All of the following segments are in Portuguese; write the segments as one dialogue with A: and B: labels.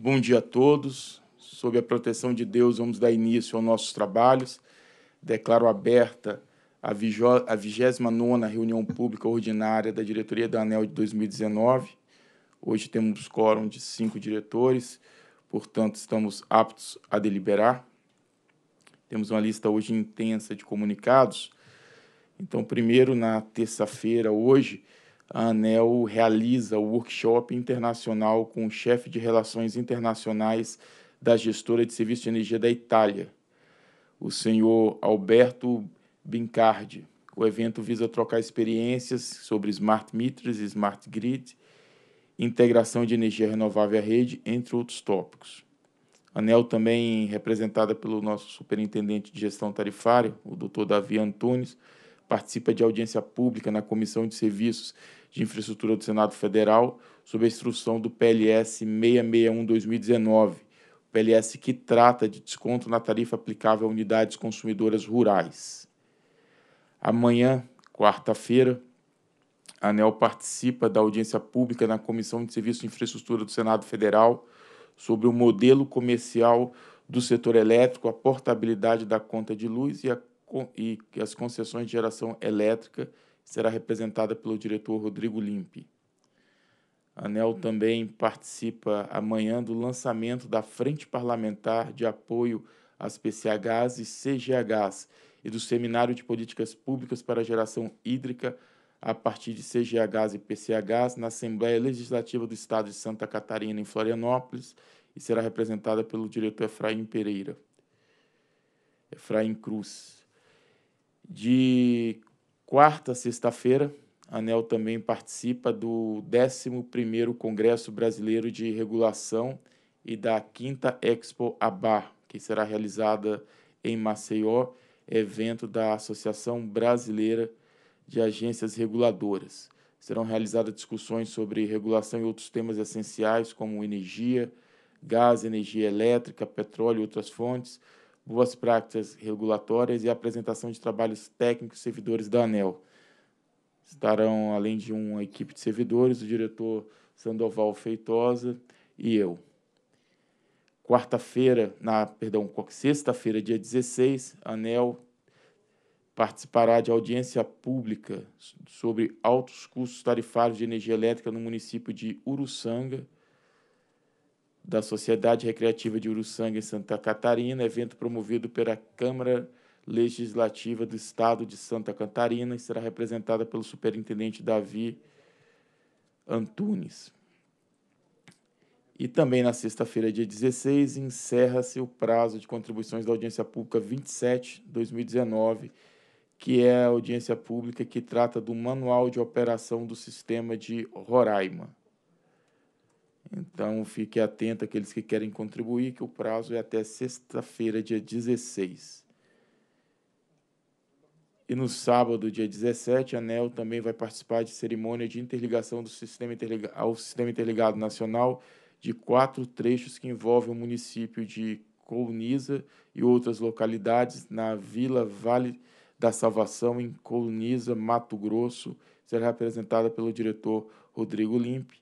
A: Bom dia a todos. Sob a proteção de Deus, vamos dar início aos nossos trabalhos. Declaro aberta a 29 reunião pública ordinária da diretoria da ANEL de 2019. Hoje temos quórum de cinco diretores, portanto, estamos aptos a deliberar. Temos uma lista hoje intensa de comunicados. Então, primeiro, na terça-feira, hoje, a ANEL realiza o workshop internacional com o chefe de relações internacionais da gestora de serviço de energia da Itália, o senhor Alberto Bincardi. O evento visa trocar experiências sobre smart meters, smart grid, integração de energia renovável à rede, entre outros tópicos. A ANEL também representada pelo nosso superintendente de gestão tarifária, o doutor Davi Antunes, participa de audiência pública na Comissão de Serviços de Infraestrutura do Senado Federal sob a instrução do PLS 661-2019, PLS que trata de desconto na tarifa aplicável a unidades consumidoras rurais. Amanhã, quarta-feira, a ANEL participa da audiência pública na Comissão de Serviços de Infraestrutura do Senado Federal sobre o modelo comercial do setor elétrico, a portabilidade da conta de luz e a e as concessões de geração elétrica será representada pelo diretor Rodrigo Limpe. A ANEL também participa amanhã do lançamento da Frente Parlamentar de Apoio às PCHs e CGHs e do Seminário de Políticas Públicas para a Geração Hídrica a partir de CGHs e PCHs na Assembleia Legislativa do Estado de Santa Catarina, em Florianópolis, e será representada pelo diretor Efraim Pereira. Efraim Cruz. De quarta a sexta-feira, a ANEL também participa do 11º Congresso Brasileiro de Regulação e da 5 Expo ABAR, que será realizada em Maceió, evento da Associação Brasileira de Agências Reguladoras. Serão realizadas discussões sobre regulação e outros temas essenciais como energia, gás, energia elétrica, petróleo e outras fontes, boas práticas regulatórias e apresentação de trabalhos técnicos servidores da ANEL. Estarão, além de uma equipe de servidores, o diretor Sandoval Feitosa e eu. Quarta-feira, na, perdão, é? sexta-feira, dia 16, a ANEL participará de audiência pública sobre altos custos tarifários de energia elétrica no município de Uruçanga, da Sociedade Recreativa de Uruçanga em Santa Catarina, evento promovido pela Câmara Legislativa do Estado de Santa Catarina e será representada pelo superintendente Davi Antunes. E também na sexta-feira, dia 16, encerra-se o prazo de contribuições da audiência pública 27/2019, que é a audiência pública que trata do Manual de Operação do Sistema de Roraima. Então, fique atento àqueles que querem contribuir, que o prazo é até sexta-feira, dia 16. E no sábado, dia 17, a ANEL também vai participar de cerimônia de interligação do sistema ao Sistema Interligado Nacional de quatro trechos que envolvem o município de Colniza e outras localidades na Vila Vale da Salvação, em Colniza, Mato Grosso, será representada pelo diretor Rodrigo Limpe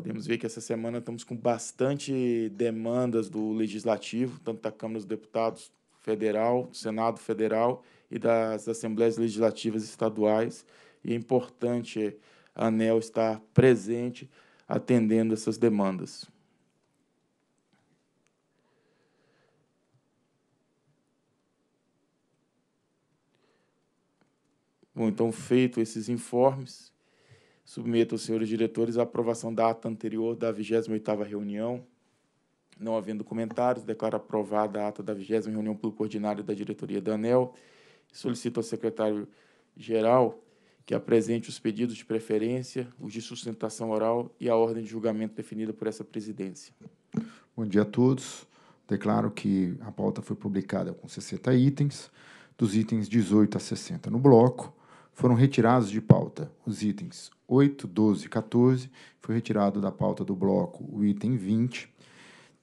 A: Podemos ver que essa semana estamos com bastante demandas do Legislativo, tanto da Câmara dos Deputados Federal, do Senado Federal e das Assembleias Legislativas Estaduais. E é importante a ANEL estar presente atendendo essas demandas. Bom, então, feito esses informes, Submeto aos senhores diretores a aprovação da ata anterior da 28ª reunião. Não havendo comentários, declaro aprovada a ata da 20 reunião pelo ordinário da diretoria da ANEL. Solicito ao secretário-geral que apresente os pedidos de preferência, os de sustentação oral e a ordem de julgamento definida por essa presidência.
B: Bom dia a todos. Declaro que a pauta foi publicada com 60 itens, dos itens 18 a 60 no bloco, foram retirados de pauta os itens 8, 12 e 14, foi retirado da pauta do bloco o item 20.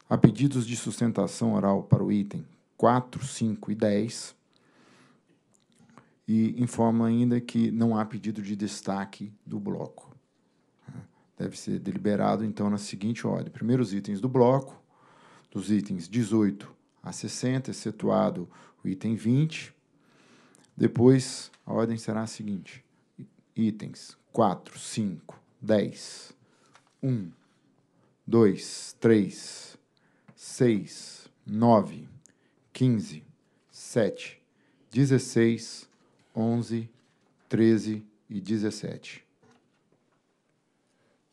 B: Há pedidos de sustentação oral para o item 4, 5 e 10. E informa ainda que não há pedido de destaque do bloco. Deve ser deliberado, então, na seguinte ordem: primeiros itens do bloco, dos itens 18 a 60, excetuado o item 20, depois, a ordem será a seguinte: itens 4, 5, 10, 1, 2, 3, 6, 9, 15, 7, 16, 11, 13 e 17.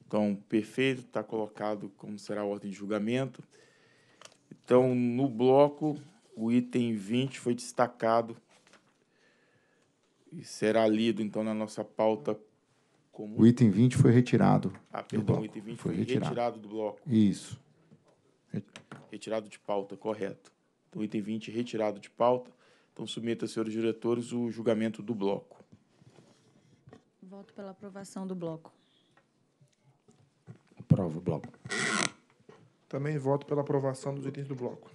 B: Então,
A: perfeito, está colocado como será a ordem de julgamento. Então, no bloco, o item 20 foi destacado e será lido então na nossa pauta comum. O item 20 foi
B: retirado. Ah, perdão, o item 20 foi, foi retirado. retirado. do bloco. Isso.
A: Retirado de pauta, correto. Então, o item 20 retirado de pauta. Então, submeta, senhores diretores, o julgamento do bloco.
C: Voto pela aprovação do bloco.
D: Aprova o bloco. Também voto pela aprovação dos itens do bloco.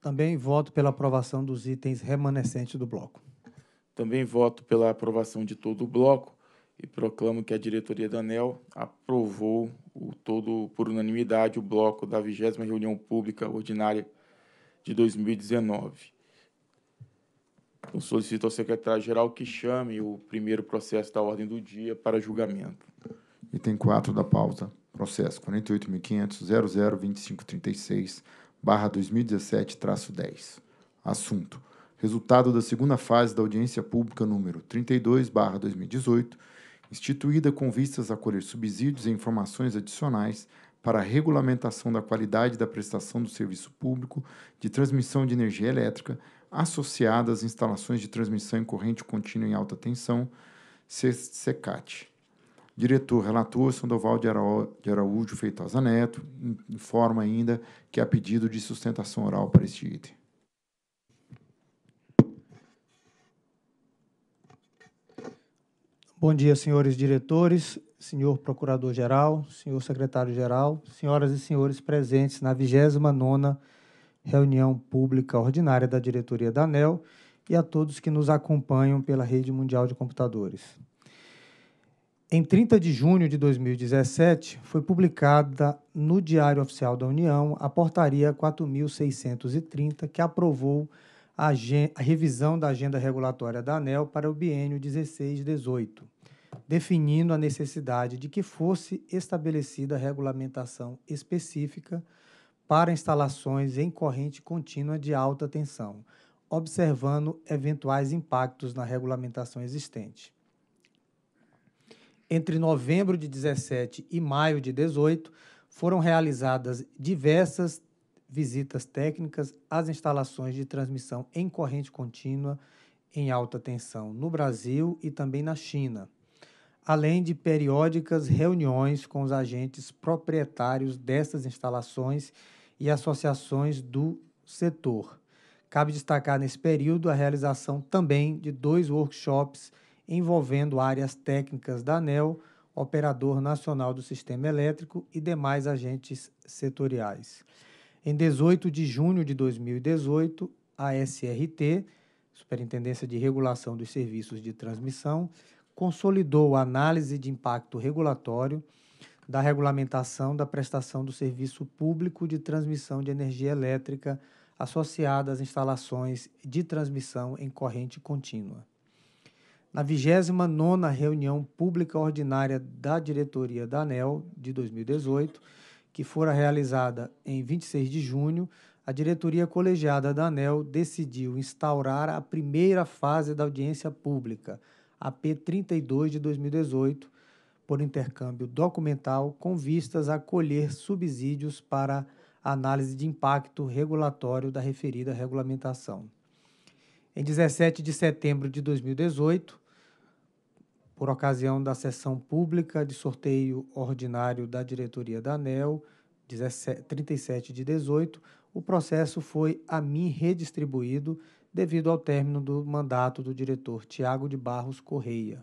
D: Também voto pela aprovação dos itens remanescentes do bloco.
A: Também voto pela aprovação de todo o bloco e proclamo que a diretoria da ANEL aprovou o todo por unanimidade o bloco da 20 reunião pública ordinária de 2019. Eu solicito ao secretário-geral que chame o primeiro processo da ordem do dia para julgamento.
B: Item 4 da pauta. Processo 48.500.002536, barra 2017, traço 10. Assunto resultado da segunda fase da audiência pública número 32/2018, instituída com vistas a colher subsídios e informações adicionais para a regulamentação da qualidade da prestação do serviço público de transmissão de energia elétrica associada às instalações de transmissão em corrente contínua em alta tensão, SECAT. Diretor relator Sandoval de Araújo Feitosa Neto informa ainda que há pedido de sustentação oral para este item.
D: Bom dia, senhores diretores, senhor procurador-geral, senhor secretário-geral, senhoras e senhores presentes na 29ª reunião pública ordinária da diretoria da ANEL e a todos que nos acompanham pela Rede Mundial de Computadores. Em 30 de junho de 2017, foi publicada no Diário Oficial da União a Portaria 4.630, que aprovou a, a revisão da agenda regulatória da ANEL para o biênio 16-18, definindo a necessidade de que fosse estabelecida regulamentação específica para instalações em corrente contínua de alta tensão, observando eventuais impactos na regulamentação existente. Entre novembro de 17 e maio de 18, foram realizadas diversas visitas técnicas às instalações de transmissão em corrente contínua em alta tensão no Brasil e também na China, além de periódicas reuniões com os agentes proprietários dessas instalações e associações do setor. Cabe destacar nesse período a realização também de dois workshops envolvendo áreas técnicas da ANEL, Operador Nacional do Sistema Elétrico e demais agentes setoriais. Em 18 de junho de 2018, a SRT, Superintendência de Regulação dos Serviços de Transmissão, consolidou a análise de impacto regulatório da regulamentação da prestação do serviço público de transmissão de energia elétrica associada às instalações de transmissão em corrente contínua. Na 29ª reunião pública ordinária da diretoria da ANEL de 2018, que fora realizada em 26 de junho, a diretoria colegiada da ANEL decidiu instaurar a primeira fase da audiência pública, a P32 de 2018, por intercâmbio documental com vistas a colher subsídios para análise de impacto regulatório da referida regulamentação. Em 17 de setembro de 2018, por ocasião da sessão pública de sorteio ordinário da diretoria da ANEL, 37 de 18, o processo foi a mim redistribuído devido ao término do mandato do diretor Tiago de Barros Correia.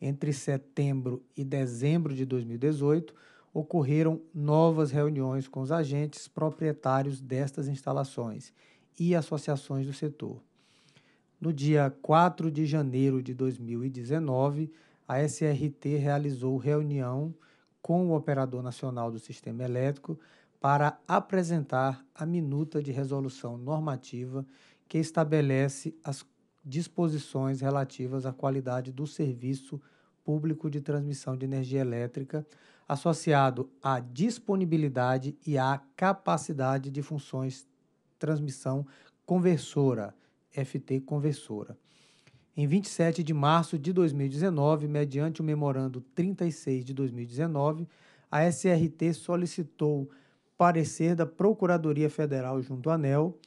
D: Entre setembro e dezembro de 2018, ocorreram novas reuniões com os agentes proprietários destas instalações e associações do setor. No dia 4 de janeiro de 2019, a SRT realizou reunião com o Operador Nacional do Sistema Elétrico para apresentar a minuta de resolução normativa que estabelece as disposições relativas à qualidade do serviço público de transmissão de energia elétrica, associado à disponibilidade e à capacidade de funções transmissão conversora FT Conversora. Em 27 de março de 2019, mediante o memorando 36 de 2019, a SRT solicitou parecer da Procuradoria Federal junto à ANEL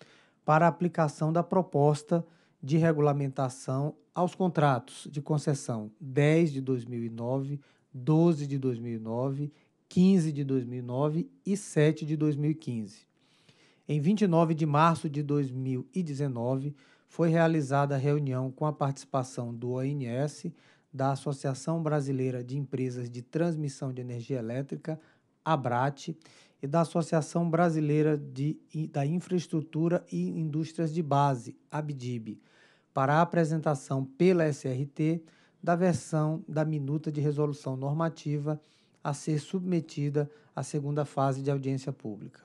D: para aplicação da proposta de regulamentação aos contratos de concessão 10 de 2009, 12 de 2009, 15 de 2009 e 7 de 2015. Em 29 de março de 2019, foi realizada a reunião com a participação do ONS, da Associação Brasileira de Empresas de Transmissão de Energia Elétrica, ABRAT, e da Associação Brasileira de, da Infraestrutura e Indústrias de Base, ABDIB, para a apresentação pela SRT da versão da minuta de resolução normativa a ser submetida à segunda fase de audiência pública.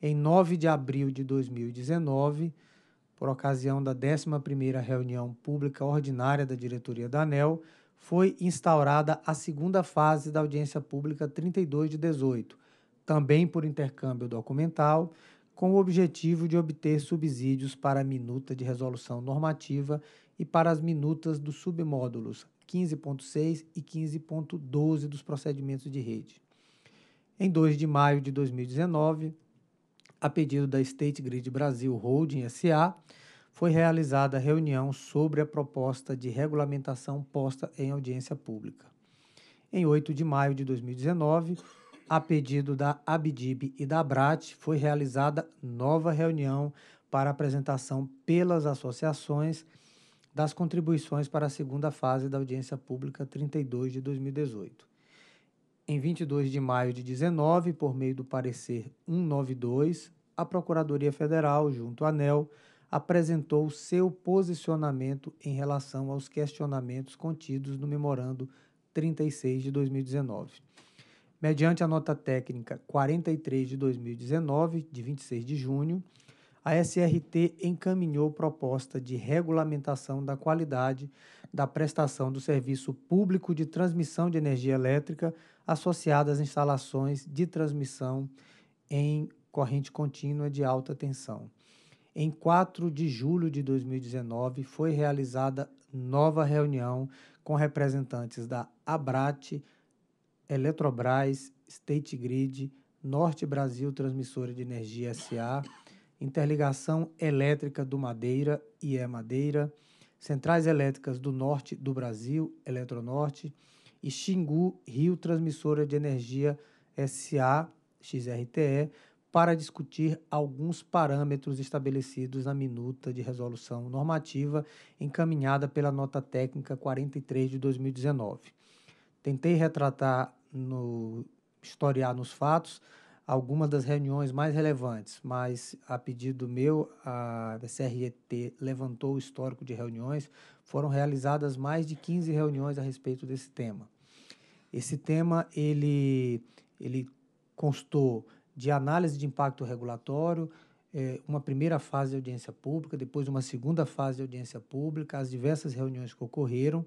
D: Em 9 de abril de 2019, por ocasião da 11ª reunião pública ordinária da diretoria da ANEL, foi instaurada a segunda fase da audiência pública 32 de 18, também por intercâmbio documental, com o objetivo de obter subsídios para a minuta de resolução normativa e para as minutas dos submódulos 15.6 e 15.12 dos procedimentos de rede. Em 2 de maio de 2019, a pedido da State Grid Brasil Holding SA, foi realizada reunião sobre a proposta de regulamentação posta em audiência pública. Em 8 de maio de 2019, a pedido da Abdib e da Abrat, foi realizada nova reunião para apresentação pelas associações das contribuições para a segunda fase da audiência pública 32 de 2018. Em 22 de maio de 19, por meio do parecer 192, a Procuradoria Federal, junto à ANEL, apresentou seu posicionamento em relação aos questionamentos contidos no memorando 36 de 2019. Mediante a nota técnica 43 de 2019, de 26 de junho, a SRT encaminhou proposta de regulamentação da qualidade da prestação do serviço público de transmissão de energia elétrica associada às instalações de transmissão em corrente contínua de alta tensão. Em 4 de julho de 2019, foi realizada nova reunião com representantes da Abrat, Eletrobras, State Grid, Norte Brasil Transmissora de Energia SA, Interligação Elétrica do Madeira e é Madeira, Centrais Elétricas do Norte do Brasil, Eletronorte, e Xingu Rio Transmissora de Energia SA, XRTE, para discutir alguns parâmetros estabelecidos na minuta de resolução normativa encaminhada pela nota técnica 43 de 2019. Tentei retratar no historiar nos fatos algumas das reuniões mais relevantes, mas a pedido meu, a SRET levantou o histórico de reuniões, foram realizadas mais de 15 reuniões a respeito desse tema. Esse tema ele, ele constou de análise de impacto regulatório, é, uma primeira fase de audiência pública, depois uma segunda fase de audiência pública, as diversas reuniões que ocorreram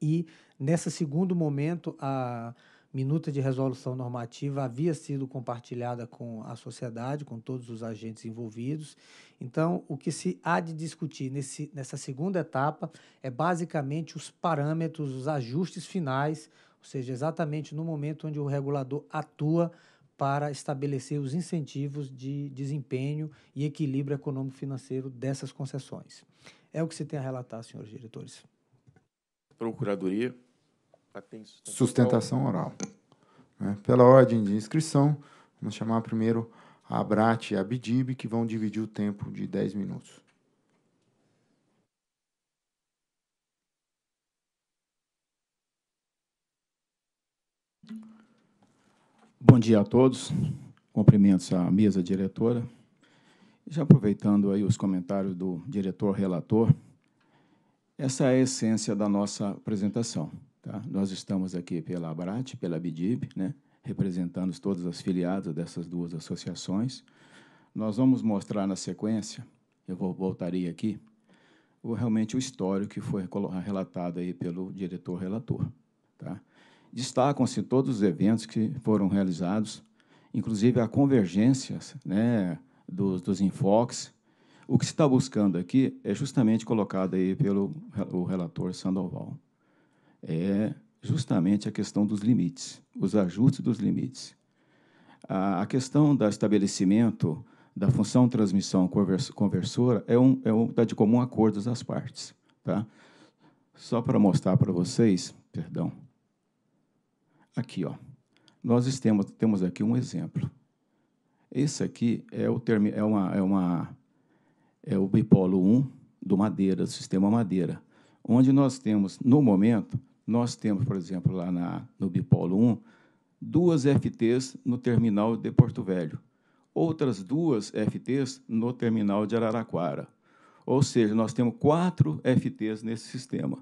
D: e nesse segundo momento a minuta de resolução normativa havia sido compartilhada com a sociedade, com todos os agentes envolvidos. Então, o que se há de discutir nesse, nessa segunda etapa é basicamente os parâmetros, os ajustes finais, ou seja, exatamente no momento onde o regulador atua para estabelecer os incentivos de desempenho e equilíbrio econômico-financeiro dessas concessões. É o que se tem a relatar, senhores diretores.
A: Procuradoria,
D: Tá
B: sustentação oral. Né? Pela ordem de inscrição, vamos chamar primeiro a Abrate e a Abdib, que vão dividir o tempo de 10 minutos.
E: Bom dia a todos. Cumprimentos à mesa diretora. Já aproveitando aí os comentários do diretor relator, essa é a essência da nossa apresentação Tá? Nós estamos aqui pela ABRAT, pela BIDIB, né? representando todas as filiadas dessas duas associações. Nós vamos mostrar na sequência, eu vou, voltaria aqui, o, realmente o histórico que foi relatado aí pelo diretor-relator. Tá? Destacam-se todos os eventos que foram realizados, inclusive a convergência né, dos, dos enfoques. O que se está buscando aqui é justamente colocado aí pelo o relator Sandoval é justamente a questão dos limites, os ajustes dos limites. A, a questão do estabelecimento da função transmissão conversora é um, é um tá de comum acordo das partes, tá? Só para mostrar para vocês, perdão. Aqui, ó. Nós temos, temos aqui um exemplo. Esse aqui é o termo, é uma é uma é o bipolo 1 do madeira, do sistema madeira, onde nós temos no momento nós temos, por exemplo, lá na, no Bipolo 1, duas FTs no terminal de Porto Velho, outras duas FTs no terminal de Araraquara. Ou seja, nós temos quatro FTs nesse sistema.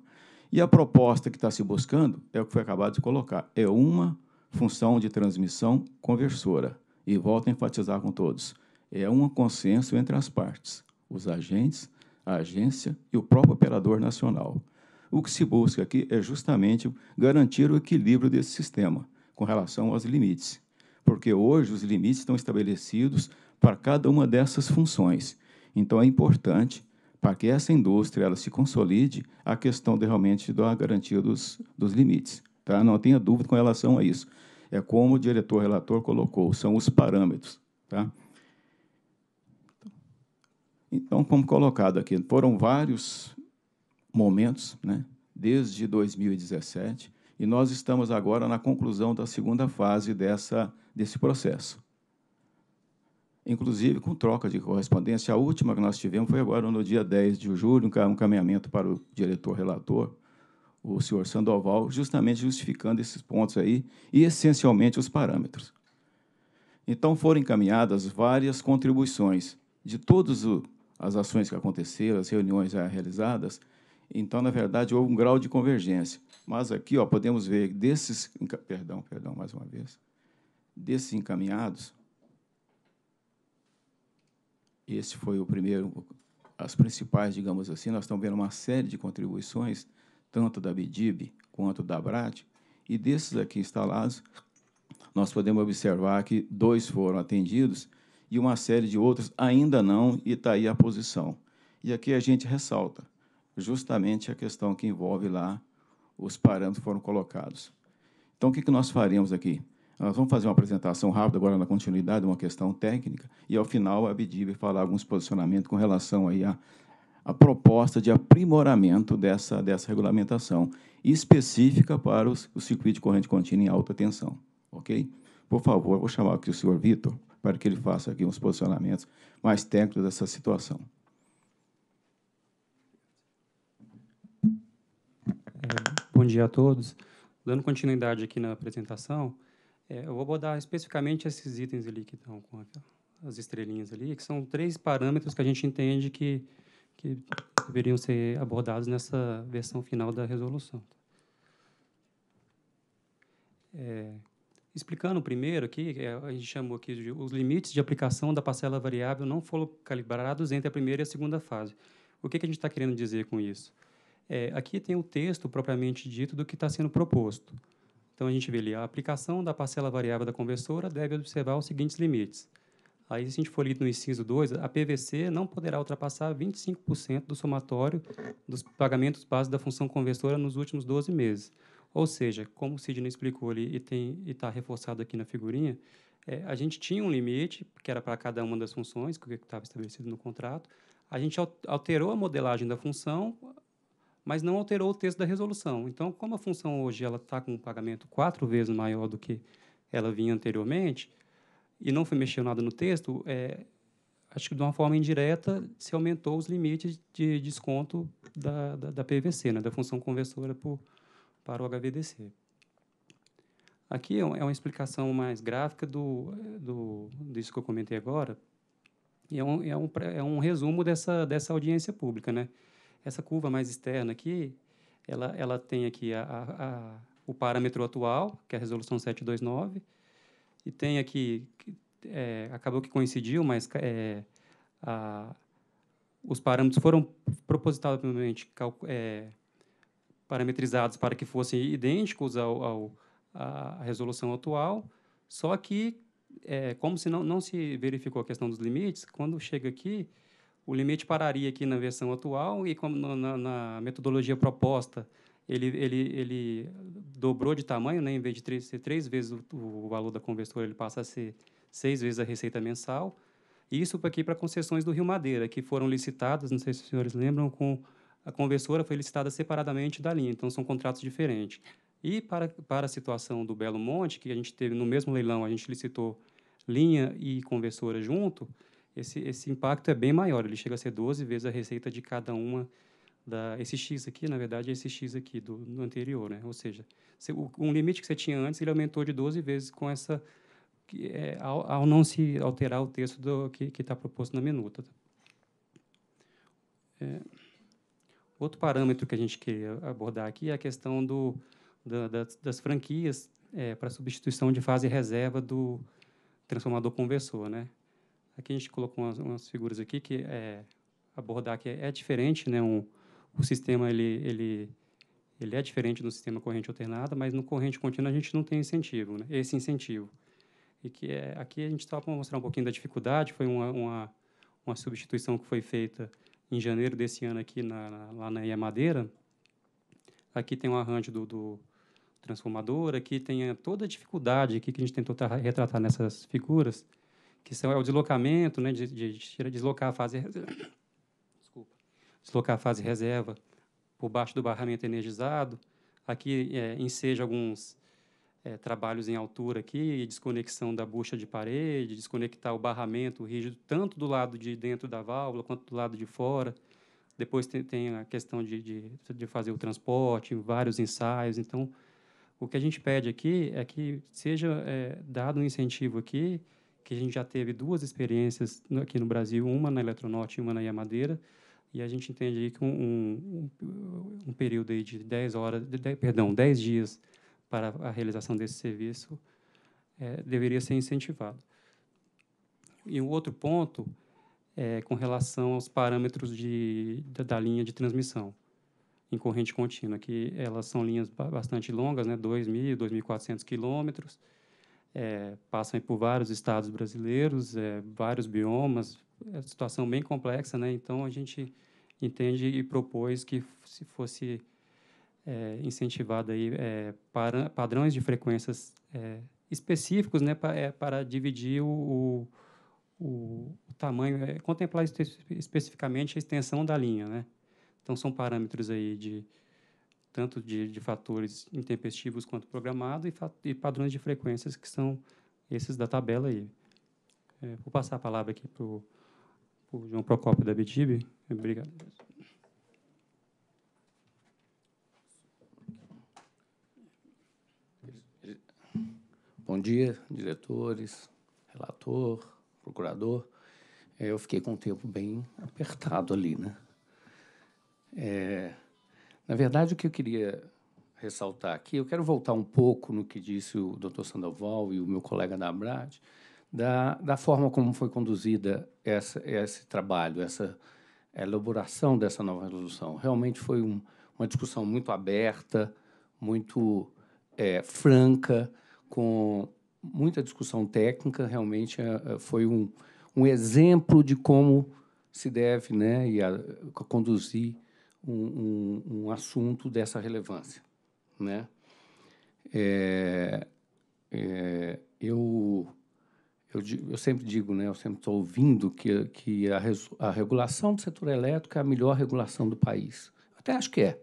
E: E a proposta que está se buscando é o que foi acabado de colocar: é uma função de transmissão conversora. E volto a enfatizar com todos: é um consenso entre as partes, os agentes, a agência e o próprio operador nacional o que se busca aqui é justamente garantir o equilíbrio desse sistema com relação aos limites, porque hoje os limites estão estabelecidos para cada uma dessas funções. Então é importante para que essa indústria ela se consolide a questão de, realmente da garantia dos, dos limites. Tá? Não tenha dúvida com relação a isso. É como o diretor relator colocou, são os parâmetros. Tá? Então, então como colocado aqui, foram vários momentos, né, desde 2017, e nós estamos agora na conclusão da segunda fase dessa, desse processo. Inclusive com troca de correspondência. A última que nós tivemos foi agora no dia 10 de julho, um caminhamento para o diretor-relator, o senhor Sandoval, justamente justificando esses pontos aí e, essencialmente, os parâmetros. Então, foram encaminhadas várias contribuições de todas as ações que aconteceram, as reuniões já realizadas, então, na verdade, houve um grau de convergência. Mas aqui ó, podemos ver desses. Perdão, perdão, mais uma vez. Desses encaminhados, esse foi o primeiro, as principais, digamos assim, nós estamos vendo uma série de contribuições, tanto da BDB quanto da BRAT, e desses aqui instalados, nós podemos observar que dois foram atendidos e uma série de outros ainda não, e está aí a posição. E aqui a gente ressalta, justamente a questão que envolve lá os parâmetros foram colocados. Então, o que nós faremos aqui? Nós vamos fazer uma apresentação rápida agora na continuidade, uma questão técnica, e ao final a Abdi vai falar alguns posicionamentos com relação aí à, à proposta de aprimoramento dessa, dessa regulamentação específica para os, o circuito de corrente contínua em alta tensão. Ok? Por favor, vou chamar aqui o senhor Vitor para que ele faça aqui uns posicionamentos mais técnicos dessa situação. dia a todos.
F: Dando continuidade aqui na apresentação, é, eu vou abordar especificamente esses itens ali que estão com as estrelinhas ali, que são três parâmetros que a gente entende que, que deveriam ser abordados nessa versão final da resolução. Tá? É, explicando primeiro aqui, é, a gente chamou aqui de os limites de aplicação da parcela variável não foram calibrados entre a primeira e a segunda fase. O que, que a gente está querendo dizer com isso? É, aqui tem o texto propriamente dito do que está sendo proposto. Então a gente vê ali, a aplicação da parcela variável da conversora deve observar os seguintes limites. Aí, se a gente for lido no inciso 2, a PVC não poderá ultrapassar 25% do somatório dos pagamentos base da função conversora nos últimos 12 meses. Ou seja, como o Sidney explicou ali e está reforçado aqui na figurinha, é, a gente tinha um limite, que era para cada uma das funções, que é estava estabelecido no contrato, a gente alterou a modelagem da função mas não alterou o texto da resolução. Então, como a função hoje ela está com um pagamento quatro vezes maior do que ela vinha anteriormente, e não foi mexido nada no texto, é, acho que de uma forma indireta se aumentou os limites de desconto da, da, da PVC, né, da função conversora por, para o HVDC. Aqui é, é uma explicação mais gráfica do, do disso que eu comentei agora, e é um, é um, é um resumo dessa, dessa audiência pública. Né? Essa curva mais externa aqui, ela, ela tem aqui a, a, a, o parâmetro atual, que é a resolução 729, e tem aqui, é, acabou que coincidiu, mas é, a, os parâmetros foram propositalmente é, parametrizados para que fossem idênticos ao, ao à resolução atual, só que, é, como se não, não se verificou a questão dos limites, quando chega aqui, o limite pararia aqui na versão atual e como na, na metodologia proposta ele, ele, ele dobrou de tamanho, né? em vez de três, ser três vezes o, o, valor da conversora, ele passa a ser seis vezes a receita mensal. Isso aqui para concessões do Rio Madeira, que foram licitadas, não sei se os senhores lembram, com a conversora foi licitada separadamente da linha, então são contratos diferentes. E para, para a situação do Belo Monte, que a gente teve no mesmo leilão, a gente licitou linha e conversora junto, esse, esse impacto é bem maior, ele chega a ser 12 vezes a receita de cada uma. Da, esse X aqui, na verdade, é esse X aqui do, do anterior, né? Ou seja, se, o, um limite que você tinha antes, ele aumentou de 12 vezes com essa... É, ao, ao, não se alterar o texto do, que está proposto na minuta. Tá? É, outro parâmetro que a gente queria abordar aqui é a questão do, da, das, das franquias é, para substituição de fase reserva do transformador conversor, né? Aqui a gente colocou umas, umas figuras aqui que é, abordar que é, é diferente, né? Um, o sistema ele, ele, ele é diferente do sistema corrente alternada, mas no corrente contínua a gente não tem incentivo, né? Esse incentivo e que é, aqui a gente só para mostrar um pouquinho da dificuldade foi uma, uma, uma substituição que foi feita em janeiro desse ano aqui na, na, lá na Ia Madeira. Aqui tem um arranjo do, do transformador, aqui tem eh, toda a dificuldade aqui que a gente tentou retratar nessas figuras que são, é o deslocamento, né, de, de, de deslocar a fase reserva, desculpa, deslocar a fase reserva por baixo do barramento energizado. Aqui é, enseja alguns é, trabalhos em altura aqui, desconexão da bucha de parede, desconectar o barramento rígido tanto do lado de dentro da válvula quanto do lado de fora. Depois tem, tem a questão de, de, de fazer o transporte, vários ensaios. Então, o que a gente pede aqui é que seja é, dado um incentivo aqui que a gente já teve duas experiências aqui no Brasil, uma na Eletronorte e uma na Yamadeira, e a gente entende que um, um, um período aí de 10 horas, de 10, perdão, 10 dias para a realização desse serviço é, deveria ser incentivado. E um outro ponto é com relação aos parâmetros de, da, da linha de transmissão em corrente contínua, que elas são linhas bastante longas, né, 2.000, 2.400 quilômetros, é, passam por vários estados brasileiros, é, vários biomas, é situação bem complexa, né? Então a gente entende e propôs que se fosse é, incentivado aí é, para, padrões de frequências é, específicos, né, é, para dividir o, o, o tamanho, é, contemplar especificamente a extensão da linha, né? Então são parâmetros aí de tanto de, de fatores intempestivos quanto programados e, e, padrões de frequências que são esses da tabela aí. É, vou passar a palavra aqui para o João Procópio da BDIB. Obrigado.
G: Bom dia, diretores, relator, procurador. É, eu fiquei com o tempo bem apertado ali, né? É, na verdade, o que eu queria ressaltar aqui, eu quero voltar um pouco no que disse o Dr. Sandoval e o meu colega da Abrad, da, da forma como foi conduzida essa, esse trabalho, essa elaboração dessa nova resolução. Realmente foi um, uma discussão muito aberta, muito é, franca, com muita discussão técnica. Realmente é, é foi um, um exemplo de como se deve né, e a, a conduzir um, um, assunto dessa relevância, né? É, é, eu, eu, eu, sempre digo, né, eu sempre estou ouvindo que, que a, res, a, regulação do setor elétrico é a melhor regulação do país. até acho que é.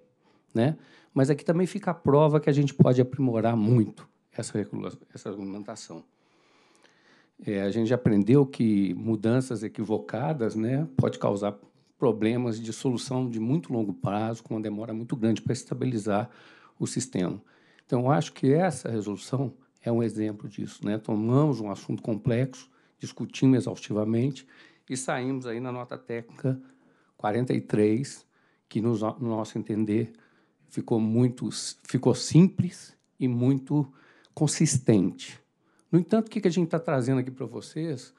G: Né? Mas aqui é também fica a prova que a gente pode aprimorar muito essa, regula, essa regulamentação. É, a gente já aprendeu que mudanças equivocadas né, pode causar problemas de solução de muito longo prazo, com uma demora muito grande para estabilizar o sistema. Então, acho que essa resolução é um exemplo disso. Né? Tomamos um assunto complexo, discutimos exaustivamente e saímos aí na nota técnica 43, que, no, no nosso entender, ficou, muito, ficou simples e muito consistente. No entanto, o que a gente está trazendo aqui para vocês,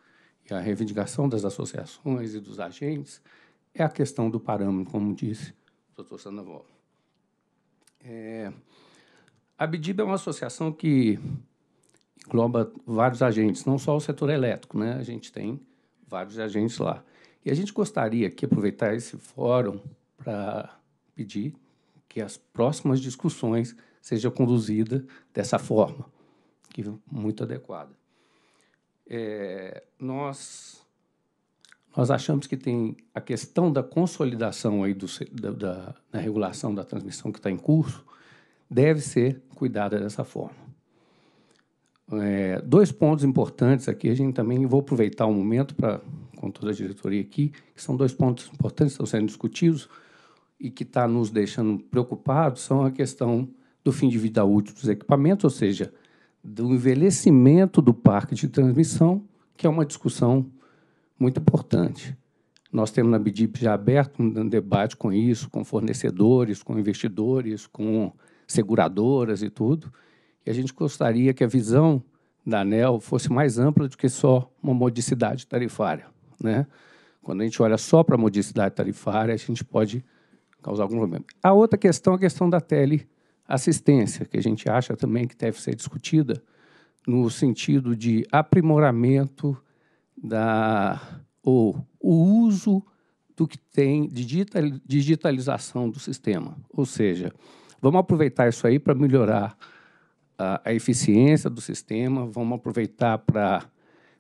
G: e é a reivindicação das associações e dos agentes, é a questão do parâmetro, como disse o doutor Sandoval. É, a BDIB é uma associação que engloba vários agentes, não só o setor elétrico, né? A gente tem vários agentes lá. E a gente gostaria aqui aproveitar esse fórum para pedir que as próximas discussões sejam conduzidas dessa forma, que é muito adequada. É, nós nós achamos que tem a questão da consolidação aí do, da, da, da regulação da transmissão que está em curso, deve ser cuidada dessa forma. É, dois pontos importantes aqui, a gente também vou aproveitar o um momento para com toda a diretoria aqui, que são dois pontos importantes que estão sendo discutidos e que está nos deixando preocupados, são a questão do fim de vida útil dos equipamentos, ou seja, do envelhecimento do parque de transmissão, que é uma discussão muito importante. Nós temos na BDIP já aberto um debate com isso, com fornecedores, com investidores, com seguradoras e tudo. E a gente gostaria que a visão da ANEL fosse mais ampla do que só uma modicidade tarifária. Né? Quando a gente olha só para a modicidade tarifária, a gente pode causar algum problema. A outra questão é a questão da teleassistência, que a gente acha também que deve ser discutida no sentido de aprimoramento da, ou o uso do que tem de digitalização do sistema. Ou seja, vamos aproveitar isso aí para melhorar a, a eficiência do sistema, vamos aproveitar para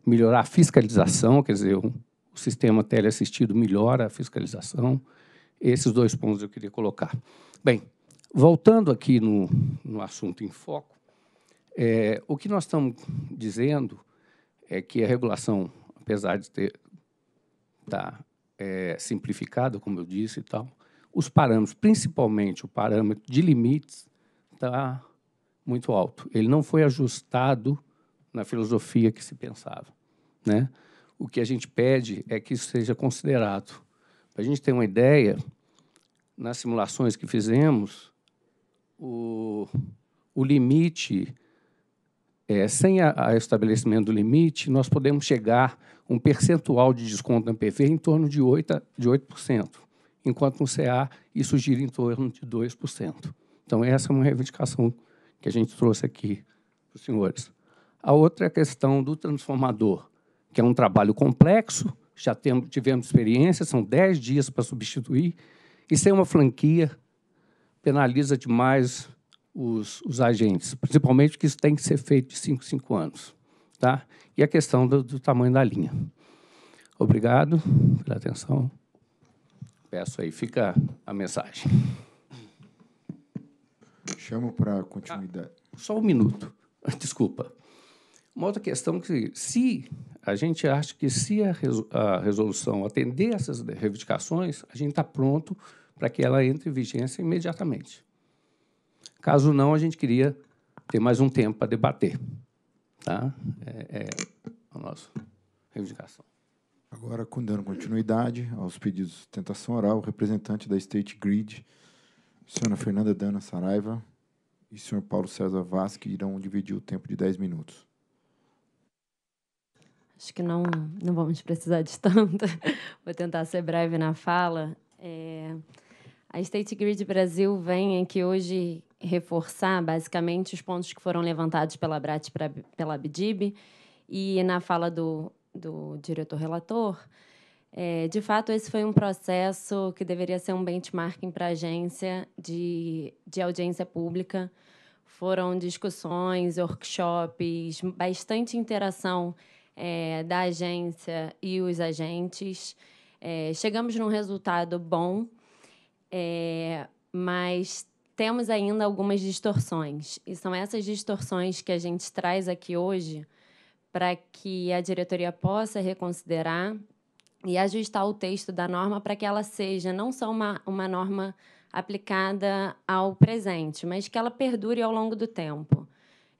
G: melhorar a fiscalização, quer dizer, o, o sistema teleassistido melhora a fiscalização. Esses dois pontos eu queria colocar. Bem, voltando aqui no, no assunto em foco, é, o que nós estamos dizendo é que a regulação apesar de ter tá, é, simplificado, como eu disse e tal, os parâmetros, principalmente o parâmetro de limites, está muito alto. Ele não foi ajustado na filosofia que se pensava. Né? O que a gente pede é que isso seja considerado. Para a gente ter uma ideia, nas simulações que fizemos, o, o limite é, sem o estabelecimento do limite, nós podemos chegar a um percentual de desconto na PV em torno de 8%, de 8% enquanto no CA isso gira em torno de 2%. Então, essa é uma reivindicação que a gente trouxe aqui para os senhores. A outra é a questão do transformador, que é um trabalho complexo, já temos, tivemos experiência, são 10 dias para substituir, e sem uma franquia penaliza demais os, os agentes, principalmente que isso tem que ser feito de 5 5 anos. Tá? E a questão do, do tamanho da linha. Obrigado pela atenção. Peço aí, fica a mensagem. Chamo para continuidade. Ah, só um minuto. Desculpa. Uma outra questão que, se a gente acha que se a resolução atender essas reivindicações, a gente está pronto para que ela entre em vigência imediatamente. Caso não, a gente queria ter mais um tempo para debater. Tá? É, é a nossa reivindicação.
B: Agora, com dando continuidade aos pedidos de tentação oral, o representante da State Grid, senhora Fernanda Dana Saraiva e senhor Paulo César Vasque irão dividir o tempo de 10 minutos.
H: Acho que não, não vamos precisar de tanta. Vou tentar ser breve na fala. É, a State Grid Brasil vem aqui hoje reforçar basicamente os pontos que foram levantados pela Brat e pela Abdib e na fala do, do diretor relator. É, de fato, esse foi um processo que deveria ser um benchmarking para a agência de, de audiência pública. Foram discussões, workshops, bastante interação é, da agência e os agentes. É, chegamos num resultado bom, é, mas temos ainda algumas distorções. E são essas distorções que a gente traz aqui hoje para que a diretoria possa reconsiderar e ajustar o texto da norma para que ela seja não só uma, uma norma aplicada ao presente, mas que ela perdure ao longo do tempo.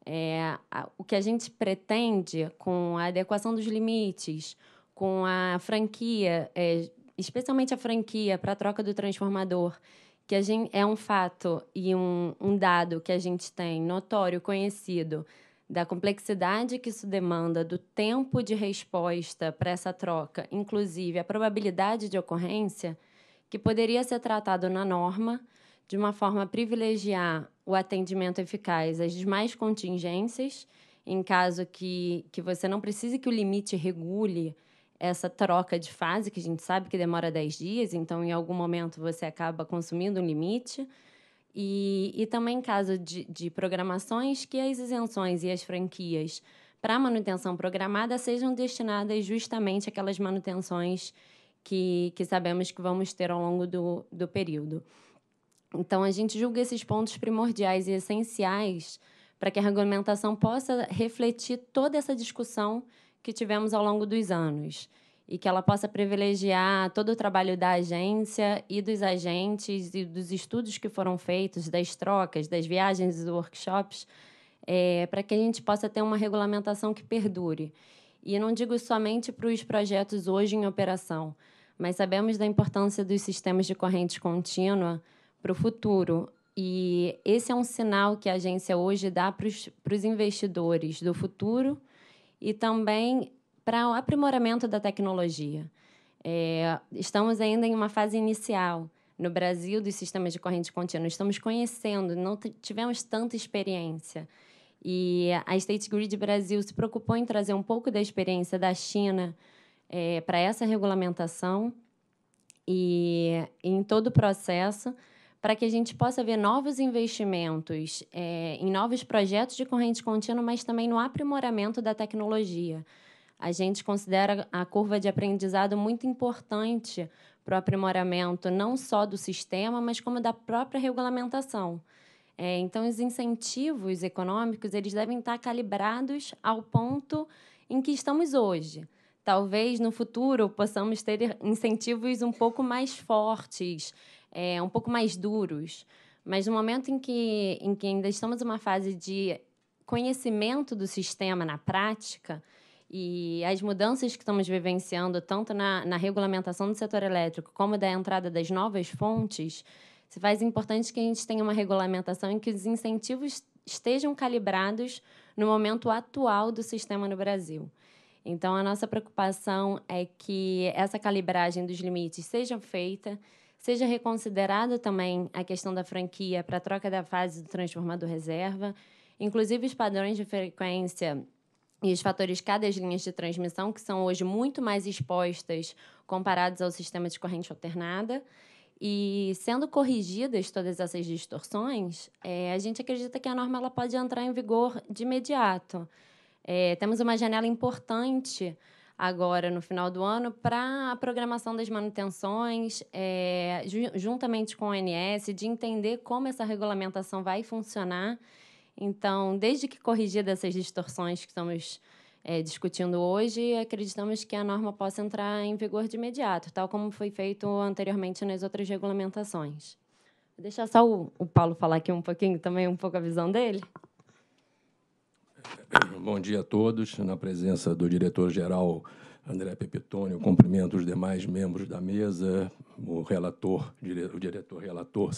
H: É, o que a gente pretende com a adequação dos limites, com a franquia, é, especialmente a franquia para a troca do transformador, que a gente, é um fato e um, um dado que a gente tem notório, conhecido, da complexidade que isso demanda, do tempo de resposta para essa troca, inclusive a probabilidade de ocorrência, que poderia ser tratado na norma de uma forma a privilegiar o atendimento eficaz às demais contingências, em caso que, que você não precise que o limite regule essa troca de fase, que a gente sabe que demora 10 dias, então em algum momento você acaba consumindo um limite. E, e também em caso de, de programações, que as isenções e as franquias para manutenção programada sejam destinadas justamente àquelas manutenções que, que sabemos que vamos ter ao longo do, do período. Então, a gente julga esses pontos primordiais e essenciais para que a regulamentação possa refletir toda essa discussão que tivemos ao longo dos anos e que ela possa privilegiar todo o trabalho da agência e dos agentes e dos estudos que foram feitos, das trocas, das viagens e dos workshops, é, para que a gente possa ter uma regulamentação que perdure. E não digo somente para os projetos hoje em operação, mas sabemos da importância dos sistemas de corrente contínua para o futuro. E esse é um sinal que a agência hoje dá para os investidores do futuro e também para o aprimoramento da tecnologia. É, estamos ainda em uma fase inicial no Brasil dos sistemas de corrente contínua. Estamos conhecendo, não tivemos tanta experiência. E a State Grid Brasil se preocupou em trazer um pouco da experiência da China é, para essa regulamentação e em todo o processo para que a gente possa ver novos investimentos é, em novos projetos de corrente contínua, mas também no aprimoramento da tecnologia. A gente considera a curva de aprendizado muito importante para o aprimoramento não só do sistema, mas como da própria regulamentação. É, então, os incentivos econômicos eles devem estar tá calibrados ao ponto em que estamos hoje. Talvez no futuro possamos ter incentivos um pouco mais fortes, é, um pouco mais duros. Mas no momento em que, em que ainda estamos numa fase de conhecimento do sistema na prática e as mudanças que estamos vivenciando, tanto na, na regulamentação do setor elétrico como da entrada das novas fontes, se faz importante que a gente tenha uma regulamentação em que os incentivos estejam calibrados no momento atual do sistema no Brasil. Então, a nossa preocupação é que essa calibragem dos limites seja feita seja reconsiderada também a questão da franquia para a troca da fase do transformador reserva, inclusive os padrões de frequência e os fatores K das linhas de transmissão, que são hoje muito mais expostas comparados ao sistema de corrente alternada. E sendo corrigidas todas essas distorções, é, a gente acredita que a norma ela pode entrar em vigor de imediato. É, temos uma janela importante agora no final do ano para a programação das manutenções, é, juntamente com o ONS, de entender como essa regulamentação vai funcionar. Então, desde que corrigida essas distorções que estamos é, discutindo hoje, acreditamos que a norma possa entrar em vigor de imediato, tal como foi feito anteriormente nas outras regulamentações. Vou deixar só o, o Paulo falar aqui um pouquinho, também um pouco a visão dele.
I: Bom dia a todos. Na presença do diretor-geral André Pepitônio, cumprimento os demais membros da mesa, o relator, o diretor-relator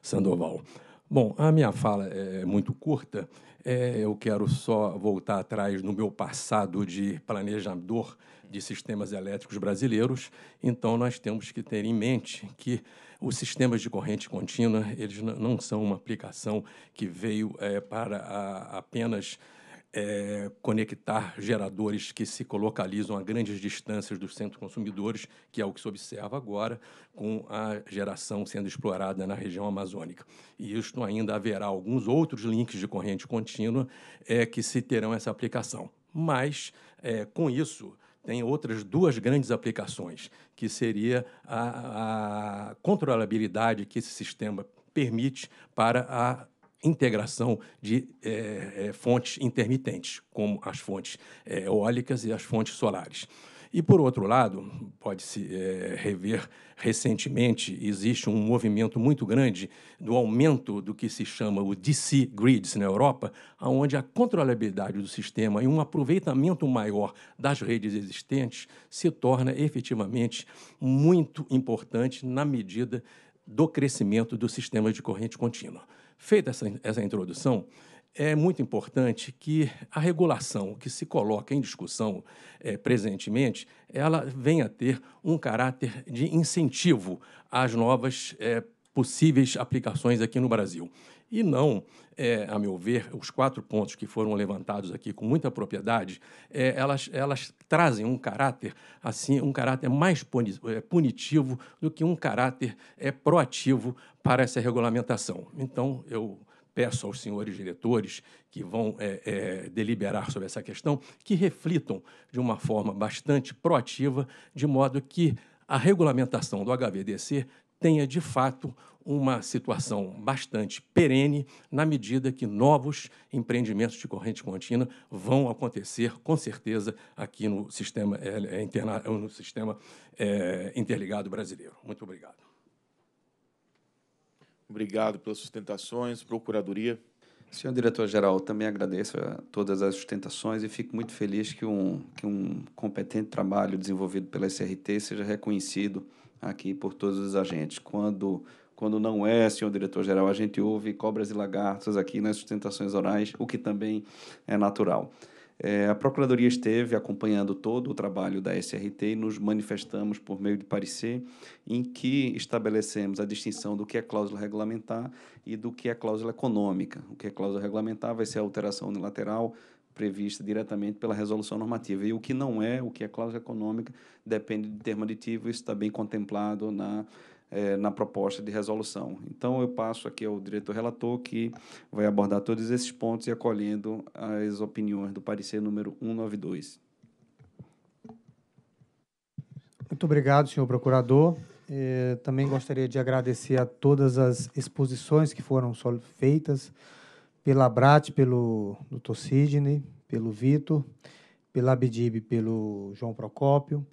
I: Sandoval. Bom, a minha fala é, é muito curta. É, eu quero só voltar atrás no meu passado de planejador de sistemas elétricos brasileiros. Então, nós temos que ter em mente que os sistemas de corrente contínua eles não são uma aplicação que veio é, para a, apenas é, conectar geradores que se colocalizam a grandes distâncias dos centros consumidores, que é o que se observa agora, com a geração sendo explorada na região amazônica. E isto ainda haverá alguns outros links de corrente contínua é, que se terão essa aplicação. Mas, é, com isso, tem outras duas grandes aplicações, que seria a, a controlabilidade que esse sistema permite para a integração de é, fontes intermitentes, como as fontes eh, eólicas e as fontes solares. E, por outro lado, pode-se é, rever recentemente, existe um movimento muito grande do aumento do que se chama o DC grids na Europa, onde a controlabilidade do sistema e um aproveitamento maior das redes existentes se torna efetivamente muito importante na medida do crescimento dos sistemas de corrente contínua. Feita essa, essa introdução, é muito importante que a regulação que se coloca em discussão é, presentemente, ela venha a ter um caráter de incentivo às novas é, possíveis aplicações aqui no Brasil e não, é, a meu ver, os quatro pontos que foram levantados aqui com muita propriedade, é, elas, elas trazem um caráter assim, um caráter mais é, punitivo do que um caráter é, proativo para essa regulamentação. Então, eu peço aos senhores diretores que vão é, é, deliberar sobre essa questão que reflitam de uma forma bastante proativa, de modo que a regulamentação do HVDC tenha de fato uma situação bastante perene, na medida que novos empreendimentos de corrente contínua vão acontecer, com certeza, aqui no sistema, é, é interna, é, no sistema é, interligado brasileiro. Muito obrigado.
J: Obrigado pelas sustentações. Procuradoria. Senhor diretor-geral, também agradeço a todas as sustentações e fico muito feliz que um, que um competente trabalho desenvolvido pela SRT seja reconhecido aqui por todos os agentes. Quando, quando não é, senhor diretor-geral, a gente ouve cobras e lagartos aqui nas sustentações orais, o que também é natural. É, a Procuradoria esteve acompanhando todo o trabalho da SRT e nos manifestamos por meio de parecer em que estabelecemos a distinção do que é cláusula regulamentar e do que é cláusula econômica. O que é cláusula regulamentar vai ser a alteração unilateral prevista diretamente pela resolução normativa. E o que não é, o que é cláusula econômica, depende de termo aditivo, isso está bem contemplado na, é, na proposta de resolução. Então, eu passo aqui ao diretor relator, que vai abordar todos esses pontos e acolhendo as opiniões do parecer número 192.
D: Muito obrigado, senhor procurador. Eh, também gostaria de agradecer a todas as exposições que foram feitas pela Brat, pelo Dr. Sidney, pelo Vitor, pela Abdib, pelo João Procópio,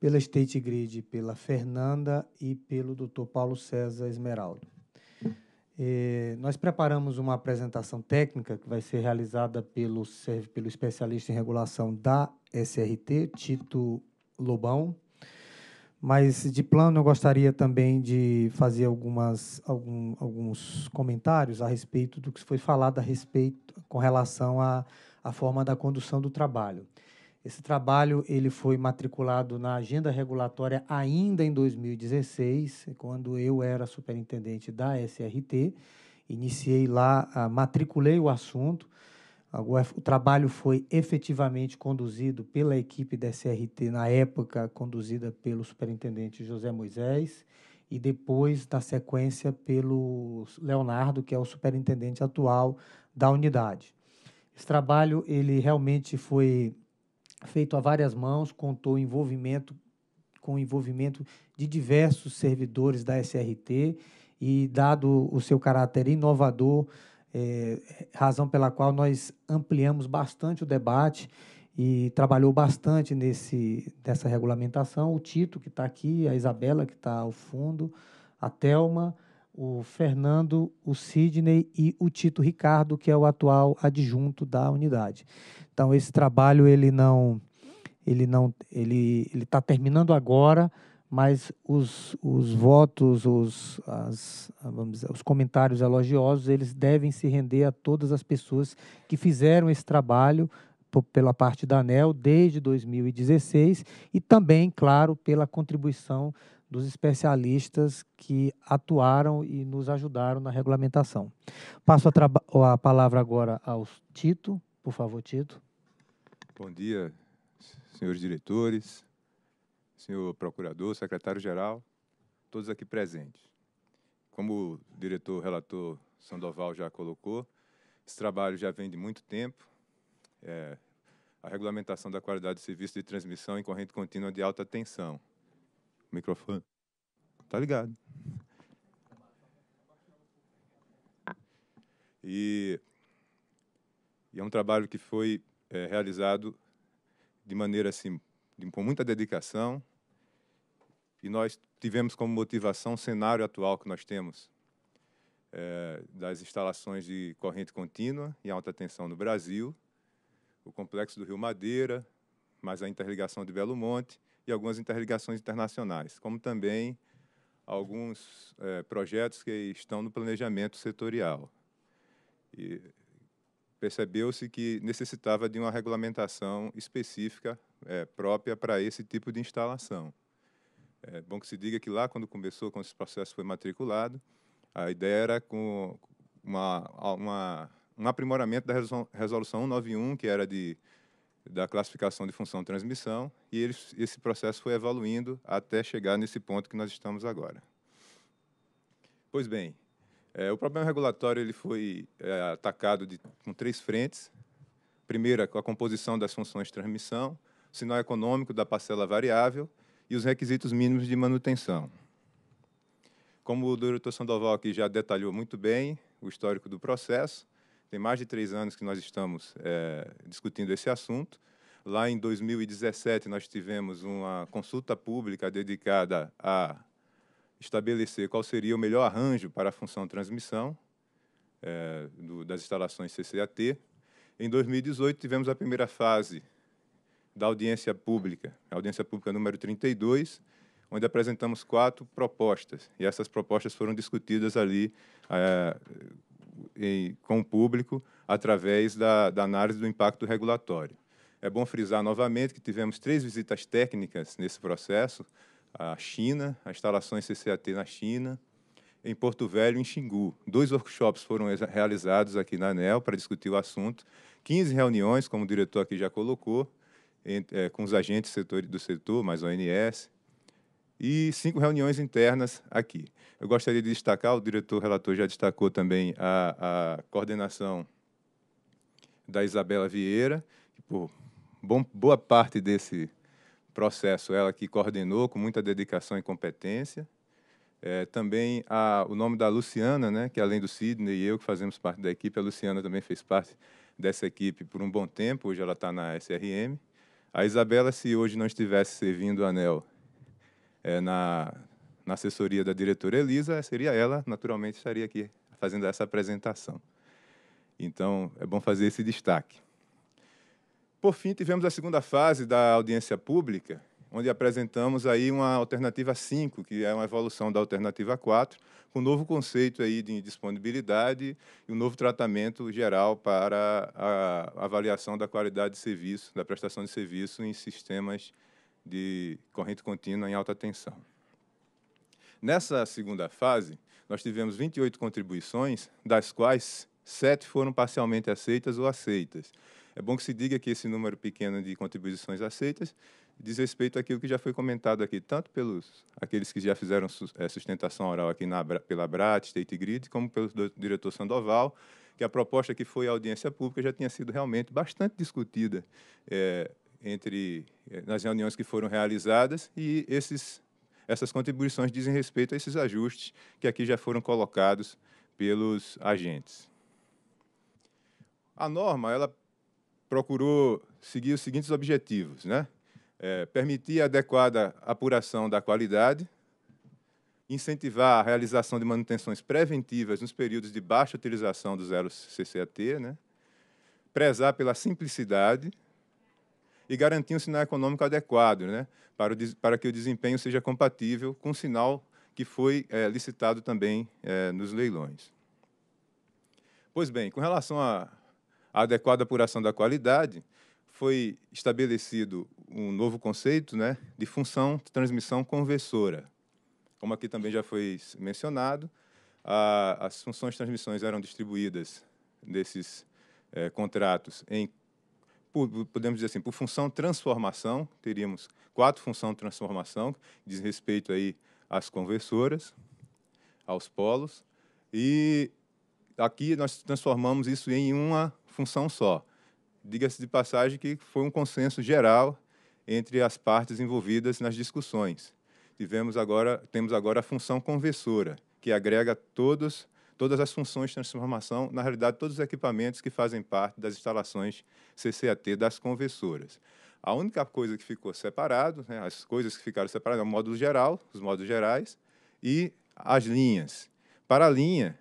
D: pela State Grid, pela Fernanda e pelo Dr. Paulo César Esmeraldo. E é, nós preparamos uma apresentação técnica que vai ser realizada pelo, pelo especialista em regulação da SRT, Tito Lobão, mas de plano eu gostaria também de fazer algumas, algum, alguns comentários a respeito do que foi falado a respeito com relação à, à forma da condução do trabalho. Esse trabalho ele foi matriculado na agenda regulatória ainda em 2016, quando eu era superintendente da SRT. Iniciei lá, ah, matriculei o assunto o trabalho foi efetivamente conduzido pela equipe da SRT, na época conduzida pelo superintendente José Moisés, e depois, na sequência, pelo Leonardo, que é o superintendente atual da unidade. Esse trabalho ele realmente foi feito a várias mãos, contou envolvimento com o envolvimento de diversos servidores da SRT e dado o seu caráter inovador, é, razão pela qual nós ampliamos bastante o debate e trabalhou bastante nesse dessa regulamentação. O Tito, que está aqui, a Isabela, que está ao fundo, a Thelma, o Fernando, o Sidney e o Tito Ricardo, que é o atual adjunto da unidade. Então, esse trabalho ele não ele não ele ele está terminando agora mas os, os votos, os, as, ah, dizer, os comentários elogiosos, eles devem se render a todas as pessoas que fizeram esse trabalho pela parte da ANEL desde 2016 e também, claro, pela contribuição dos especialistas que atuaram e nos ajudaram na regulamentação. Passo a, a palavra agora ao Tito. Por favor, Tito.
K: Bom dia, senhores diretores, senhor procurador, secretário-geral, todos aqui presentes. Como o diretor relator Sandoval já colocou, esse trabalho já vem de muito tempo. É, a regulamentação da qualidade de serviço de transmissão em corrente contínua de alta tensão. O microfone. está ligado. E, e é um trabalho que foi é, realizado de maneira assim com muita dedicação, e nós tivemos como motivação o cenário atual que nós temos é, das instalações de corrente contínua e alta tensão no Brasil, o complexo do Rio Madeira, mas a interligação de Belo Monte e algumas interligações internacionais, como também alguns é, projetos que estão no planejamento setorial. E percebeu-se que necessitava de uma regulamentação específica é, própria para esse tipo de instalação. É bom que se diga que lá, quando começou, quando esse processo foi matriculado, a ideia era com uma, uma, um aprimoramento da resolução 191, que era de, da classificação de função transmissão, e ele, esse processo foi evoluindo até chegar nesse ponto que nós estamos agora. Pois bem, é, o problema regulatório ele foi é, atacado de, com três frentes. Primeira, a composição das funções de transmissão, o sinal econômico da parcela variável e os requisitos mínimos de manutenção. Como o doutor Sandoval aqui já detalhou muito bem o histórico do processo, tem mais de três anos que nós estamos é, discutindo esse assunto. Lá em 2017, nós tivemos uma consulta pública dedicada a estabelecer qual seria o melhor arranjo para a função transmissão é, do, das instalações CCAT. Em 2018, tivemos a primeira fase da audiência pública, audiência pública número 32, onde apresentamos quatro propostas. E essas propostas foram discutidas ali é, em, com o público através da, da análise do impacto regulatório. É bom frisar novamente que tivemos três visitas técnicas nesse processo, a China, as instalações CCAT na China, em Porto Velho, em Xingu. Dois workshops foram realizados aqui na ANEL para discutir o assunto. 15 reuniões, como o diretor aqui já colocou, é, com os agentes setor, do setor, mais ONS, e cinco reuniões internas aqui. Eu gostaria de destacar, o diretor relator já destacou também a, a coordenação da Isabela Vieira, que por bom, boa parte desse processo ela que coordenou com muita dedicação e competência. É, também a, o nome da Luciana, né, que além do Sidney e eu que fazemos parte da equipe, a Luciana também fez parte dessa equipe por um bom tempo, hoje ela está na SRM. A Isabela, se hoje não estivesse servindo o anel é, na, na assessoria da diretora Elisa, seria ela, naturalmente estaria aqui fazendo essa apresentação. Então, é bom fazer esse destaque. Por fim, tivemos a segunda fase da audiência pública, onde apresentamos aí uma alternativa 5, que é uma evolução da alternativa 4, com um novo conceito aí de disponibilidade e um novo tratamento geral para a avaliação da qualidade de serviço, da prestação de serviço em sistemas de corrente contínua em alta tensão. Nessa segunda fase, nós tivemos 28 contribuições, das quais sete foram parcialmente aceitas ou aceitas. É bom que se diga que esse número pequeno de contribuições aceitas diz respeito àquilo que já foi comentado aqui, tanto pelos aqueles que já fizeram eh, sustentação oral aqui na, pela BRAT, State Grid, como pelo diretor Sandoval, que a proposta que foi à audiência pública já tinha sido realmente bastante discutida é, entre eh, nas reuniões que foram realizadas e esses essas contribuições dizem respeito a esses ajustes que aqui já foram colocados pelos agentes. A norma ela procurou seguir os seguintes objetivos, né? É, permitir a adequada apuração da qualidade, incentivar a realização de manutenções preventivas nos períodos de baixa utilização do zero CCAT, né? prezar pela simplicidade e garantir um sinal econômico adequado né? para, o, para que o desempenho seja compatível com o sinal que foi é, licitado também é, nos leilões. Pois bem, com relação a adequada apuração da qualidade, foi estabelecido um novo conceito né, de função de transmissão conversora. Como aqui também já foi mencionado, a, as funções de transmissões eram distribuídas desses é, eh, contratos em, por, podemos dizer assim, por função transformação, teríamos quatro função transformação, que diz respeito aí às conversoras, aos polos, e aqui nós transformamos isso em uma função só. Diga-se de passagem que foi um consenso geral entre as partes envolvidas nas discussões. Tivemos agora, temos agora a função conversora, que agrega todos, todas as funções de transformação, na realidade, todos os equipamentos que fazem parte das instalações CCAT das conversoras. A única coisa que ficou separado, né, as coisas que ficaram separadas, é o módulo geral, os módulos gerais, e as linhas. Para a linha,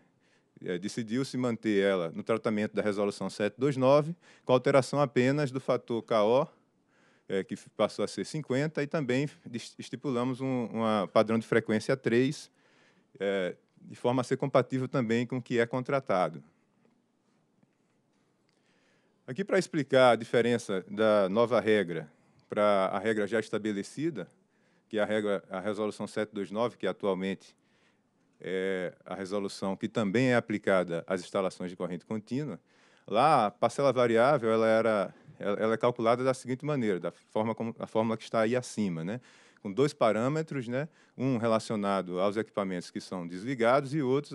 K: é, decidiu-se manter ela no tratamento da resolução 729, com alteração apenas do fator KO, é, que passou a ser 50, e também estipulamos um uma padrão de frequência 3, é, de forma a ser compatível também com o que é contratado. Aqui, para explicar a diferença da nova regra para a regra já estabelecida, que é a, regra, a resolução 729, que é atualmente é a resolução que também é aplicada às instalações de corrente contínua, lá a parcela variável ela era ela é calculada da seguinte maneira, da forma como a fórmula que está aí acima, né? Com dois parâmetros, né? Um relacionado aos equipamentos que são desligados e outros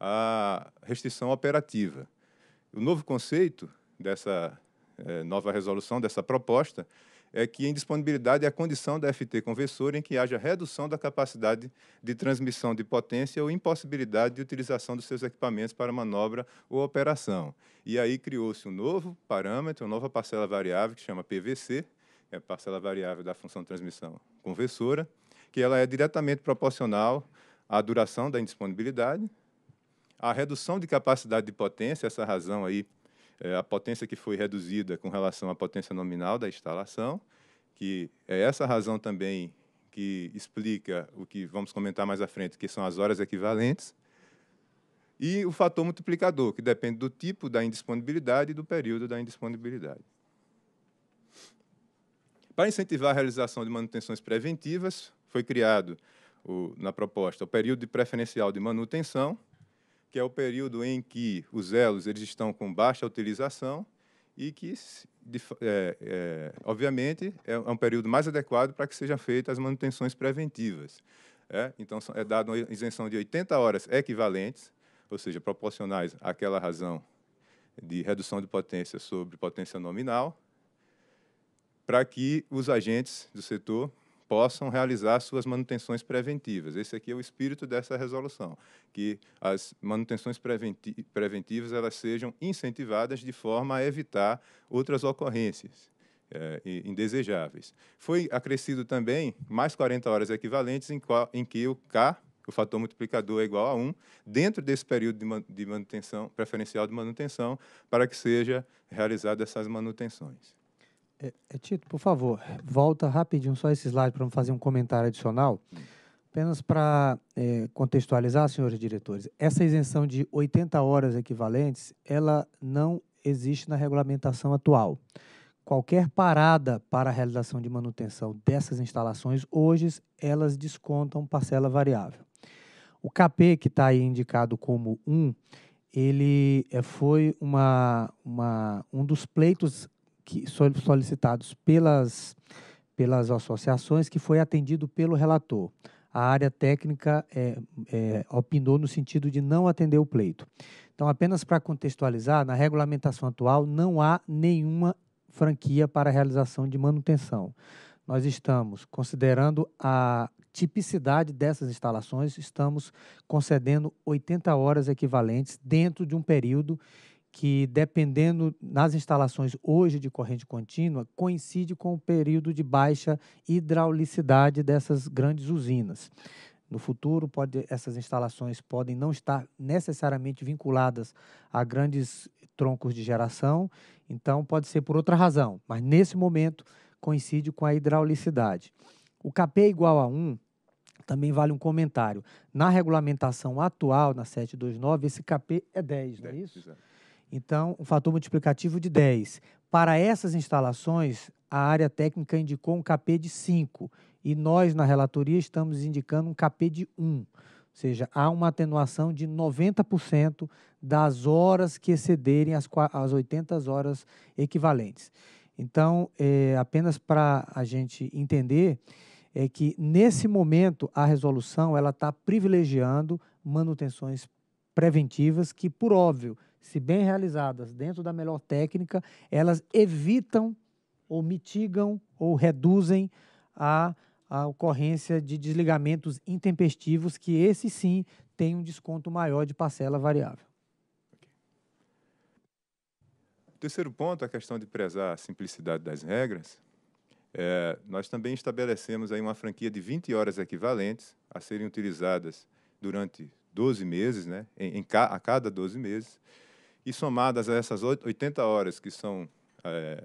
K: à, restrição operativa. O novo conceito dessa é, nova resolução, dessa proposta, é que indisponibilidade é a condição da FT conversora em que haja redução da capacidade de transmissão de potência ou impossibilidade de utilização dos seus equipamentos para manobra ou operação. E aí criou-se um novo parâmetro, uma nova parcela variável que chama PVC, que é a parcela variável da função de transmissão conversora, que ela é diretamente proporcional à duração da indisponibilidade, à redução de capacidade de potência, essa razão aí é a potência que foi reduzida com relação à potência nominal da instalação, que é essa razão também que explica o que vamos comentar mais à frente, que são as horas equivalentes, e o fator multiplicador, que depende do tipo da indisponibilidade e do período da indisponibilidade. Para incentivar a realização de manutenções preventivas, foi criado o, na proposta o período de preferencial de manutenção, que é o período em que os elos eles estão com baixa utilização e que, é, é, obviamente, é, é um período mais adequado para que sejam feitas as manutenções preventivas. É? Então, é dada uma isenção de 80 horas equivalentes, ou seja, proporcionais àquela razão de redução de potência sobre potência nominal, para que os agentes do setor possam realizar suas manutenções preventivas. Esse aqui é o espírito dessa resolução, que as manutenções preventi preventivas elas sejam incentivadas de forma a evitar outras ocorrências. É, indesejáveis. Foi acrescido também mais 40 horas equivalentes em, qual, em que o K, o fator multiplicador é igual a 1, dentro desse período de manutenção, preferencial de manutenção, para que seja realizada essas manutenções.
D: É, é, Tito, por favor, volta rapidinho só esse slide para fazer um comentário adicional. Apenas para é, contextualizar, senhores diretores, essa isenção de 80 horas equivalentes, ela não existe na regulamentação atual. Qualquer parada para a realização de manutenção dessas instalações, hoje elas descontam parcela variável. O KP, que está aí indicado como 1, ele é, foi uma, uma, um dos pleitos que, solicitados pelas, pelas associações, que foi atendido pelo relator. A área técnica é, é, opinou no sentido de não atender o pleito. Então, apenas para contextualizar, na regulamentação atual não há nenhuma franquia para realização de manutenção. Nós estamos considerando a tipicidade dessas instalações, estamos concedendo 80 horas equivalentes dentro de um período que, dependendo nas instalações hoje de corrente contínua, coincide com o período de baixa hidraulicidade dessas grandes usinas. No futuro, pode, essas instalações podem não estar necessariamente vinculadas a grandes troncos de geração, então pode ser por outra razão, mas nesse momento coincide com a hidraulicidade. O KP é igual a 1 também vale um comentário. Na regulamentação atual, na 729, esse KP é 10, não é isso? Exatamente. Então, um fator multiplicativo de 10. Para essas instalações, a área técnica indicou um KP de 5 e nós, na relatoria, estamos indicando um KP de 1. Ou seja, há uma atenuação de 90% das horas que excederem as, as 80 horas equivalentes. Então, é, apenas para a gente entender, é que nesse momento a resolução ela está privilegiando manutenções preventivas que, por óbvio, se bem realizadas dentro da melhor técnica, elas evitam ou mitigam ou reduzem a, a ocorrência de desligamentos intempestivos, que esse sim tem um desconto maior de parcela variável.
K: O terceiro ponto, a questão de prezar a simplicidade das regras, é, nós também estabelecemos aí uma franquia de 20 horas equivalentes a serem utilizadas durante 12 meses, né, em, em ca, a cada 12 meses, e somadas a essas 80 horas que são, é,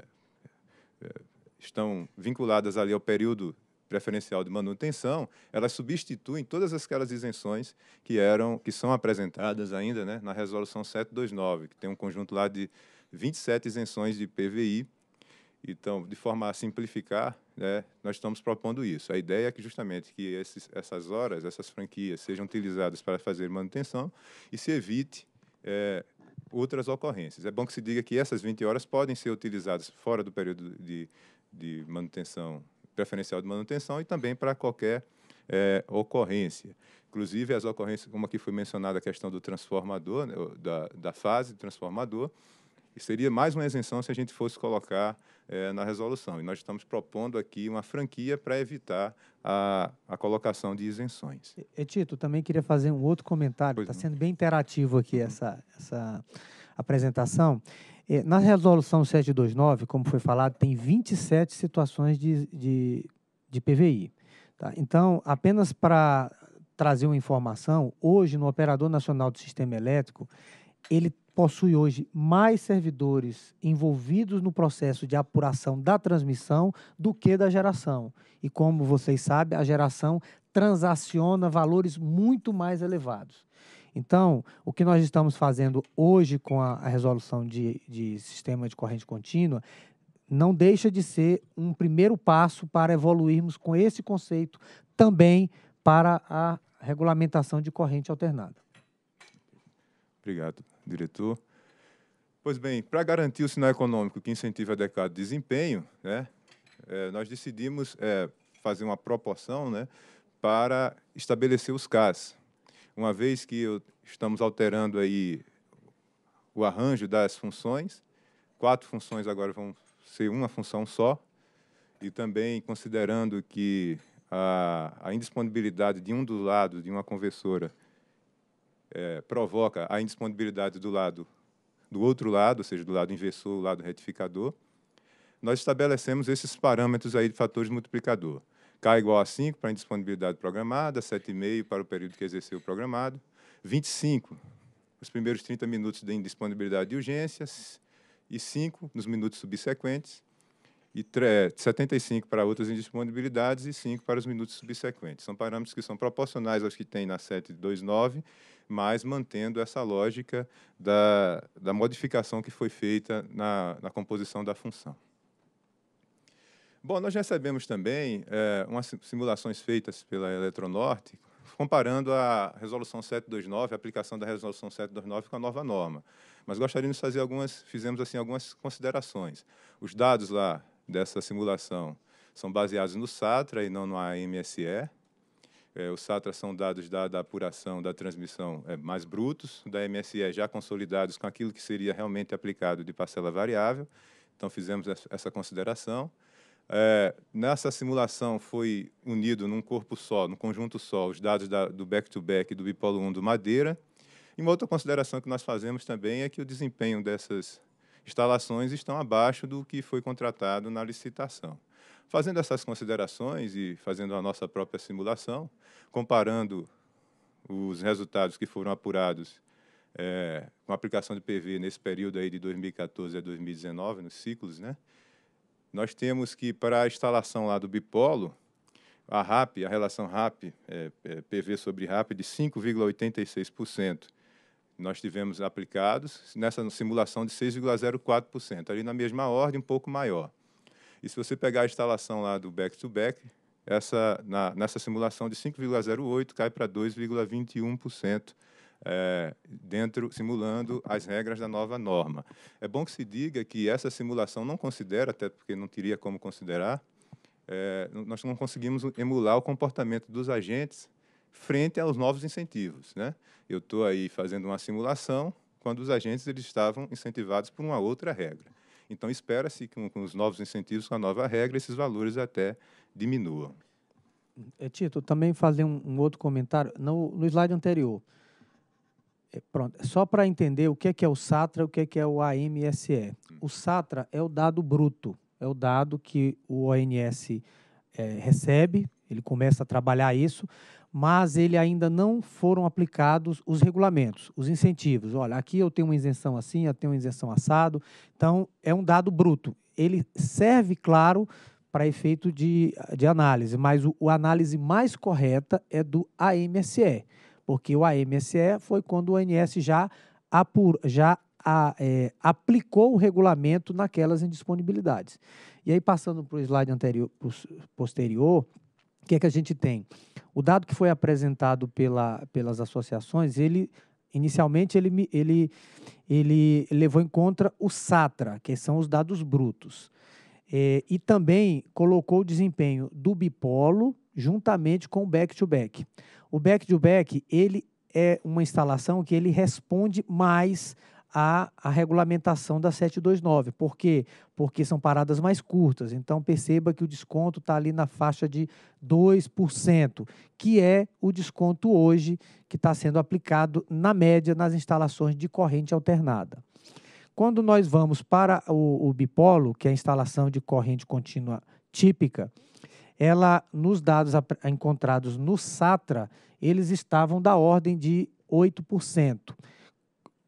K: é, estão vinculadas ali ao período preferencial de manutenção, elas substituem todas aquelas isenções que eram que são apresentadas ainda né, na resolução 729, que tem um conjunto lá de 27 isenções de PVI. Então, de forma a simplificar, né, nós estamos propondo isso. A ideia é que justamente que esses, essas horas, essas franquias sejam utilizadas para fazer manutenção e se evite é, outras ocorrências. É bom que se diga que essas 20 horas podem ser utilizadas fora do período de, de manutenção, preferencial de manutenção, e também para qualquer é, ocorrência. Inclusive, as ocorrências, como aqui foi mencionada a questão do transformador, né, da, da fase do transformador, seria mais uma isenção se a gente fosse colocar é, na resolução. E nós estamos propondo aqui uma franquia para evitar a, a colocação de isenções.
D: E, Tito, também queria fazer um outro comentário, está sendo bem interativo aqui uhum. essa, essa apresentação. É, na resolução 729, como foi falado, tem 27 situações de, de, de PVI. Tá? Então, apenas para trazer uma informação, hoje no Operador Nacional do Sistema Elétrico, ele possui hoje mais servidores envolvidos no processo de apuração da transmissão do que da geração. E como vocês sabem, a geração transaciona valores muito mais elevados. Então, o que nós estamos fazendo hoje com a, a resolução de, de sistema de corrente contínua não deixa de ser um primeiro passo para evoluirmos com esse conceito também para a regulamentação de corrente alternada.
K: Obrigado diretor. Pois bem, para garantir o sinal econômico que incentiva a adequado desempenho, né, é, nós decidimos é, fazer uma proporção né, para estabelecer os CAS. Uma vez que eu, estamos alterando aí o arranjo das funções, quatro funções agora vão ser uma função só, e também considerando que a, a indisponibilidade de um dos lados de uma conversora é, provoca a indisponibilidade do lado do outro lado, ou seja, do lado inversor, do lado retificador, nós estabelecemos esses parâmetros aí de fatores multiplicador. K igual a 5 para a indisponibilidade programada, 7,5 para o período que exerceu o programado, 25 os primeiros 30 minutos de indisponibilidade de urgências e 5 nos minutos subsequentes e 75 para outras indisponibilidades e 5 para os minutos subsequentes. São parâmetros que são proporcionais aos que tem na 729, mas mantendo essa lógica da, da modificação que foi feita na, na composição da função. Bom, nós recebemos também é, umas simulações feitas pela Eletronorte, comparando a resolução 729, a aplicação da resolução 729 com a nova norma. Mas gostaríamos de fazer algumas, fizemos assim algumas considerações. Os dados lá dessa simulação são baseados no SATRA e não no AMSE. É, os SATRA são dados da, da apuração da transmissão é, mais brutos, da MSE é já consolidados com aquilo que seria realmente aplicado de parcela variável. Então, fizemos essa consideração. É, nessa simulação foi unido num corpo só, num conjunto só, os dados da, do back-to-back -back, do bipolo 1 do Madeira. E uma outra consideração que nós fazemos também é que o desempenho dessas instalações estão abaixo do que foi contratado na licitação. Fazendo essas considerações e fazendo a nossa própria simulação, comparando os resultados que foram apurados é, com a aplicação de PV nesse período aí de 2014 a 2019, nos ciclos, né? Nós temos que, para a instalação lá do bipolo, a RAP, a relação RAP, é, é, PV sobre RAP, de 5,86% nós tivemos aplicados nessa simulação de 6,04%, ali na mesma ordem, um pouco maior. E se você pegar a instalação lá do back-to-back, essa, na, nessa simulação de 5,08 cai para 2,21%, é, eh, dentro simulando as regras da nova norma. É bom que se diga que essa simulação não considera, até porque não teria como considerar, é, nós não conseguimos emular o comportamento dos agentes frente aos novos incentivos. Né? Eu estou aí fazendo uma simulação quando os agentes eles estavam incentivados por uma outra regra. Então, espera-se que com os novos incentivos, com a nova regra, esses valores até diminuam.
D: É, Tito, também fazer um, um outro comentário. No, no slide anterior, é, pronto, é só para entender o que é, que é o SATRA e o que é, que é o AMSE. Hum. O SATRA é o dado bruto, é o dado que o ONS é, recebe, ele começa a trabalhar isso mas ele ainda não foram aplicados os regulamentos, os incentivos. Olha, aqui eu tenho uma isenção assim, eu tenho uma isenção assado. Então, é um dado bruto. Ele serve, claro, para efeito de, de análise, mas o, a análise mais correta é do AMSE, porque o AMSE foi quando o ANS já, apur, já a, é, aplicou o regulamento naquelas indisponibilidades. E aí, passando para o slide anterior, posterior, o que é que a gente tem? O dado que foi apresentado pela, pelas associações, ele inicialmente ele, ele, ele levou em conta o SATRA, que são os dados brutos. É, e também colocou o desempenho do bipolo juntamente com o back-to-back. -back. O back-to-back, -back, ele é uma instalação que ele responde mais a, a regulamentação da 729. Por quê? Porque são paradas mais curtas. Então, perceba que o desconto está ali na faixa de 2%, que é o desconto hoje que está sendo aplicado, na média, nas instalações de corrente alternada. Quando nós vamos para o, o bipolo, que é a instalação de corrente contínua típica, ela, nos dados encontrados no SATRA, eles estavam da ordem de 8%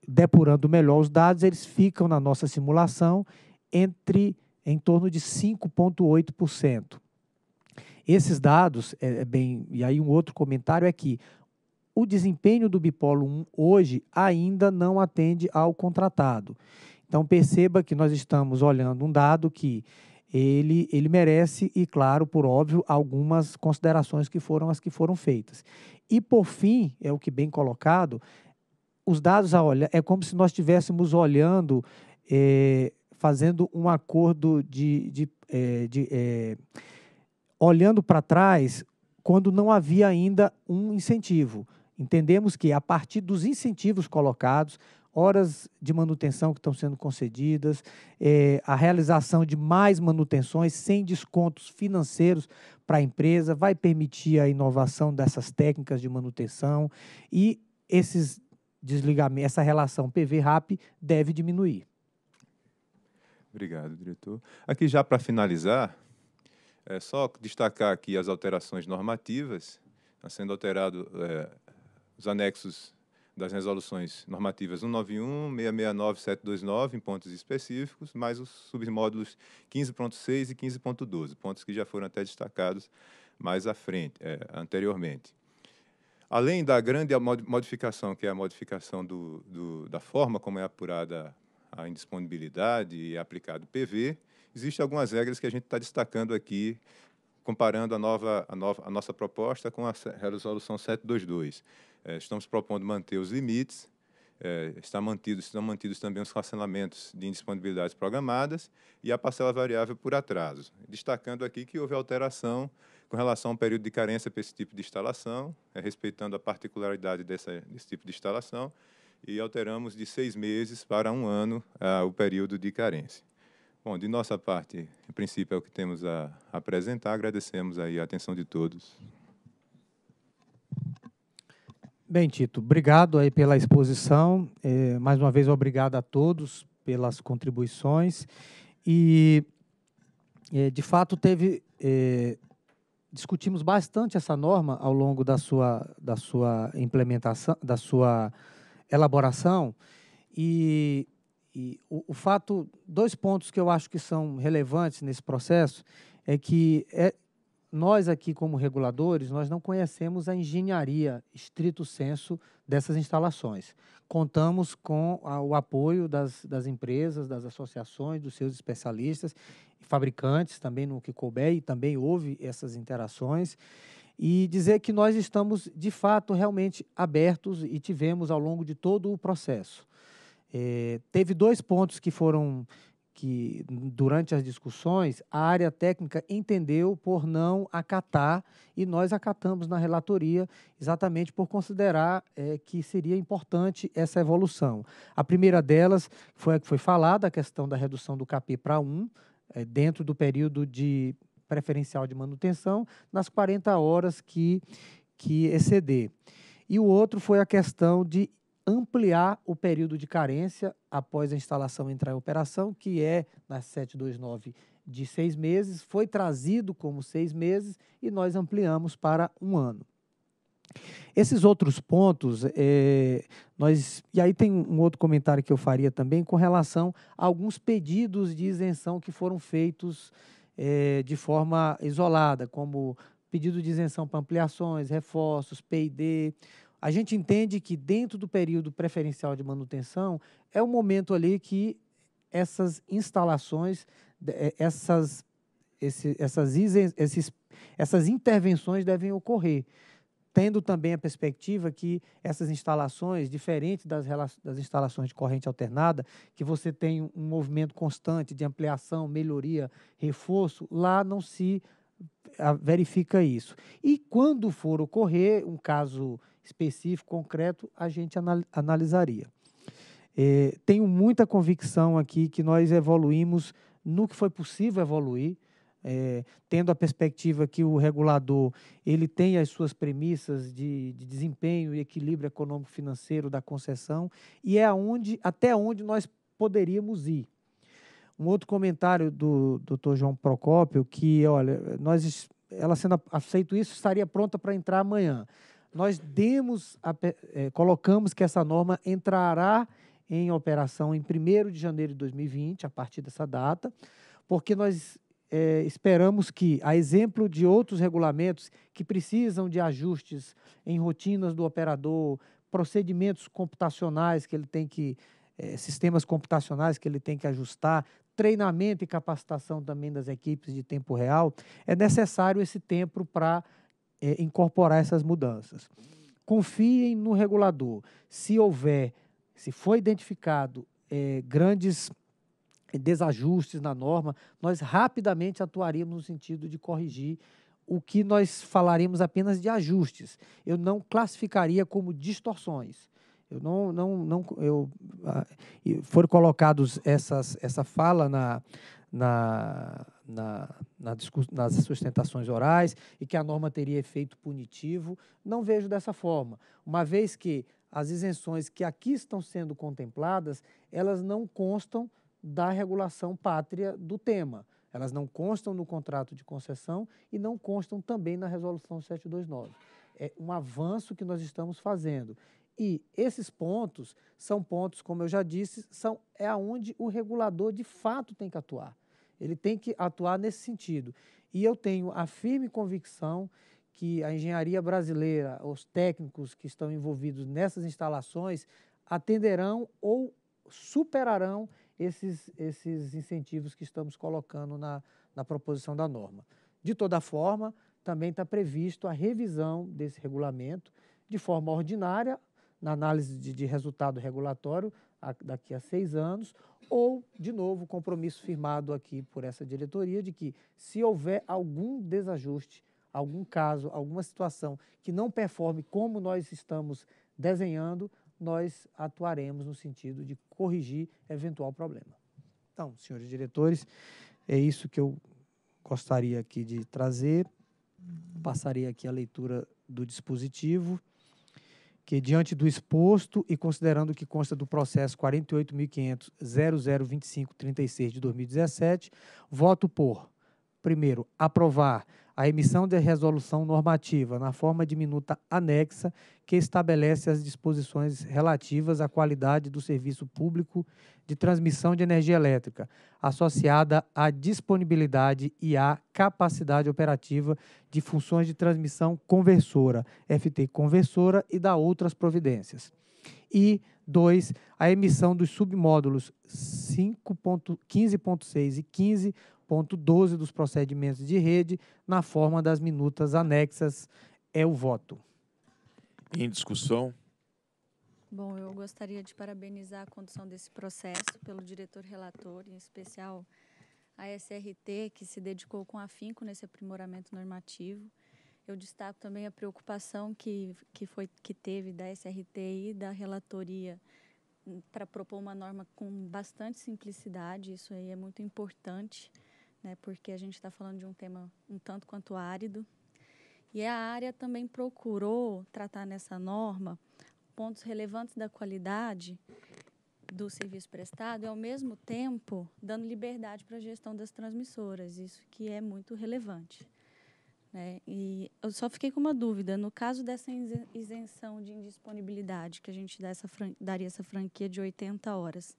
D: depurando melhor os dados, eles ficam na nossa simulação entre em torno de 5,8%. Esses dados, é, é, bem, e aí um outro comentário é que o desempenho do bipolo 1 hoje ainda não atende ao contratado. Então perceba que nós estamos olhando um dado que ele, ele merece, e claro, por óbvio, algumas considerações que foram as que foram feitas. E por fim, é o que bem colocado, os dados a ah, olhar, é como se nós estivéssemos olhando, é, fazendo um acordo de. de, é, de é, olhando para trás quando não havia ainda um incentivo. Entendemos que, a partir dos incentivos colocados, horas de manutenção que estão sendo concedidas, é, a realização de mais manutenções sem descontos financeiros para a empresa, vai permitir a inovação dessas técnicas de manutenção e esses desligamento, essa relação PV-RAP deve diminuir.
K: Obrigado, diretor. Aqui já para finalizar, é só destacar aqui as alterações normativas, está sendo alterado é, os anexos das resoluções normativas 191, 669, 729, em pontos específicos, mais os submódulos 15.6 e 15.12, pontos que já foram até destacados mais à frente, é, anteriormente. Além da grande modificação, que é a modificação do, do, da forma como é apurada a indisponibilidade e é aplicado PV, existem algumas regras que a gente está destacando aqui, comparando a, nova, a, nova, a nossa proposta com a resolução 722. É, estamos propondo manter os limites, é, está mantido, estão mantidos também os racionamentos de indisponibilidades programadas e a parcela variável por atraso, destacando aqui que houve alteração com relação ao período de carência para esse tipo de instalação, é, respeitando a particularidade dessa, desse tipo de instalação, e alteramos de seis meses para um ano ah, o período de carência. Bom, de nossa parte, em princípio é o que temos a apresentar. Agradecemos aí a atenção de todos.
D: Bem, Tito, obrigado aí pela exposição. É, mais uma vez, obrigado a todos pelas contribuições. E, é, de fato, teve é, discutimos bastante essa norma ao longo da sua, da sua implementação, da sua elaboração. E, e o, o, fato, dois pontos que eu acho que são relevantes nesse processo é que é, nós aqui como reguladores, nós não conhecemos a engenharia estrito senso dessas instalações. Contamos com a, o apoio das, das empresas, das associações, dos seus especialistas, fabricantes também no que couber, e também houve essas interações. E dizer que nós estamos, de fato, realmente abertos e tivemos ao longo de todo o processo. É, teve dois pontos que foram que durante as discussões a área técnica entendeu por não acatar e nós acatamos na relatoria exatamente por considerar é, que seria importante essa evolução. A primeira delas foi a que foi falada, a questão da redução do CAP para 1, é, eh, dentro do período de preferencial de manutenção, nas 40 horas que, que exceder. E o outro foi a questão de ampliar o período de carência após a instalação entrar em operação, que é na 729 de seis meses, foi trazido como seis meses e nós ampliamos para um ano. Esses outros pontos, é, nós e aí tem um outro comentário que eu faria também com relação a alguns pedidos de isenção que foram feitos é, de forma isolada, como pedido de isenção para ampliações, reforços, P&D, a gente entende que dentro do período preferencial de manutenção é o momento ali que essas instalações, eh, essas, esse, essas, esses, essas intervenções devem ocorrer tendo também a perspectiva que essas instalações, diferente das, das, instalações de corrente alternada, que você tem um movimento constante de ampliação, melhoria, reforço, lá não se eh, verifica isso. E quando for ocorrer um caso específico, concreto, a gente analisaria. É, tenho muita convicção aqui que nós evoluímos no que foi possível evoluir, é, tendo a perspectiva que o regulador ele tem as suas premissas de, de desempenho e equilíbrio econômico-financeiro da concessão e é aonde, até onde nós poderíamos ir. Um outro comentário do Dr. João Procópio que, olha, nós, ela sendo aceito isso, estaria pronta para entrar amanhã nós demos a, é, colocamos que essa norma entrará em operação em 1 de janeiro de 2020, a partir dessa data, porque nós é, esperamos que, a exemplo de outros regulamentos que precisam de ajustes em rotinas do operador, procedimentos computacionais que ele tem que, é, sistemas computacionais que ele tem que ajustar, treinamento e capacitação também das equipes de tempo real, é necessário esse tempo para é, incorporar essas mudanças. Confiem no regulador. Se houver, se for identificado é, grandes desajustes na norma, nós rapidamente atuaríamos no sentido de corrigir o que nós falaríamos apenas de ajustes. Eu não classificaria como distorções. Eu não, não, não eu, ah, foram colocados essas, essa fala na, na, na, na nas sustentações orais e que a norma teria efeito punitivo. Não vejo dessa forma, uma vez que as isenções que aqui estão sendo contempladas, elas não constam da regulação pátria do tema. Elas não constam no contrato de concessão e não constam também na resolução 729. É um avanço que nós estamos fazendo. E esses pontos são pontos, como eu já disse, são é aonde o regulador de fato tem que atuar. Ele tem que atuar nesse sentido. E eu tenho a firme convicção que a engenharia brasileira, os técnicos que estão envolvidos nessas instalações, atenderão ou superarão esses, esses incentivos que estamos colocando na, na proposição da norma. De toda forma, também está previsto a revisão desse regulamento de forma ordinária, na análise de, de resultado regulatório, a, daqui a seis anos, ou, de novo, compromisso firmado aqui por essa diretoria de que, se houver algum desajuste, algum caso, alguma situação que não performe como nós estamos desenhando, nós atuaremos no sentido de corrigir eventual problema. Então, senhores diretores, é isso que eu gostaria aqui de trazer. Passarei aqui a leitura do dispositivo que, diante do exposto e considerando que consta do processo 48.500.002536 de 2017, voto por, primeiro, aprovar a emissão de resolução normativa na forma de minuta anexa que estabelece as disposições relativas à qualidade do serviço público de transmissão de energia elétrica, associada à disponibilidade e à capacidade operativa de funções de transmissão conversora, FT conversora e da outras providências. E dois A emissão dos submódulos 15.6 e 15 Ponto 12 dos procedimentos de rede, na forma das minutas anexas, é o voto.
A: Em discussão.
C: Bom, eu gostaria de parabenizar a condução desse processo pelo diretor relator, em especial a SRT, que se dedicou com afinco nesse aprimoramento normativo. Eu destaco também a preocupação que, que, foi, que teve da SRT e da relatoria hum, para propor uma norma com bastante simplicidade, isso aí é muito importante né? Porque a gente está falando de um tema um tanto quanto árido. E a área também procurou tratar nessa norma pontos relevantes da qualidade do serviço prestado e, ao mesmo tempo, dando liberdade para a gestão das transmissoras, isso que é muito relevante. Né? E eu só fiquei com uma dúvida: no caso dessa isenção de indisponibilidade, que a gente dá essa daria essa franquia de 80 horas,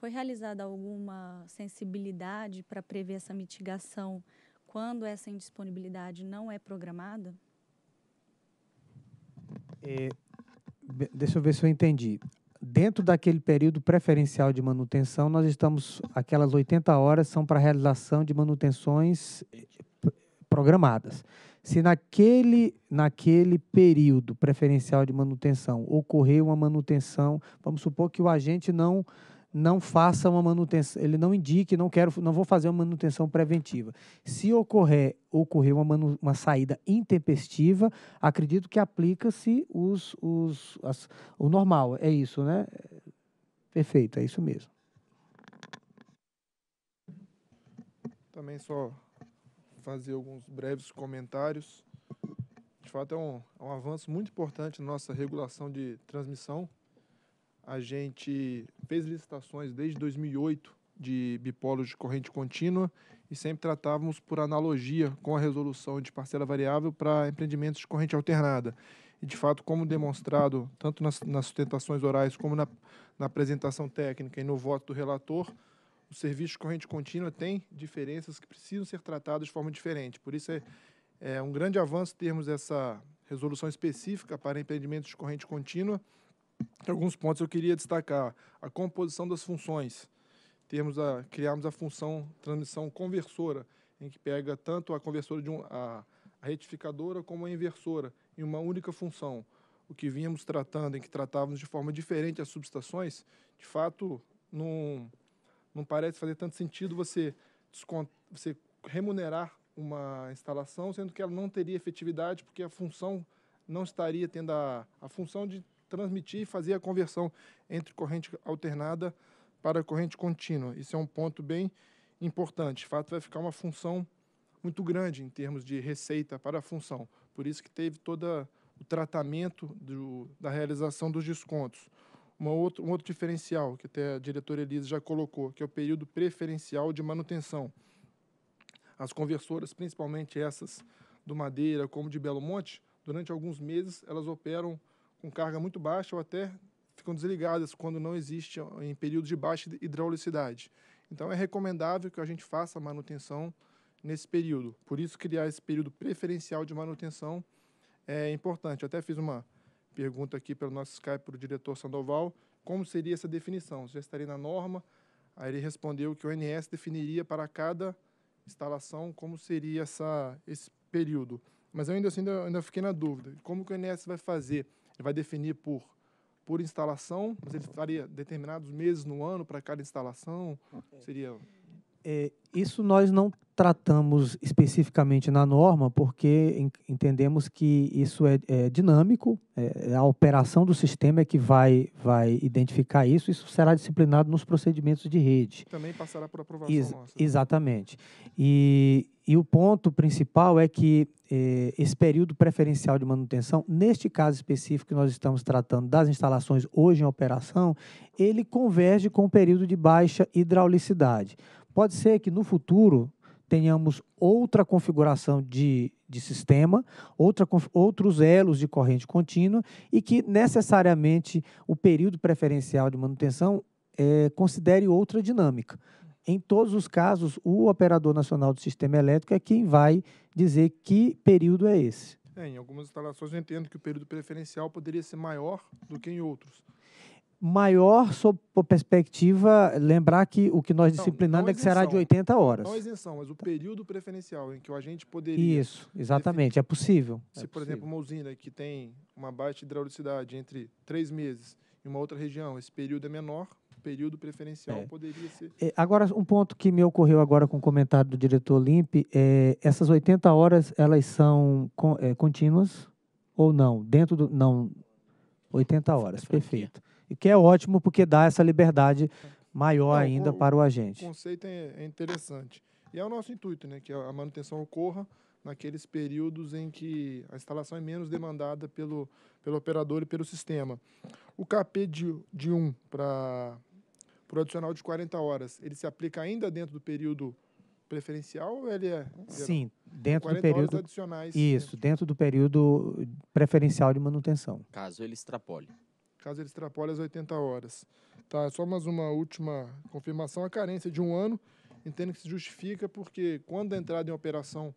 C: foi realizada alguma sensibilidade para prever essa mitigação quando essa indisponibilidade não é programada?
D: É, deixa eu ver se eu entendi. Dentro daquele período preferencial de manutenção, nós estamos. Aquelas 80 horas são para realização de manutenções eh, programadas. Se naquele, naquele período preferencial de manutenção ocorrer uma manutenção, vamos supor que o agente não não faça uma manutenção, ele não indique, não quero, não vou fazer uma manutenção preventiva. Se ocorrer, ocorrer uma, manu, uma saída intempestiva, acredito que aplica-se os, os, as, o normal. É isso, né? Perfeito, é isso mesmo.
L: Também só fazer alguns breves comentários. De fato, é um, é um avanço muito importante na nossa regulação de transmissão a gente fez licitações desde 2008 de bipolos de corrente contínua e sempre tratávamos por analogia com a resolução de parcela variável para empreendimentos de corrente alternada. E, de fato, como demonstrado tanto nas, nas sustentações orais como na, na apresentação técnica e no voto do relator, o serviço de corrente contínua tem diferenças que precisam ser tratadas de forma diferente. Por isso é, é um grande avanço termos essa resolução específica para empreendimentos de corrente contínua alguns pontos eu queria destacar. A composição das funções. Temos a, criamos a função transmissão conversora, em que pega tanto a conversora de um, a, a retificadora como a inversora em uma única função. O que vínhamos tratando, em que tratávamos de forma diferente as subestações, de fato, não, não parece fazer tanto sentido você, você remunerar uma instalação, sendo que ela não teria efetividade, porque a função não estaria tendo a, a função de transmitir e fazer a conversão entre corrente alternada para corrente contínua. Isso é um ponto bem importante. De fato, vai ficar uma função muito grande em termos de receita para a função. Por isso que teve todo o tratamento do, da realização dos descontos. Uma outro, um outro diferencial que até a diretora Elisa já colocou, que é o período preferencial de manutenção. As conversoras, principalmente essas do Madeira como de Belo Monte, durante alguns meses elas operam com carga muito baixa ou até ficam desligadas quando não existe em período de baixa hidraulicidade. Então é recomendável que a gente faça a manutenção nesse período. Por isso criar esse período preferencial de manutenção é importante. Eu até fiz uma pergunta aqui pelo nosso Skype para o diretor Sandoval, como seria essa definição? Se já estaria na norma? Aí ele respondeu que o ONS definiria para cada instalação como seria essa, esse período. Mas eu ainda assim ainda, ainda fiquei na dúvida. Como que o ONS vai fazer? Ele vai definir por, por instalação, mas ele faria determinados meses no ano para cada instalação. Seria é,
D: isso nós não tratamos especificamente na norma, porque entendemos que isso é, é dinâmico, é, é, a operação do sistema é que vai, vai identificar isso, isso será disciplinado nos procedimentos de rede. Também passará por aprovação Ex nossa. Exatamente. E, e o ponto principal é que é, esse período preferencial de manutenção, neste caso específico que nós estamos tratando das instalações hoje em operação, ele converge com o período de baixa hidraulicidade. Pode ser que no futuro tenhamos outra configuração de, de sistema, outra, outros elos de corrente contínua e que necessariamente o período preferencial de manutenção é, considere outra dinâmica. Em todos os casos, o operador nacional do sistema elétrico é quem vai dizer que período é esse.
L: É, em algumas instalações eu entendo que o período preferencial poderia ser maior do que em outros
D: maior sob perspectiva, lembrar que o que nós disciplinamos é que será de 80 horas. Não
L: isenção, mas o período preferencial em que o agente poderia... Isso, exatamente, definir. é
D: possível. É Se, é por possível.
L: exemplo, uma usina que tem uma baixa hidraulicidade entre três meses e uma outra região, esse período é menor, o período preferencial é. poderia ser...
D: É, agora, um ponto que me ocorreu agora com o comentário do diretor Limpe, é, essas 80 horas, elas são é, contínuas ou não? Dentro do... Não, 80 horas, perfeito e que é ótimo porque dá essa liberdade maior Não, ainda o, para o agente. O
L: conceito é, é, interessante. E é o nosso intuito, né, que a manutenção ocorra naqueles períodos em que a instalação é menos demandada pelo, pelo operador e pelo sistema. O KP de, de 1 para o adicional de 40 horas, ele se aplica ainda dentro do período preferencial ou ele é? Sim, dentro do período. adicionais. Isso,
D: dentro. dentro do período preferencial de manutenção.
L: Caso ele extrapole caso ele extrapole as 80 horas. Tá? É só mais uma última confirmação: a carência de um ano entendo que se justifica porque quando a entrada em operação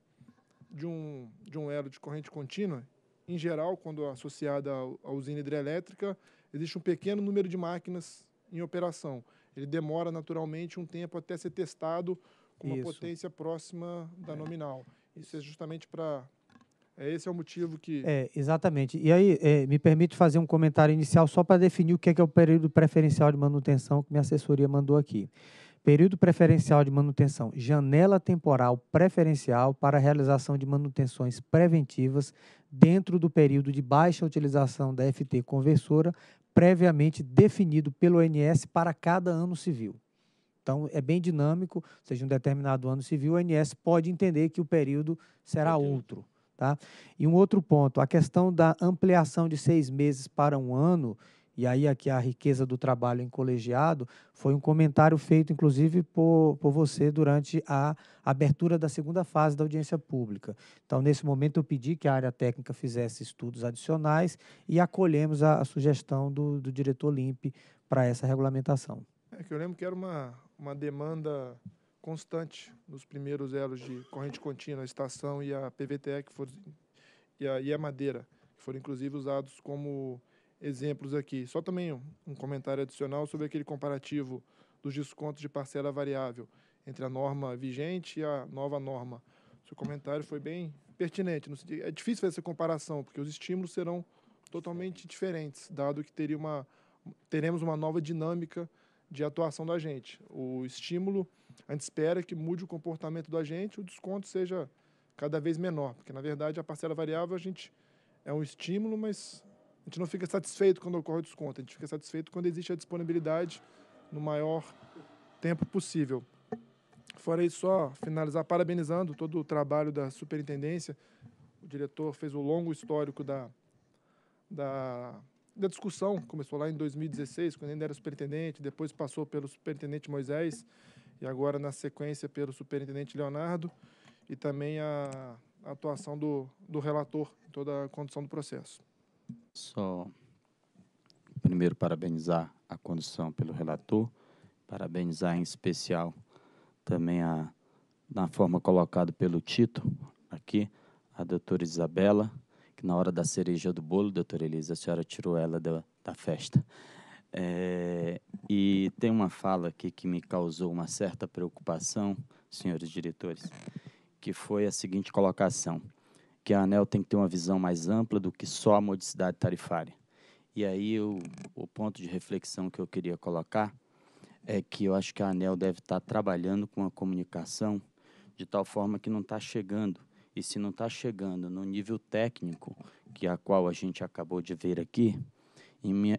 L: de um, de um elo de corrente contínua, em geral, quando associada à usina hidrelétrica, existe um pequeno número de máquinas em operação. Ele demora naturalmente um tempo até ser testado com uma Isso. potência próxima da é. nominal. Isso é justamente para é Esse é o motivo que. É, exatamente.
D: E aí, é, me permite fazer um comentário inicial só para definir o que é, que é o período preferencial de manutenção que minha assessoria mandou aqui. Período preferencial de manutenção, janela temporal preferencial para realização de manutenções preventivas dentro do período de baixa utilização da FT conversora, previamente definido pelo ONS para cada ano civil. Então, é bem dinâmico, seja, um determinado ano civil, o ONS pode entender que o período será outro. Tá? E um outro ponto, a questão da ampliação de seis meses para um ano, e aí aqui a riqueza do trabalho em colegiado, foi um comentário feito, inclusive, por, por você durante a abertura da segunda fase da audiência pública. Então, nesse momento, eu pedi que a área técnica fizesse estudos adicionais e acolhemos a, a sugestão do, do diretor LIMP para essa regulamentação.
L: É que eu lembro que era uma, uma demanda constante nos primeiros elos de corrente contínua, a estação e a PVTE que for, e, a, e a madeira, que foram inclusive usados como exemplos aqui. Só também um, um comentário adicional sobre aquele comparativo dos descontos de parcela variável entre a norma vigente e a nova norma. Seu comentário foi bem pertinente. É difícil fazer essa comparação, porque os estímulos serão totalmente diferentes, dado que teria uma, teremos uma nova dinâmica de atuação da gente. O estímulo a gente espera que mude o comportamento do agente, o desconto seja cada vez menor, porque na verdade a parcela variável a gente é um estímulo, mas a gente não fica satisfeito quando ocorre o desconto, a gente fica satisfeito quando existe a disponibilidade no maior tempo possível. Fora isso, só finalizar parabenizando todo o trabalho da superintendência. O diretor fez o longo histórico da, da, da discussão, começou lá em 2016, quando ainda era superintendente, depois passou pelo superintendente Moisés, e agora na sequência pelo superintendente Leonardo e também a atuação do, do relator em toda a condução do processo.
M: Só primeiro parabenizar a condução pelo relator, parabenizar em especial também a na forma colocada pelo Tito aqui, a doutora Isabela, que na hora da cereja do bolo, doutora Elisa, a senhora tirou ela da, da festa. É, e tem uma fala aqui que me causou uma certa preocupação, senhores diretores, que foi a seguinte colocação: que a ANEL tem que ter uma visão mais ampla do que só a modicidade tarifária. E aí o, o ponto de reflexão que eu queria colocar é que eu acho que a ANEL deve estar trabalhando com a comunicação de tal forma que não está chegando. E se não está chegando no nível técnico, que a qual a gente acabou de ver aqui,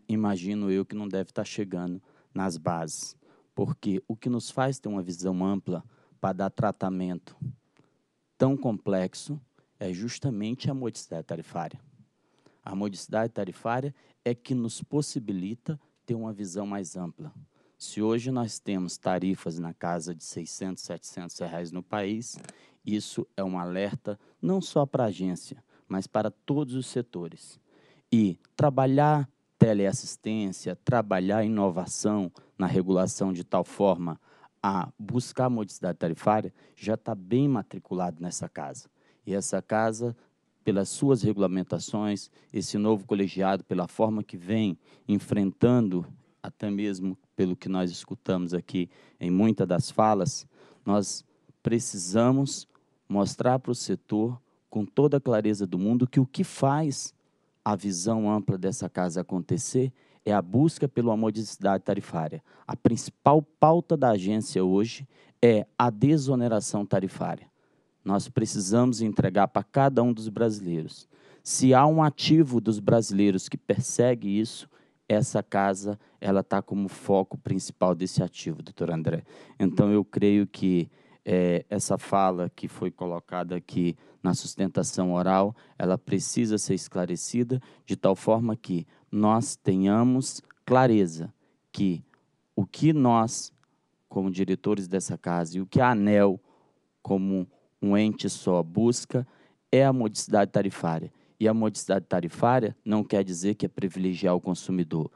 M: imagino eu que não deve estar tá chegando nas bases. Porque o que nos faz ter uma visão ampla para dar tratamento tão complexo é justamente a modicidade tarifária. A modicidade tarifária é que nos possibilita ter uma visão mais ampla. Se hoje nós temos tarifas na casa de 600, 700 reais no país, isso é um alerta não só para a agência, mas para todos os setores. E trabalhar teleassistência, trabalhar inovação na regulação de tal forma a buscar a modicidade tarifária, já está bem matriculado nessa casa. E essa casa, pelas suas regulamentações, esse novo colegiado, pela forma que vem enfrentando, até mesmo pelo que nós escutamos aqui em muitas das falas, nós precisamos mostrar para o setor, com toda a clareza do mundo, que o que faz a visão ampla dessa casa acontecer é a busca pelo amor de cidade tarifária. A principal pauta da agência hoje é a desoneração tarifária. Nós precisamos entregar para cada um dos brasileiros. Se há um ativo dos brasileiros que persegue isso, essa casa ela está como foco principal desse ativo, doutor André. Então eu creio que é, essa fala que foi colocada aqui na sustentação oral, ela precisa ser esclarecida de tal forma que nós tenhamos clareza que o que nós, como diretores dessa casa, e o que a ANEL, como um ente só, busca é a modicidade tarifária. E a modicidade tarifária não quer dizer que é privilegiar o consumidor,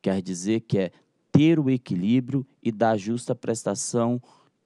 M: quer dizer que é ter o equilíbrio e dar justa prestação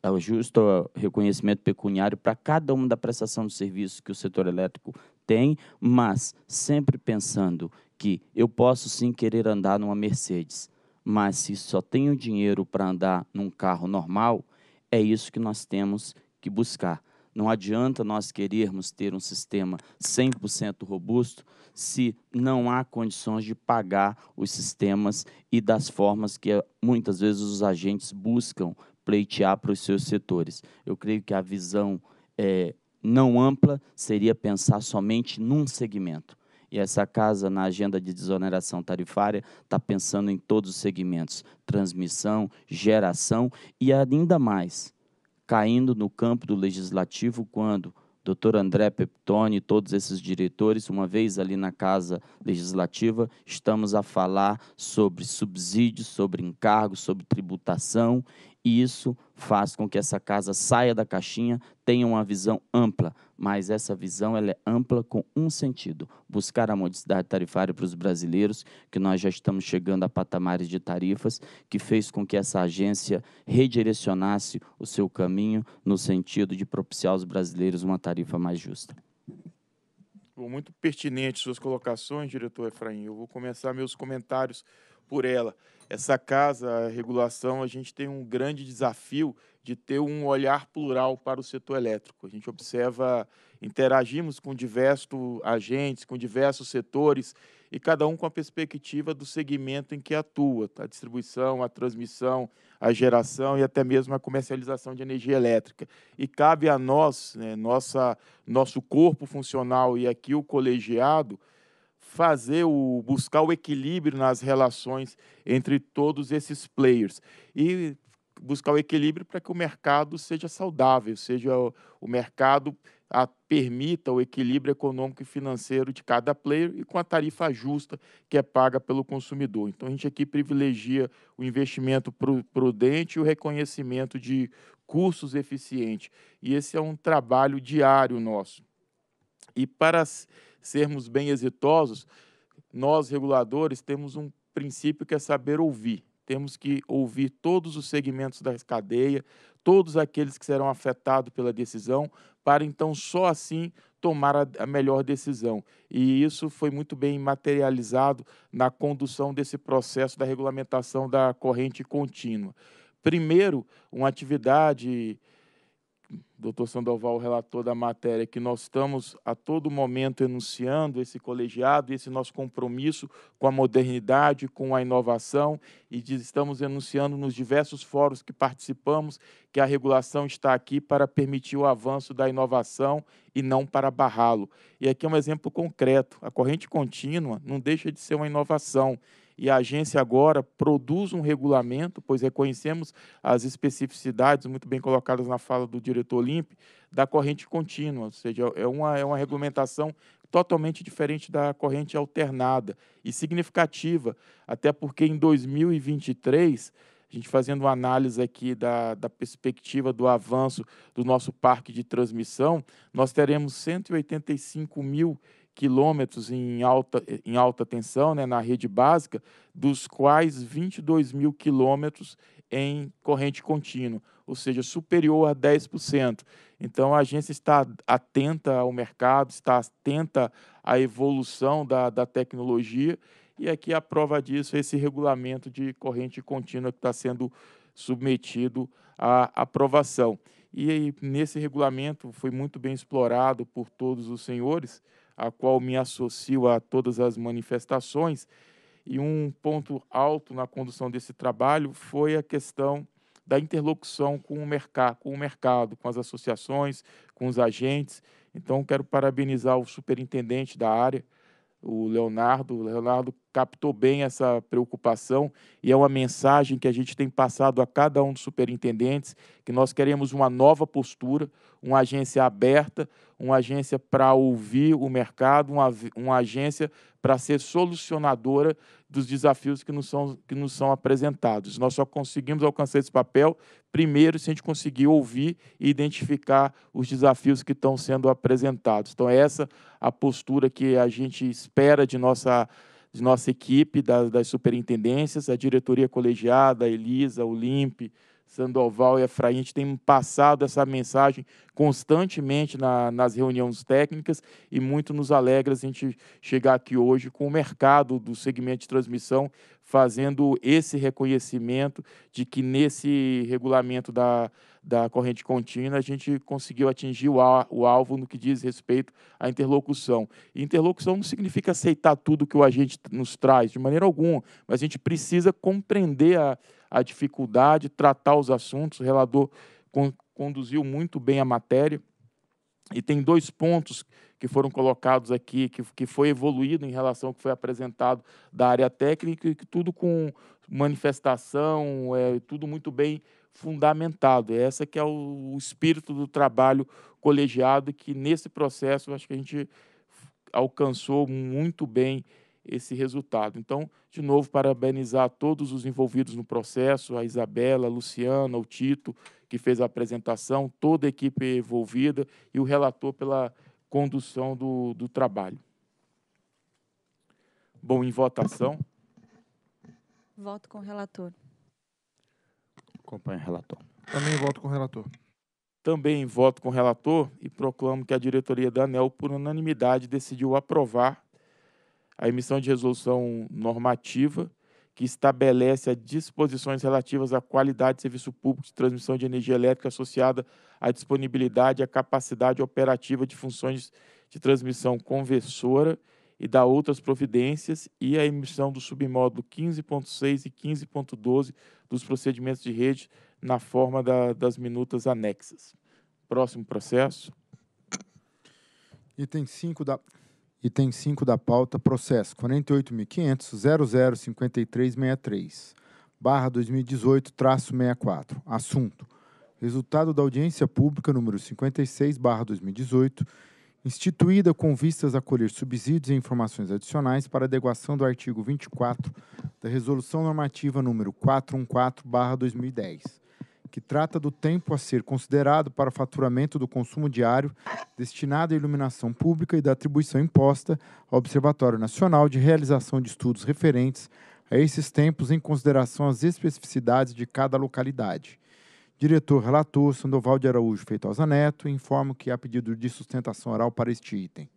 M: ao tá, justo é reconhecimento pecuniário para cada uma da prestação de serviço que o setor elétrico tem, mas sempre pensando que eu posso sim querer andar numa Mercedes, mas se só tenho dinheiro para andar num carro normal, é isso que nós temos que buscar. Não adianta nós querermos ter um sistema 100% robusto se não há condições de pagar os sistemas e das formas que eh, muitas vezes os agentes buscam pleitear para os seus setores. Eu creio que a visão é, não ampla seria pensar somente num segmento. E essa casa, na agenda de desoneração tarifária, está pensando em todos os segmentos: transmissão, geração e ainda mais, caindo no campo do legislativo quando doutor André Peptoni, todos esses diretores, uma vez ali na Casa Legislativa, estamos a falar sobre subsídios, sobre encargos, sobre tributação e isso faz com que essa casa saia da caixinha, tenha uma visão ampla, mas essa visão ela é ampla com um sentido: buscar a modicidade tarifária para os brasileiros, que nós já estamos chegando a patamares de tarifas, que fez com que essa agência redirecionasse o seu caminho no sentido de propiciar aos brasileiros uma tarifa mais justa.
A: Muito pertinente suas colocações, diretor Efraim. Eu vou começar meus comentários por ela. Essa casa, a regulação, a gente tem um grande desafio de ter um olhar plural para o setor elétrico. A gente observa, interagimos com diversos agentes, com diversos setores, e cada um com a perspectiva do segmento em que atua, tá? a distribuição, a transmissão, a geração e até mesmo a comercialização de energia elétrica. E cabe a nós, né, nossa, nosso corpo funcional e aqui o colegiado, fazer o buscar o equilíbrio nas relações entre todos esses players e buscar o equilíbrio para que o mercado seja saudável, seja o, o mercado a, permita o equilíbrio econômico e financeiro de cada player e com a tarifa justa que é paga pelo consumidor. Então, a gente aqui privilegia o investimento prudente e o reconhecimento de custos eficientes. E esse é um trabalho diário nosso. E para sermos bem exitosos, nós reguladores temos um princípio que é saber ouvir. Temos que ouvir todos os segmentos da cadeia, todos aqueles que serão afetados pela decisão, para então só assim tomar a, a melhor decisão. E isso foi muito bem materializado na condução desse processo da regulamentação da corrente contínua. Primeiro, uma atividade doutor Sandoval, relator da matéria, que nós estamos a todo momento enunciando esse colegiado, esse nosso compromisso com a modernidade, com a inovação, e estamos enunciando nos diversos fóruns que participamos que a regulação está aqui para permitir o avanço da inovação e não para barrá-lo. E aqui é um exemplo concreto: a corrente contínua não deixa de ser uma inovação e a agência agora produz um regulamento, pois reconhecemos as especificidades muito bem colocadas na fala do diretor Olimp, da corrente contínua, ou seja, é uma, é uma regulamentação totalmente diferente da corrente alternada e significativa, até porque em 2023 a gente fazendo uma análise aqui da, da perspectiva do avanço do nosso parque de transmissão, nós teremos 185 mil quilômetros em alta, em alta tensão, né, na rede básica, dos quais 22 mil quilômetros em corrente contínua, ou seja, superior a 10%. Então, a agência está atenta ao mercado, está atenta à evolução da, da tecnologia, e aqui é a prova disso é esse regulamento de corrente contínua que está sendo submetido à aprovação. E aí, nesse regulamento foi muito bem explorado por todos os senhores, a qual me associo a todas as manifestações. E um ponto alto na condução desse trabalho foi a questão da interlocução com o, mercado, com o mercado, com as associações, com os agentes. Então, quero parabenizar o superintendente da área, o Leonardo. O Leonardo captou bem essa preocupação e é uma mensagem que a gente tem passado a cada um dos superintendentes, que nós queremos uma nova postura, uma agência aberta, uma agência para ouvir o mercado, uma, uma agência para ser solucionadora dos desafios que nos, são, que nos são apresentados. Nós só conseguimos alcançar esse papel, primeiro, se a gente conseguir ouvir e identificar os desafios que estão sendo apresentados. Então, é essa a postura que a gente espera de nossa de nossa equipe, das, das superintendências, a diretoria colegiada, a Elisa, o LIMP, Sandoval e Efraim, a gente tem passado essa mensagem constantemente na, nas reuniões técnicas e muito nos alegra a gente chegar aqui hoje com o mercado do segmento de transmissão fazendo esse reconhecimento de que nesse regulamento da, da corrente contínua, a gente conseguiu atingir o, alvo no que diz respeito à interlocução. E interlocução não significa aceitar tudo que o agente nos traz, de maneira alguma, mas a gente precisa compreender a, a dificuldade, tratar os assuntos. O relator con conduziu muito bem a matéria. E tem dois pontos que foram colocados aqui, que, que foi evoluído em relação ao que foi apresentado da área técnica, e que tudo com manifestação, é, tudo muito bem fundamentado. É essa que é o, o espírito do trabalho colegiado que nesse processo acho que a gente alcançou muito bem esse resultado. Então, de novo, parabenizar todos os envolvidos no processo, a Isabela, a Luciana, o Tito, que fez a apresentação, toda a equipe envolvida e o relator pela condução do, do trabalho. Bom, em votação.
C: Voto com o relator.
M: Acompanho o relator. Também voto com o relator.
A: Também voto com o relator e proclamo que a diretoria da ANEL, por unanimidade, decidiu aprovar a emissão de resolução normativa que estabelece as disposições relativas à qualidade de serviço público de transmissão de energia elétrica associada à disponibilidade e à capacidade operativa de funções de transmissão conversora e da outras providências e a emissão do submódulo 15.6 e 15.12 dos procedimentos de rede na forma da, das minutas anexas. Próximo processo.
B: Item 5 da Item 5 da pauta, processo 48.500.005363, barra 2018, traço 64. Assunto. Resultado da audiência pública número 56, barra 2018, instituída com vistas a colher subsídios e informações adicionais para adequação do artigo 24 da Resolução Normativa número 414/2010, que trata do tempo a ser considerado para o faturamento do consumo diário destinado à iluminação pública e da atribuição imposta ao Observatório Nacional de realização de estudos referentes a esses tempos em consideração às especificidades de cada localidade Diretor relator Sandoval de Araújo Feitosa Neto, informo que há pedido de sustentação oral para este item.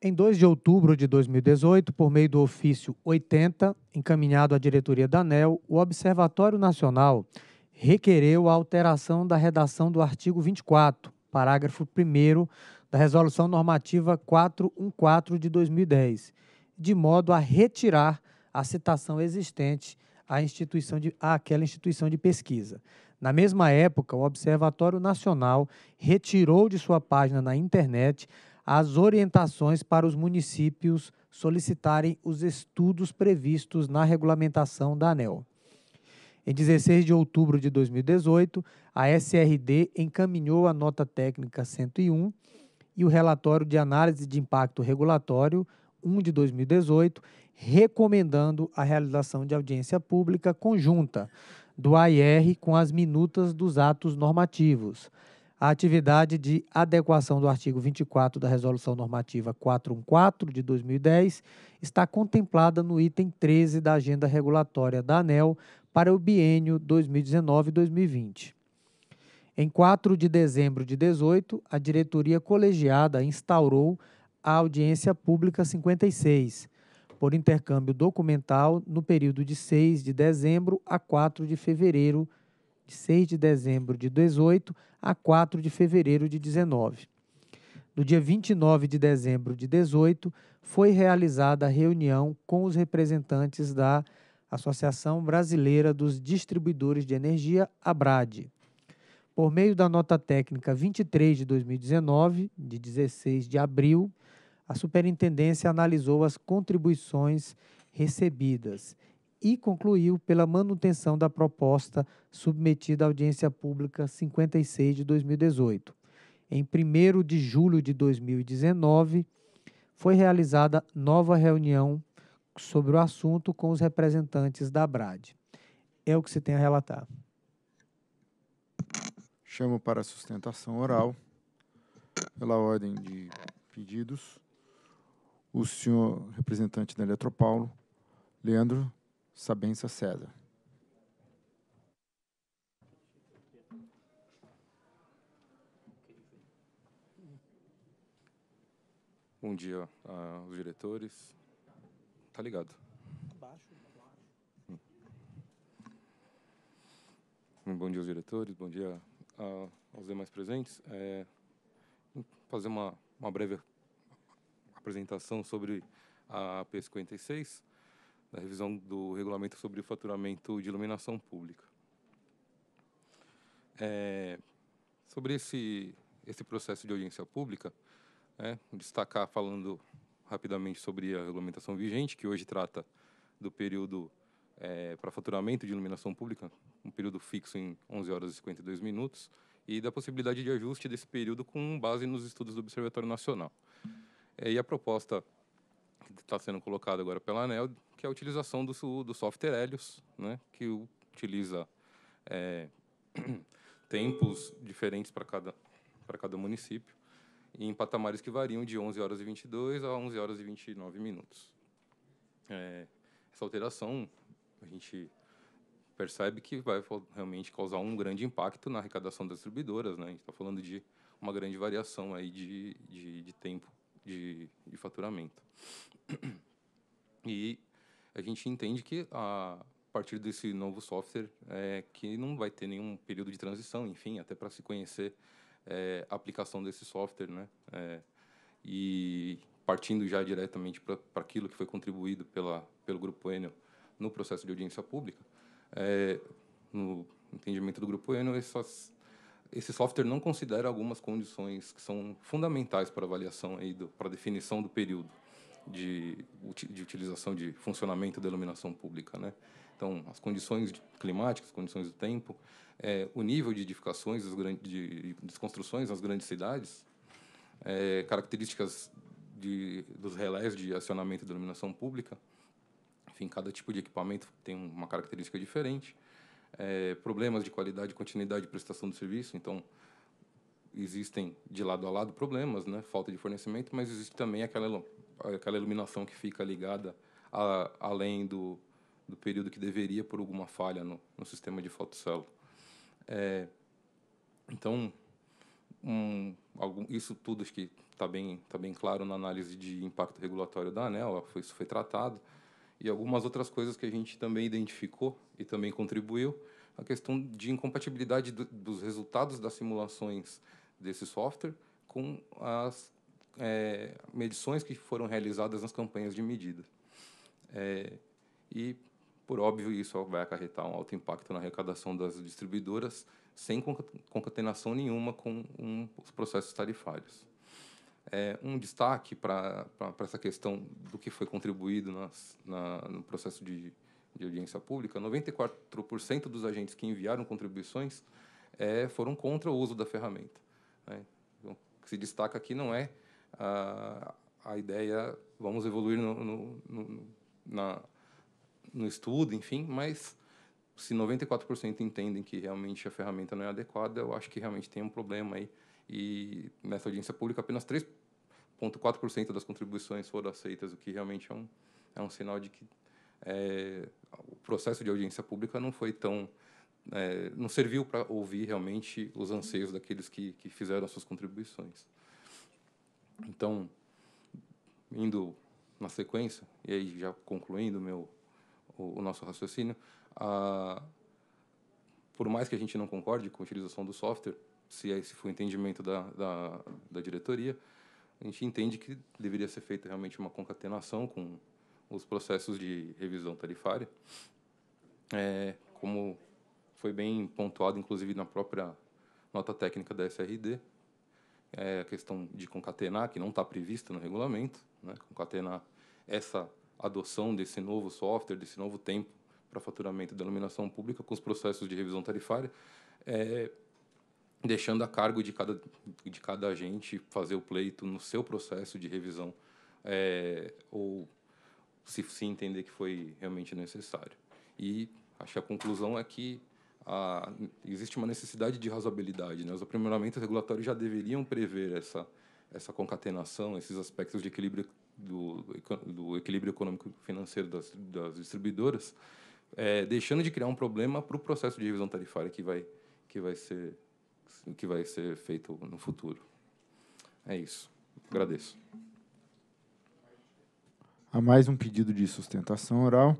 D: Em 2 de outubro de 2018, por meio do ofício 80, encaminhado à diretoria da ANEL, o Observatório Nacional requereu a alteração da redação do artigo 24, parágrafo 1 da Resolução Normativa 414 de 2010, de modo a retirar a citação existente à instituição de, àquela instituição de pesquisa. Na mesma época, o Observatório Nacional retirou de sua página na internet as orientações para os municípios solicitarem os estudos previstos na regulamentação da ANEL. Em 16 de outubro de 2018, a SRD encaminhou a nota técnica 101 e o relatório de análise de impacto regulatório 1 de 2018 recomendando a realização de audiência pública conjunta do AIR com as minutas dos atos normativos. A atividade de adequação do artigo 24 da Resolução Normativa 414 de 2010 está contemplada no item 13 da Agenda Regulatória da ANEL para o biênio 2019-2020. Em 4 de dezembro de 18, a diretoria colegiada instaurou a audiência pública 56, por intercâmbio documental no período de 6 de dezembro a 4 de fevereiro, de 6 de dezembro de 18 a 4 de fevereiro de 19. No dia 29 de dezembro de 18, foi realizada a reunião com os representantes da Associação Brasileira dos Distribuidores de Energia, ABRAD. Por meio da nota técnica 23 de 2019, de 16 de abril, a superintendência analisou as contribuições recebidas e concluiu pela manutenção da proposta submetida à audiência pública 56 de 2018. Em 1 de julho de 2019, foi realizada nova reunião sobre o assunto com os representantes da ABRAD. É o que se tem a relatar.
B: Chamo para sustentação oral, pela ordem de pedidos, o senhor representante da Eletropaulo, Leandro Sabença César.
N: Bom dia aos ah, diretores. Tá ligado. Hum. Bom dia aos diretores, bom dia ah, aos demais presentes. É, fazer uma, uma breve apresentação sobre a P56, da revisão do regulamento sobre o faturamento de iluminação pública. É, sobre esse, esse processo de audiência pública, é, destacar falando rapidamente sobre a regulamentação vigente, que hoje trata do período é, para faturamento de iluminação pública, um período fixo em 11 horas e 52 minutos, e da possibilidade de ajuste desse período com base nos estudos do Observatório Nacional. É, e a proposta que está sendo colocada agora pela ANEL, que é a utilização do, do software Helios, né, que utiliza é, tempos diferentes para cada, para cada município, em patamares que variam de 11 horas e 22 a 11 horas e 29 minutos. É, essa alteração, a gente percebe que vai realmente causar um grande impacto na arrecadação das distribuidoras. Né? A gente está falando de uma grande variação aí de, de, de tempo de, de faturamento. E a gente entende que a partir desse novo software é, que não vai ter nenhum período de transição, enfim, até para se conhecer é, a aplicação desse software, né? É, e partindo já diretamente para aquilo que foi contribuído pela, pelo Grupo Enel no processo de audiência pública, é, no entendimento do Grupo Enel, essas esse software não considera algumas condições que são fundamentais para avaliação aí do, para definição do período de, de utilização de funcionamento da iluminação pública, né? Então, as condições climáticas, as condições do tempo, é, o nível de edificações, as grandes, de, de construções nas grandes cidades, é, características de, dos relés de acionamento da iluminação pública. Enfim, cada tipo de equipamento tem uma característica diferente é, problemas de qualidade, continuidade de prestação do serviço. Então, existem de lado a lado problemas, né? falta de fornecimento, mas existe também aquela, aquela iluminação que fica ligada a, além do, do período que deveria por alguma falha no, no sistema de fotocélula. É, então, um, algum, isso tudo acho que está bem, tá bem claro na análise de impacto regulatório da ANEL, isso foi tratado e algumas outras coisas que a gente também identificou e também contribuiu, a questão de incompatibilidade do, dos resultados das simulações desse software com as é, medições que foram realizadas nas campanhas de medida. É, e, por óbvio, isso vai acarretar um alto impacto na arrecadação das distribuidoras, sem concatenação nenhuma com um, os processos tarifários. É, um destaque para essa questão do que foi contribuído nas, na, no processo de, de audiência pública, 94% dos agentes que enviaram contribuições é, foram contra o uso da ferramenta. Né? Então, o que se destaca aqui não é a, a ideia, vamos evoluir no, no, no, na, no estudo, enfim, mas se 94% entendem que realmente a ferramenta não é adequada, eu acho que realmente tem um problema aí e nessa né, audiência pública apenas 3,4% das contribuições foram aceitas, o que realmente é um, é um sinal de que é, o processo de audiência pública não foi tão. É, não serviu para ouvir realmente os anseios daqueles que, que fizeram as suas contribuições. Então, indo na sequência, e aí já concluindo meu, o, o nosso raciocínio, a, por mais que a gente não concorde com a utilização do software, se esse é, foi o entendimento da, da, da diretoria, a gente entende que deveria ser feita realmente uma concatenação com os processos de revisão tarifária. É, como foi bem pontuado, inclusive, na própria nota técnica da SRD, é a questão de concatenar, que não está prevista no regulamento, né? concatenar essa adoção desse novo software, desse novo tempo para faturamento da iluminação pública com os processos de revisão tarifária, é, deixando a cargo de cada, de cada agente fazer o pleito no seu processo de revisão é, ou se, se entender que foi realmente necessário. E acho que a conclusão é que a, existe uma necessidade de razoabilidade. Né? Os aprimoramentos regulatórios já deveriam prever essa, essa concatenação, esses aspectos de equilíbrio do, do equilíbrio econômico financeiro das, das distribuidoras, é, deixando de criar um problema para o processo de revisão tarifária que vai, que vai ser o que vai ser feito no futuro. É isso. Agradeço.
B: Há mais um pedido de sustentação oral,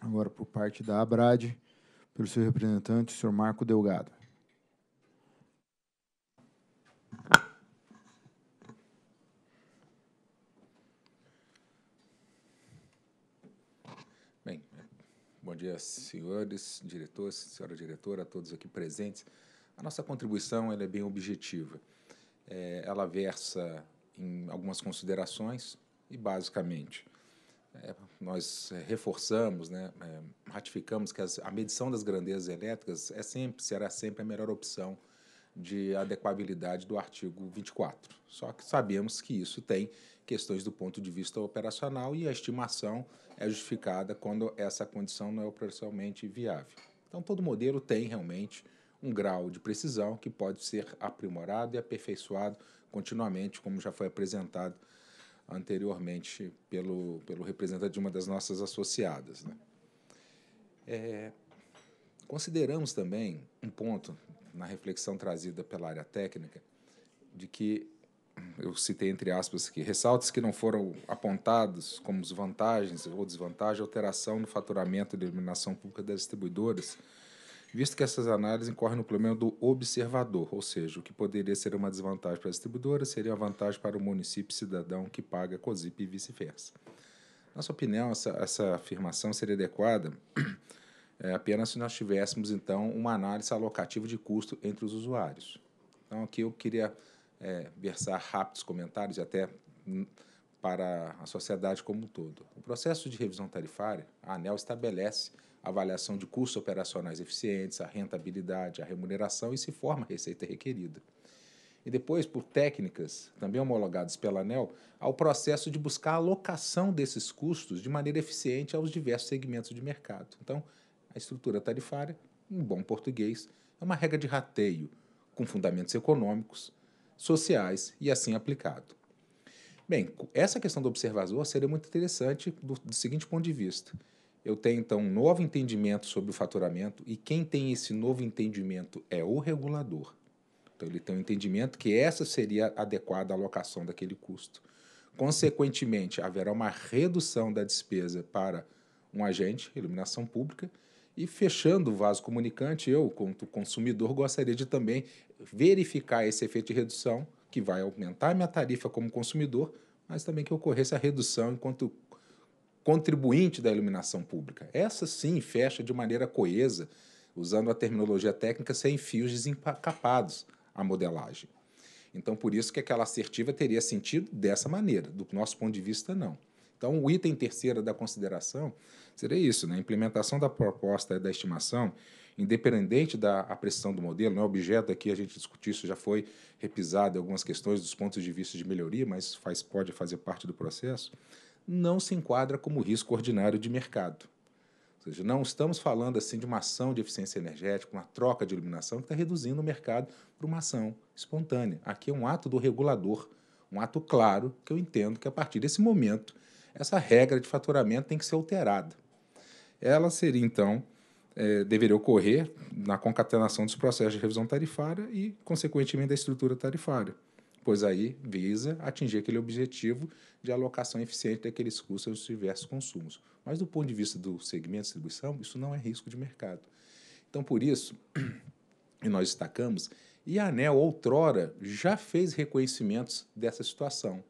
B: agora por parte da ABRAD, pelo seu representante, o senhor Marco Delgado.
O: Bem, bom dia, senhores diretores, senhora diretora, a todos aqui presentes. A nossa contribuição é bem objetiva. É, ela versa em algumas considerações e, basicamente, é, nós reforçamos, né, é, ratificamos que as, a medição das grandezas elétricas é sempre, será sempre a melhor opção de adequabilidade do artigo 24. Só que sabemos que isso tem questões do ponto de vista operacional e a estimação é justificada quando essa condição não é operacionalmente viável. Então, todo modelo tem realmente um grau de precisão que pode ser aprimorado e aperfeiçoado continuamente, como já foi apresentado anteriormente pelo, pelo representante de uma das nossas associadas. Né? É, consideramos também um ponto na reflexão trazida pela área técnica de que eu citei entre aspas aqui, ressaltos que não foram apontados como vantagens ou desvantagens, alteração no faturamento e iluminação pública das distribuidoras, visto que essas análises incorrem no problema do observador, ou seja, o que poderia ser uma desvantagem para a distribuidora seria uma vantagem para o município cidadão que paga COSIP e vice-versa. Na sua opinião, essa, essa afirmação seria adequada é, apenas se nós tivéssemos, então, uma análise alocativa de custo entre os usuários. Então, aqui eu queria é, versar rápidos comentários e até hum, para a sociedade como um todo. O processo de revisão tarifária, a ANEL estabelece avaliação de custos operacionais eficientes, a rentabilidade, a remuneração e se forma a receita requerida. E depois, por técnicas também homologadas pela ANEL, ao processo de buscar a alocação desses custos de maneira eficiente aos diversos segmentos de mercado. Então, a estrutura tarifária, em bom português, é uma regra de rateio com fundamentos econômicos, sociais e assim aplicado. Bem, essa questão do observador seria muito interessante do, do seguinte ponto de vista eu tenho então um novo entendimento sobre o faturamento e quem tem esse novo entendimento é o regulador. Então ele tem um entendimento que essa seria adequada à alocação daquele custo. Consequentemente, haverá uma redução da despesa para um agente, iluminação pública, e fechando o vaso comunicante, eu, como consumidor, gostaria de também verificar esse efeito de redução, que vai aumentar a minha tarifa como consumidor, mas também que ocorresse a redução enquanto contribuinte da iluminação pública. Essa sim fecha de maneira coesa, usando a terminologia técnica sem fios desencapados, a modelagem. Então, por isso que aquela assertiva teria sentido dessa maneira, do nosso ponto de vista, não. Então, o item terceiro da consideração seria isso, né? A implementação da proposta da estimação, independente da apreciação do modelo, não é objeto aqui a gente discutir, isso já foi repisado em algumas questões dos pontos de vista de melhoria, mas faz, pode fazer parte do processo não se enquadra como risco ordinário de mercado. Ou seja, não estamos falando assim de uma ação de eficiência energética, uma troca de iluminação que está reduzindo o mercado para uma ação espontânea. Aqui é um ato do regulador, um ato claro que eu entendo que a partir desse momento essa regra de faturamento tem que ser alterada. Ela seria então é, deveria ocorrer na concatenação dos processos de revisão tarifária e, consequentemente, da estrutura tarifária pois aí visa atingir aquele objetivo de alocação eficiente daqueles custos aos diversos consumos. Mas do ponto de vista do segmento de distribuição, isso não é risco de mercado. Então, por isso, e nós destacamos, e a ANEL, outrora, já fez reconhecimentos dessa situação.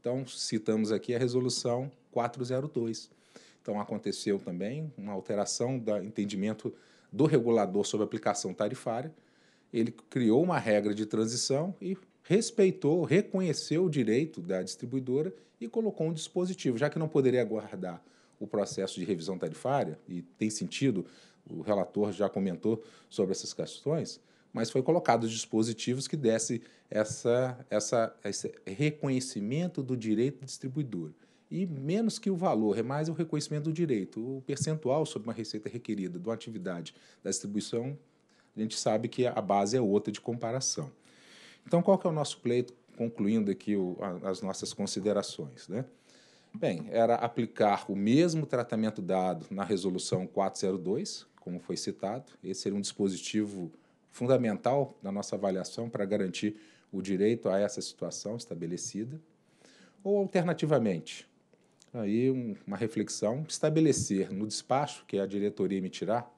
O: Então, citamos aqui a resolução 402. Então, aconteceu também uma alteração do entendimento do regulador sobre a aplicação tarifária. Ele criou uma regra de transição e respeitou, reconheceu o direito da distribuidora e colocou um dispositivo, já que não poderia aguardar o processo de revisão tarifária, e tem sentido, o relator já comentou sobre essas questões, mas foi colocado dispositivos que desse essa, essa, esse reconhecimento do direito do distribuidor. E menos que o valor, é mais o reconhecimento do direito. O percentual sobre uma receita requerida de uma atividade da distribuição, a gente sabe que a base é outra de comparação. Então, qual que é o nosso pleito, concluindo aqui o, a, as nossas considerações? Né? Bem, era aplicar o mesmo tratamento dado na resolução 402, como foi citado. Esse seria um dispositivo fundamental na nossa avaliação para garantir o direito a essa situação estabelecida. Ou, alternativamente, aí um, uma reflexão, estabelecer no despacho que é a diretoria emitirá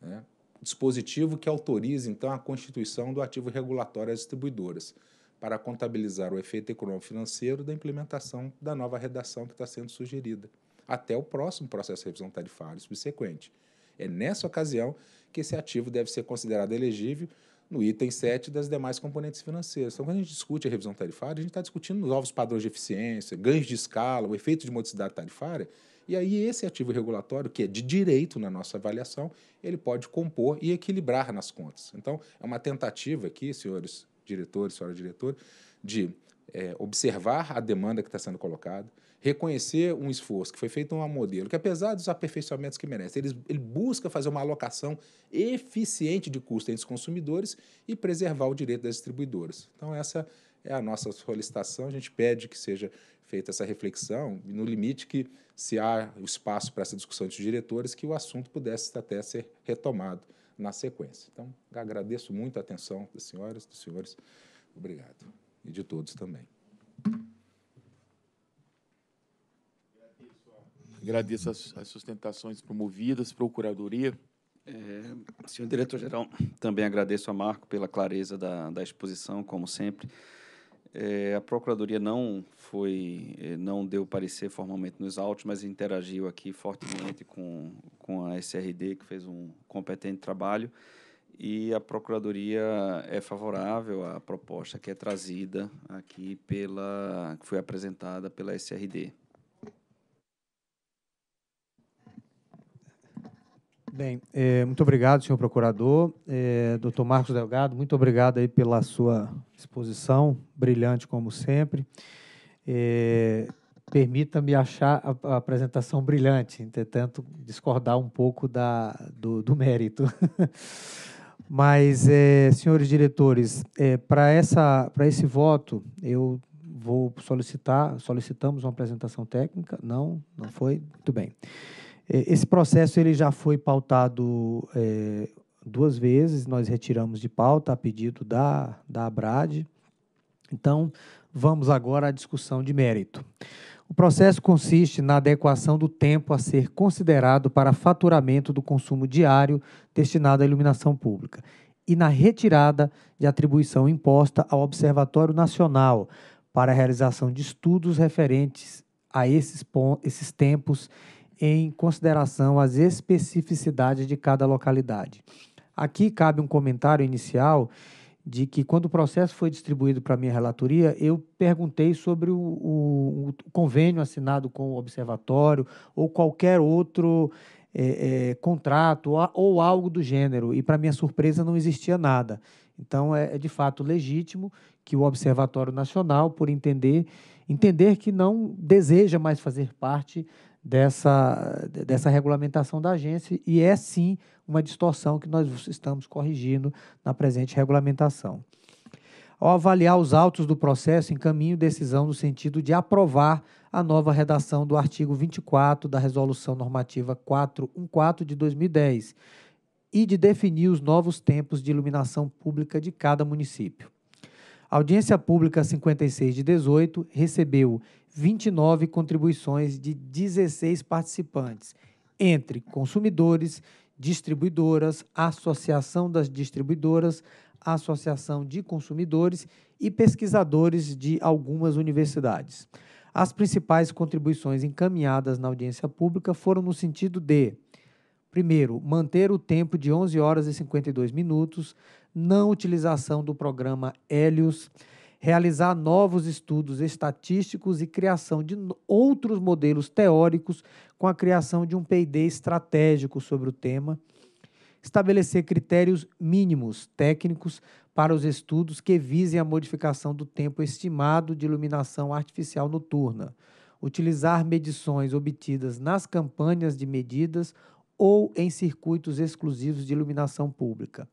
O: né, dispositivo que autoriza, então, a constituição do ativo regulatório às distribuidoras, para contabilizar o efeito econômico-financeiro da implementação da nova redação que está sendo sugerida, até o próximo processo de revisão tarifária subsequente. É nessa ocasião que esse ativo deve ser considerado elegível no item 7 das demais componentes financeiras. Então, quando a gente discute a revisão tarifária, a gente está discutindo novos padrões de eficiência, ganhos de escala, o efeito de modicidade tarifária, e aí esse ativo regulatório, que é de direito na nossa avaliação, ele pode compor e equilibrar nas contas. Então, é uma tentativa aqui, senhores diretores, senhora diretora, de é, observar a demanda que está sendo colocada, reconhecer um esforço que foi feito um modelo, que apesar dos aperfeiçoamentos que merece, ele, ele busca fazer uma alocação eficiente de custo entre os consumidores e preservar o direito das distribuidoras. Então, essa é a nossa solicitação. A gente pede que seja feita essa reflexão, no limite que se há espaço para essa discussão entre os diretores, que o assunto pudesse até ser retomado na sequência. Então, agradeço muito a atenção das senhoras, dos senhores. Obrigado. E de todos também.
J: Agradeço as, as sustentações promovidas, Procuradoria. É, senhor Diretor-Geral, também agradeço a Marco pela clareza da, da exposição, como sempre é, a Procuradoria não foi, é, não deu parecer formalmente nos autos, mas interagiu aqui fortemente com, com a SRD, que fez um competente trabalho, e a Procuradoria é favorável à proposta que é trazida aqui pela, que foi apresentada pela SRD.
D: Bem, é, muito obrigado, senhor procurador. É, doutor Marcos Delgado, muito obrigado aí pela sua exposição, brilhante como sempre. É, Permita-me achar a, a, apresentação brilhante, entretanto, discordar um pouco da, do, do mérito. Mas, é, senhores diretores, é, para esse voto, eu vou solicitar, solicitamos uma apresentação técnica? Não, não foi? Muito bem. É, esse processo ele já foi pautado é, duas vezes, nós retiramos de pauta a pedido da, da ABRAD. Então, vamos agora à discussão de mérito. O processo consiste na adequação do tempo a ser considerado para faturamento do consumo diário destinado à iluminação pública e na retirada de atribuição imposta ao Observatório Nacional para a realização de estudos referentes a esses, esses tempos em consideração as especificidades de cada localidade. Aqui cabe um comentário inicial de que quando o processo foi distribuído para minha relatoria, eu perguntei sobre o, o, o, convênio assinado com o observatório ou qualquer outro é, é, contrato ou, ou, algo do gênero, e para minha surpresa não existia nada. Então é, é, de fato legítimo que o Observatório Nacional, por entender entender que não deseja mais fazer parte dessa, dessa regulamentação da agência, e é sim uma distorção que nós estamos corrigindo na presente regulamentação. Ao avaliar os autos do processo, encaminho decisão no sentido de aprovar a nova redação do artigo 24 da Resolução Normativa 414 de 2010 e de definir os novos tempos de iluminação pública de cada município. A audiência pública 56 de 18 recebeu 29 contribuições de 16 participantes, entre consumidores, distribuidoras, Associação das Distribuidoras, Associação de Consumidores e pesquisadores de algumas universidades. As principais contribuições encaminhadas na audiência pública foram no sentido de: primeiro, manter o tempo de 11 horas e 52 minutos, não utilização do programa Helios realizar novos estudos estatísticos e criação de outros modelos teóricos com a criação de um PD estratégico sobre o tema, estabelecer critérios mínimos técnicos para os estudos que visem a modificação do tempo estimado de iluminação artificial noturna, utilizar medições obtidas nas campanhas de medidas ou em circuitos exclusivos de iluminação pública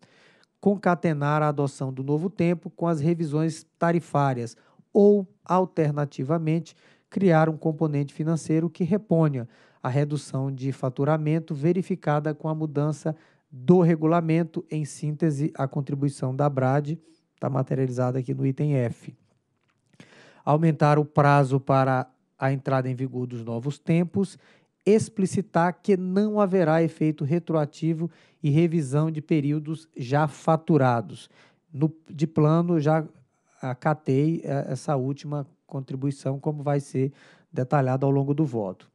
D: concatenar a adoção do novo tempo com as revisões tarifárias ou, alternativamente, criar um componente financeiro que reponha a redução de faturamento verificada com a mudança do regulamento. Em síntese, a contribuição da BRAD está materializada aqui no item F. Aumentar o prazo para a entrada em vigor dos novos tempos explicitar que não haverá efeito retroativo e revisão de períodos já faturados. No, de plano, já acatei é, essa última contribuição, como vai ser detalhado ao longo do voto.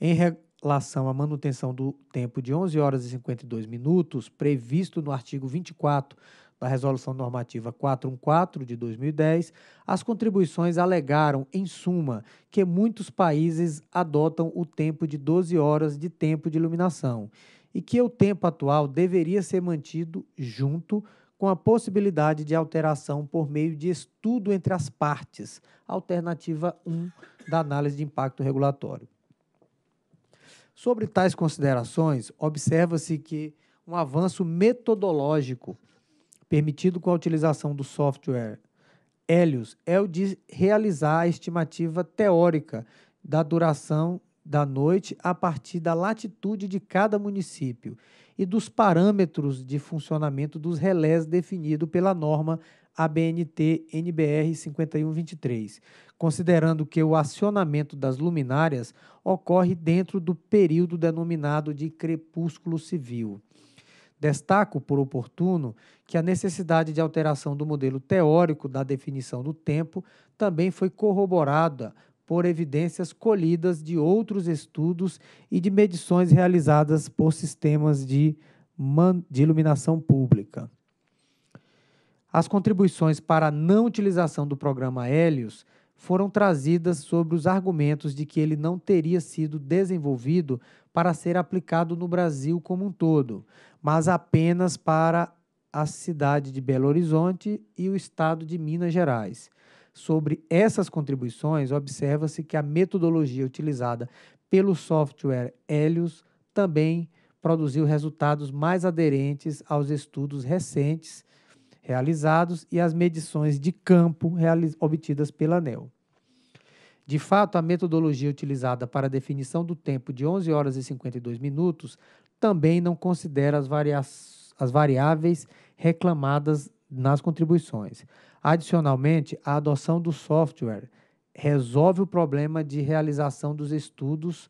D: Em relação à manutenção do tempo de 11 horas e 52 minutos, previsto no artigo 24 da Resolução Normativa 414 de 2010, as contribuições alegaram, em suma, que muitos países adotam o tempo de 12 horas de tempo de iluminação e que o tempo atual deveria ser mantido junto com a possibilidade de alteração por meio de estudo entre as partes, alternativa 1 da análise de impacto regulatório. Sobre tais considerações, observa-se que um avanço metodológico permitido com a utilização do software Helios, é o de realizar a estimativa teórica da duração da noite a partir da latitude de cada município e dos parâmetros de funcionamento dos relés definido pela norma ABNT NBR 5123, considerando que o acionamento das luminárias ocorre dentro do período denominado de crepúsculo civil. Destaco por oportuno que a necessidade de alteração do modelo teórico da definição do tempo também foi corroborada por evidências colhidas de outros estudos e de medições realizadas por sistemas de, de iluminação pública. As contribuições para a não utilização do programa Helios foram trazidas sobre os argumentos de que ele não teria sido desenvolvido para ser aplicado no Brasil como um todo, mas apenas para a cidade de Belo Horizonte e o estado de Minas Gerais. Sobre essas contribuições, observa-se que a metodologia utilizada pelo software Helios também produziu resultados mais aderentes aos estudos recentes realizados e às medições de campo obtidas pela ANEL. De fato, a metodologia utilizada para a definição do tempo de 11 horas e 52 minutos também não considera as, varia as variáveis reclamadas nas contribuições. Adicionalmente, a adoção do software resolve o problema de realização dos estudos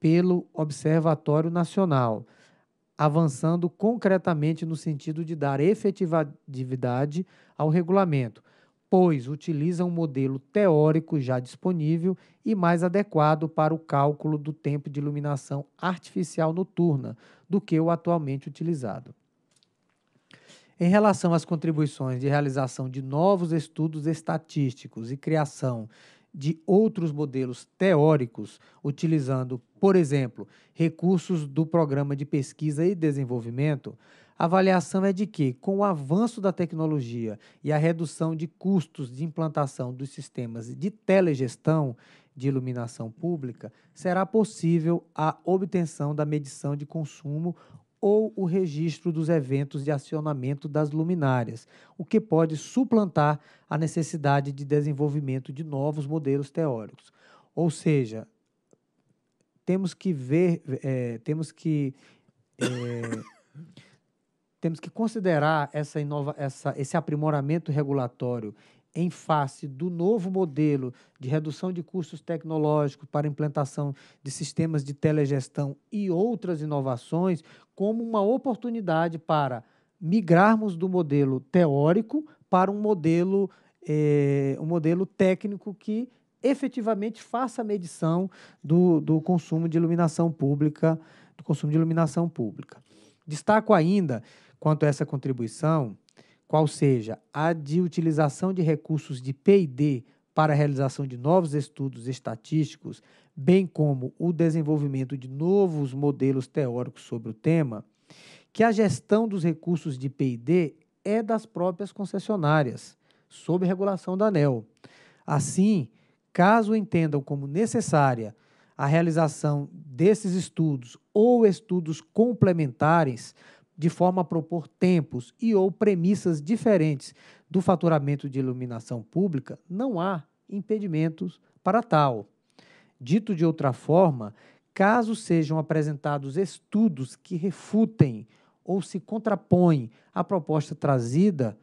D: pelo Observatório Nacional, avançando concretamente no sentido de dar efetividade ao regulamento, pois utiliza um modelo teórico já disponível e mais adequado para o cálculo do tempo de iluminação artificial noturna do que o atualmente utilizado. Em relação às contribuições de realização de novos estudos estatísticos e criação de outros modelos teóricos, utilizando, por exemplo, recursos do Programa de Pesquisa e Desenvolvimento, a avaliação é de que, com o avanço da tecnologia e a redução de custos de implantação dos sistemas de telegestão de iluminação pública, será possível a obtenção da medição de consumo ou o registro dos eventos de acionamento das luminárias, o que pode suplantar a necessidade de desenvolvimento de novos modelos teóricos. Ou seja, temos que ver, é, temos que. É, temos que considerar essa inova, essa, esse aprimoramento regulatório em face do novo modelo de redução de custos tecnológicos para implantação de sistemas de telegestão e outras inovações como uma oportunidade para migrarmos do modelo teórico para um modelo, eh, um modelo técnico que efetivamente faça a medição do, do consumo de iluminação pública, do consumo de iluminação pública. Destaco ainda quanto a essa contribuição, qual seja a de utilização de recursos de PD para a realização de novos estudos estatísticos, bem como o desenvolvimento de novos modelos teóricos sobre o tema, que a gestão dos recursos de PD é das próprias concessionárias, sob regulação da ANEL. Assim, caso entendam como necessária a realização desses estudos ou estudos complementares de forma a propor tempos e ou premissas diferentes do faturamento de iluminação pública, não há impedimentos para tal. Dito de outra forma, caso sejam apresentados estudos que refutem ou se contrapõem à proposta trazida,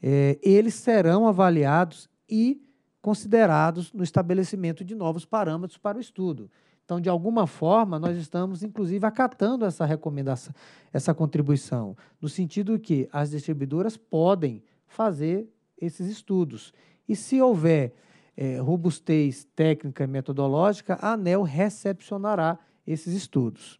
D: eh, eles serão avaliados e considerados no estabelecimento de novos parâmetros para o estudo. Então, de alguma forma, nós estamos, inclusive, acatando essa recomendação, essa contribuição, no sentido que as distribuidoras podem fazer esses estudos. E se houver é, robustez técnica e metodológica, a ANEL recepcionará esses estudos.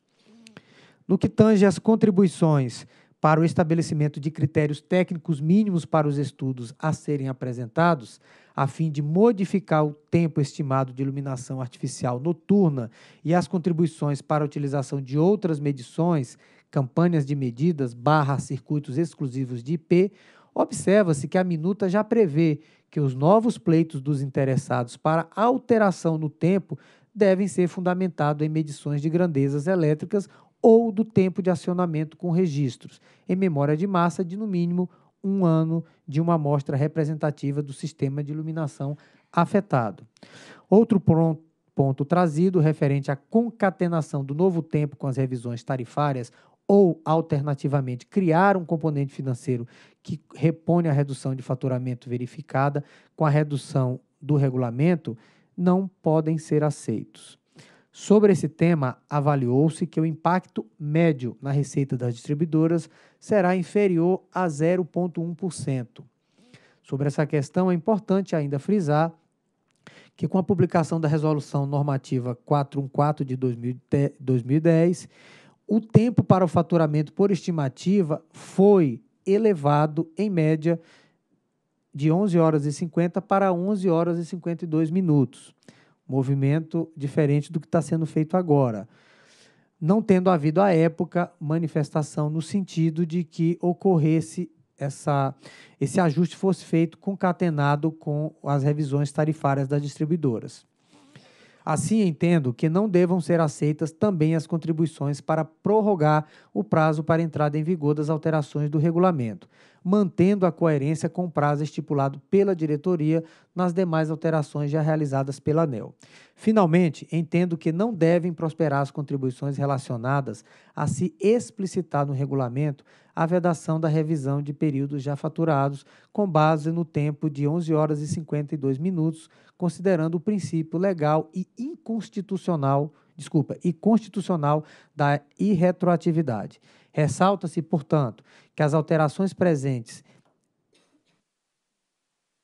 D: No que tange às contribuições para o estabelecimento de critérios técnicos mínimos para os estudos a serem apresentados, a fim de modificar o tempo estimado de iluminação artificial noturna e as contribuições para a utilização de outras medições, campanhas de medidas barra circuitos exclusivos de IP, observa-se que a minuta já prevê que os novos pleitos dos interessados para alteração no tempo devem ser fundamentados em medições de grandezas elétricas ou do tempo de acionamento com registros, em memória de massa de, no mínimo, um ano de uma amostra representativa do sistema de iluminação afetado. Outro ponto, ponto trazido referente à concatenação do novo tempo com as revisões tarifárias ou, alternativamente, criar um componente financeiro que repõe a redução de faturamento verificada com a redução do regulamento, não podem ser aceitos. Sobre esse tema, avaliou-se que o impacto médio na receita das distribuidoras será inferior a 0,1%. Sobre essa questão, é importante ainda frisar que, com a publicação da Resolução Normativa 414 de 2010, o tempo para o faturamento por estimativa foi elevado, em média, de 11 horas e 50 para 11 horas e 52 minutos movimento diferente do que está sendo feito agora. Não tendo havido à época manifestação no sentido de que ocorresse essa, esse ajuste fosse feito concatenado com as revisões tarifárias das distribuidoras. Assim, entendo que não devam ser aceitas também as contribuições para prorrogar o prazo para entrada em vigor das alterações do regulamento, mantendo a coerência com o prazo estipulado pela diretoria nas demais alterações já realizadas pela ANEL. Finalmente, entendo que não devem prosperar as contribuições relacionadas a se explicitar no regulamento a vedação da revisão de períodos já faturados com base no tempo de 11 horas e 52 minutos, considerando o princípio legal e inconstitucional, desculpa, e constitucional da irretroatividade. Ressalta-se, portanto, que as alterações presentes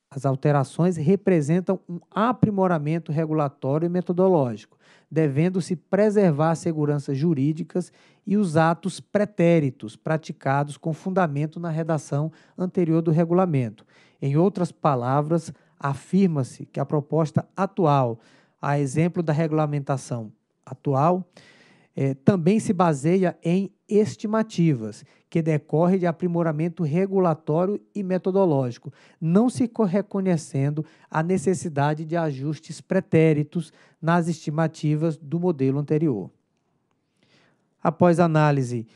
D: as alterações representam um aprimoramento regulatório e metodológico, devendo-se preservar seguranças jurídicas e os atos pretéritos praticados com fundamento na redação anterior do regulamento. Em outras palavras, afirma-se que a proposta atual, a exemplo da regulamentação atual, eh, também se baseia em estimativas que decorre de aprimoramento regulatório e metodológico, não se reconhecendo a necessidade de ajustes pretéritos nas estimativas do modelo anterior. Após análise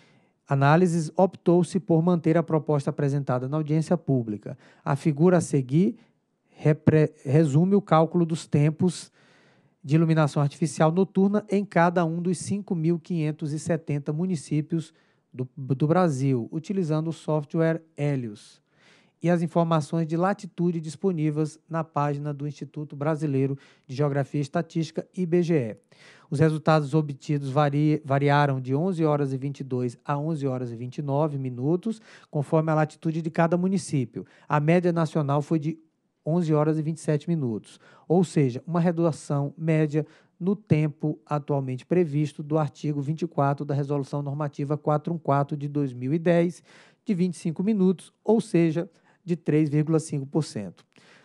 D: análises, optou-se por manter a proposta apresentada na audiência pública. A figura a seguir repre, resume o cálculo dos tempos de iluminação artificial noturna em cada um dos 5.570 municípios do, do Brasil, utilizando o software Helios e as informações de latitude disponíveis na página do Instituto Brasileiro de Geografia e Estatística, IBGE. Os resultados obtidos vari, variaram de 11 horas e 22 a 11 horas e 29 minutos, conforme a latitude de cada município. A média nacional foi de 11 horas e 27 minutos, ou seja, uma redução média no tempo atualmente previsto do artigo 24 da Resolução Normativa 414 de 2010, de 25 minutos, ou seja, de 3,5%.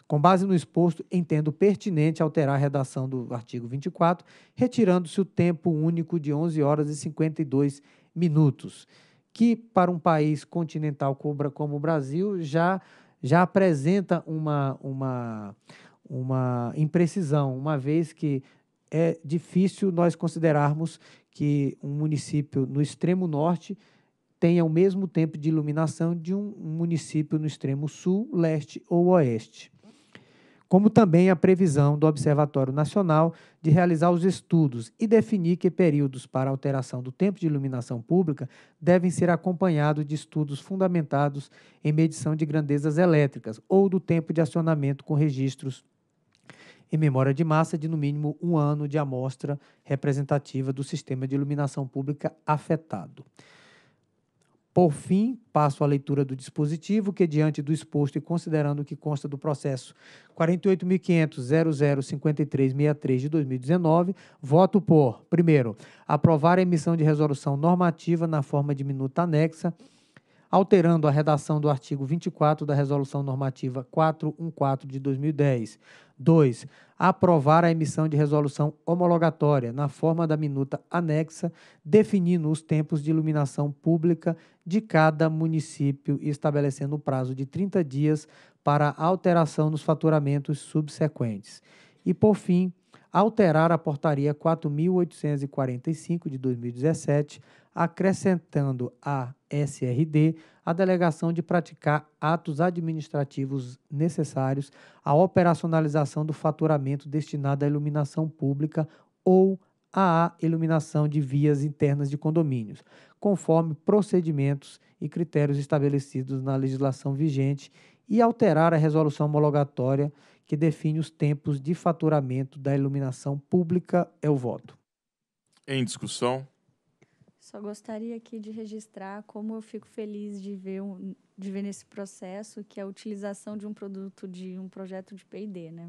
D: Com base no exposto, entendo pertinente alterar a redação do artigo 24, retirando-se o tempo único de 11 horas e 52 minutos, que para um país continental como o Brasil já, já apresenta uma, uma, uma imprecisão, uma vez que é difícil nós considerarmos que um município no extremo norte tenha o mesmo tempo de iluminação de um município no extremo sul, leste ou oeste. Como também a previsão do Observatório Nacional de realizar os estudos e definir que períodos para alteração do tempo de iluminação pública devem ser acompanhados de estudos fundamentados em medição de grandezas elétricas ou do tempo de acionamento com registros em memória de massa de no mínimo um ano de amostra representativa do sistema de iluminação pública afetado. Por fim, passo à leitura do dispositivo que, diante do exposto e considerando o que consta do processo 48.500.005363 de 2019, voto por, primeiro, aprovar a emissão de resolução normativa na forma de minuta anexa, alterando a redação do artigo 24 da Resolução Normativa 414 de 2010. 2. Aprovar a emissão de resolução homologatória na forma da minuta anexa, definindo os tempos de iluminação pública de cada município e estabelecendo o prazo de 30 dias para alteração nos faturamentos subsequentes. E, por fim, alterar a Portaria 4.845 de 2017 acrescentando à SRD a delegação de praticar atos administrativos necessários à operacionalização do faturamento destinado à iluminação pública ou à iluminação de vias internas de condomínios, conforme procedimentos e critérios estabelecidos na legislação vigente e alterar a resolução homologatória que define os tempos de faturamento da iluminação pública. É o voto.
A: Em discussão.
C: Só gostaria aqui de registrar como eu fico feliz de ver, um, de ver nesse processo que é a utilização de um produto de um projeto de P&D, né?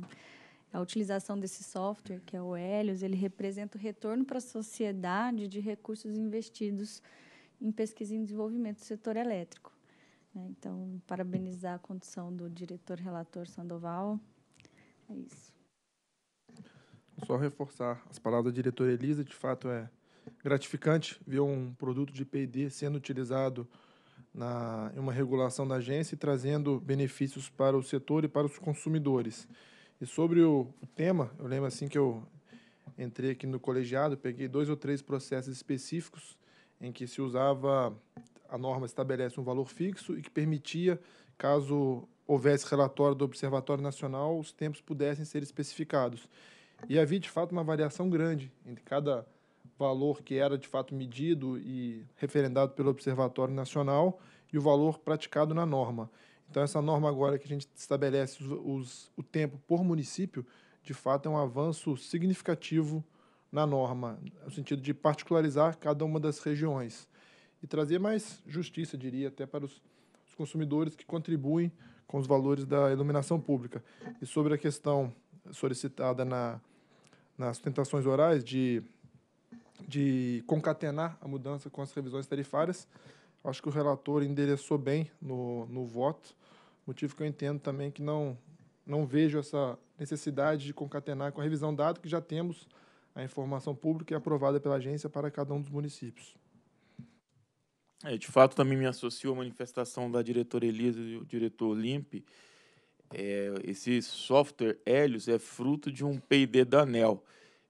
C: A utilização desse software, que é o Helios, ele representa o retorno para a sociedade de recursos investidos em pesquisa e desenvolvimento do setor elétrico. Né? Então, parabenizar a condição do diretor relator Sandoval. É isso.
L: Só reforçar as palavras da diretora Elisa, de fato é gratificante ver um produto de P&D sendo utilizado na, em uma regulação da agência e trazendo benefícios para o setor e para os consumidores. E sobre o, o tema, eu lembro assim que eu entrei aqui no colegiado, peguei dois ou três processos específicos em que se usava, a norma estabelece um valor fixo e que permitia, caso houvesse relatório do Observatório Nacional, os tempos pudessem ser especificados. E havia, de fato, uma variação grande entre cada valor que era de fato medido e referendado pelo Observatório Nacional e o valor praticado na norma. Então, essa norma agora que a gente estabelece os, os, o tempo por município, de fato, é um avanço significativo na norma, no sentido de particularizar cada uma das regiões e trazer mais justiça, diria, até para os, os consumidores que contribuem com os valores da iluminação pública. E sobre a questão solicitada na, nas tentações orais de de concatenar a mudança com as revisões tarifárias. Acho que o relator endereçou bem no, no voto, motivo que eu entendo também que não, não vejo essa necessidade de concatenar com a revisão, dado que já temos a informação pública e aprovada pela agência para cada um dos municípios.
A: É, de fato, também me associo à manifestação da diretora Elisa e do diretor Limpe. É, esse software Helios é fruto de um P&D da ANEL.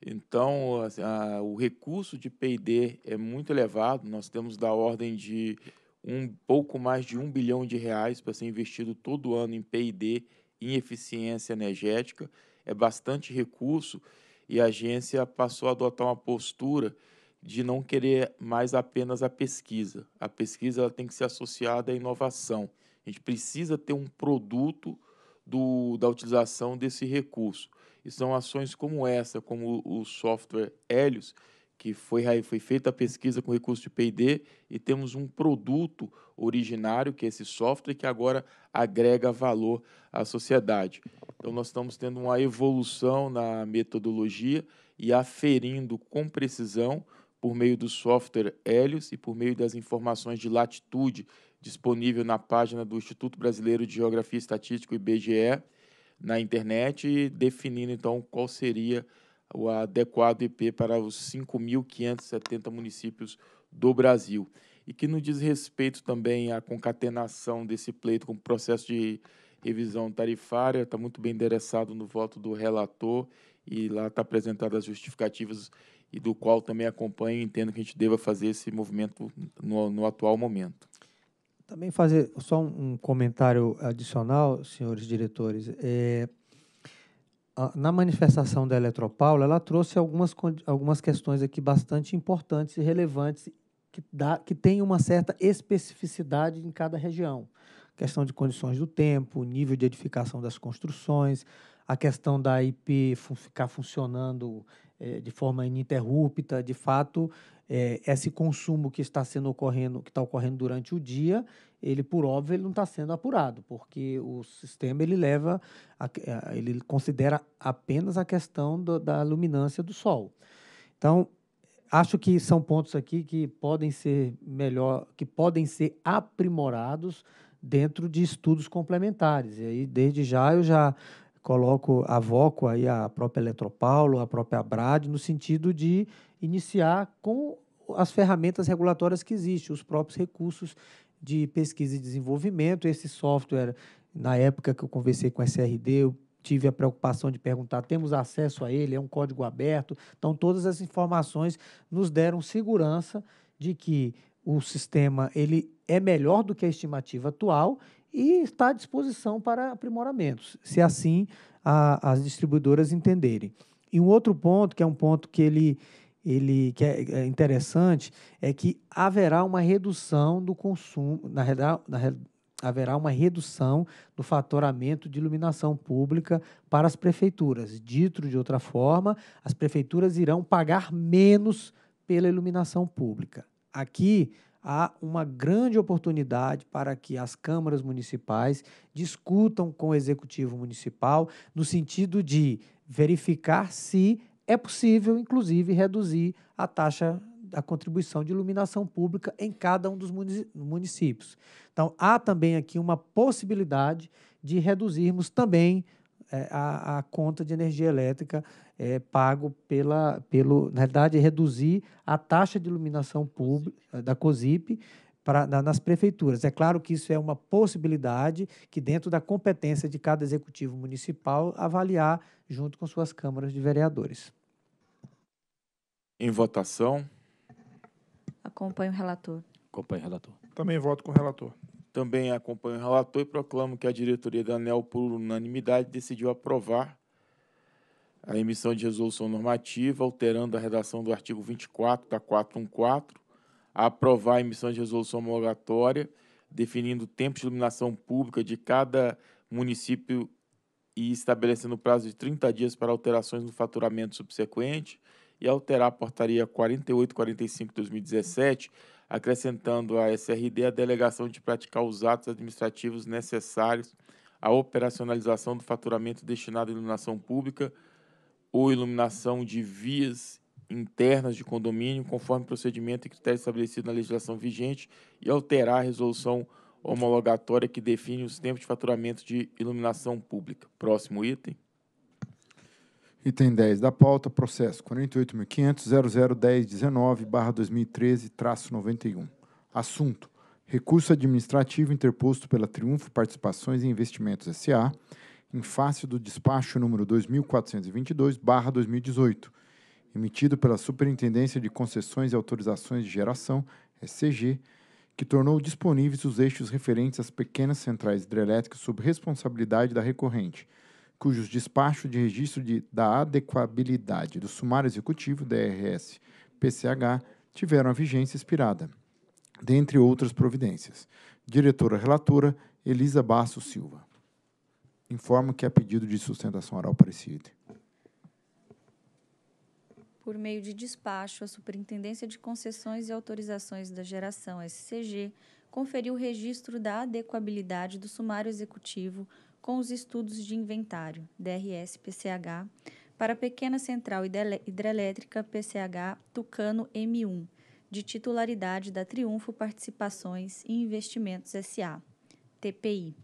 A: Então, a, o recurso de P&D é muito elevado. Nós temos da ordem de um pouco mais de um bilhão de reais para ser investido todo ano em P&D, em eficiência energética. É bastante recurso e a agência passou a adotar uma postura de não querer mais apenas a pesquisa. A pesquisa ela tem que ser associada à inovação. A gente precisa ter um produto do, da utilização desse recurso. E são ações como essa, como o software Helios, que foi, foi feita a pesquisa com recurso de P&D e temos um produto originário, que é esse software, que agora agrega valor à sociedade. Então, nós estamos tendo uma evolução na metodologia e aferindo com precisão, por meio do software Helios e por meio das informações de latitude disponível na página do Instituto Brasileiro de Geografia e Estatística, IBGE, na internet, definindo então qual seria o adequado IP para os 5.570 municípios do Brasil. E que no diz respeito também à concatenação desse pleito com o processo de revisão tarifária, está muito bem endereçado no voto do relator e lá está apresentadas as justificativas e do qual também acompanho e entendo que a gente deva fazer esse movimento no, no atual momento.
D: Também fazer só um comentário adicional, senhores diretores. É, na manifestação da Eletropaula, ela trouxe algumas, algumas questões aqui bastante importantes e relevantes que, dá, que tem uma certa especificidade em cada região. Questão de condições do tempo, nível de edificação das construções, a questão da IP ficar funcionando é, de forma ininterrupta, de fato, é, esse consumo que está sendo ocorrendo, que está ocorrendo durante o dia, ele por óbvio ele não está sendo apurado, porque o sistema ele leva, a, ele considera apenas a questão do, da luminância do sol. Então acho que são pontos aqui que podem ser melhor, que podem ser aprimorados dentro de estudos complementares. E aí desde já eu já coloco, avoco aí a própria Eletropaulo, a própria Brad, no sentido de iniciar com as ferramentas regulatórias que existem, os próprios recursos de pesquisa e desenvolvimento. Esse software, na época que eu conversei com a SRD, eu tive a preocupação de perguntar: temos acesso a ele? É um código aberto? Então, todas as informações nos deram segurança de que o sistema ele é melhor do que a estimativa atual e está à disposição para aprimoramentos, se assim a, as distribuidoras entenderem. E um outro ponto, que é um ponto que ele ele que é, é interessante é que haverá uma redução do consumo, na, na, haverá uma redução do faturamento de iluminação pública para as prefeituras. Dito de outra forma, as prefeituras irão pagar menos pela iluminação pública. Aqui há uma grande oportunidade para que as câmaras municipais discutam com o executivo municipal no sentido de verificar se é possível, inclusive, reduzir a taxa da contribuição de iluminação pública em cada um dos municípios. Então, há também aqui uma possibilidade de reduzirmos também é, a, a, conta de energia elétrica é, pago pela, pelo, na verdade, reduzir a taxa de iluminação pública da COSIP pra, na, nas prefeituras. É claro que isso é uma possibilidade que, dentro da competência de cada executivo municipal, avaliar junto com suas câmaras de vereadores.
A: Em votação.
C: Acompanho o relator.
A: Acompanho o relator.
D: Também
C: voto com o relator.
A: Também acompanho o relator e proclamo que a diretoria da ANEL, por unanimidade, decidiu aprovar a emissão de resolução normativa alterando a redação do artigo 24 da 414 aprovar a emissão de resolução homologatória, definindo o tempo de iluminação pública de cada município e estabelecendo prazo de 30 dias para alterações no faturamento subsequente e alterar a portaria 4845/2017, acrescentando à SRD a delegação de praticar os atos administrativos necessários à operacionalização do faturamento destinado à iluminação pública ou iluminação de vias internas de condomínio, conforme procedimento e critério estabelecido na legislação vigente, e alterar a resolução homologatória que define os tempos de faturamento de iluminação pública. Próximo
B: item. Item 10 da pauta, processo 48.500.001019-2013-91. Assunto: Recurso administrativo interposto pela Triunfo Participações e Investimentos S.A. em face do despacho número 2422/2018 emitido pela Superintendência de Concessões e Autorizações de Geração, SCG, que tornou disponíveis os eixos referentes às pequenas centrais hidrelétricas sob responsabilidade da recorrente, cujos despachos de registro de, da adequabilidade do sumário executivo DRS PCH tiveram a vigência expirada, dentre outras providências. Diretora relatora Elisa Basso Silva. Informo que há é pedido de sustentação oral parecida
C: por meio de despacho, a Superintendência de Concessões e Autorizações da Geração SCG conferiu o registro da adequabilidade do sumário executivo com os estudos de inventário, DRS-PCH, para a Pequena Central Hidrelétrica PCH Tucano M1, de titularidade da Triunfo Participações e Investimentos SA, TPI.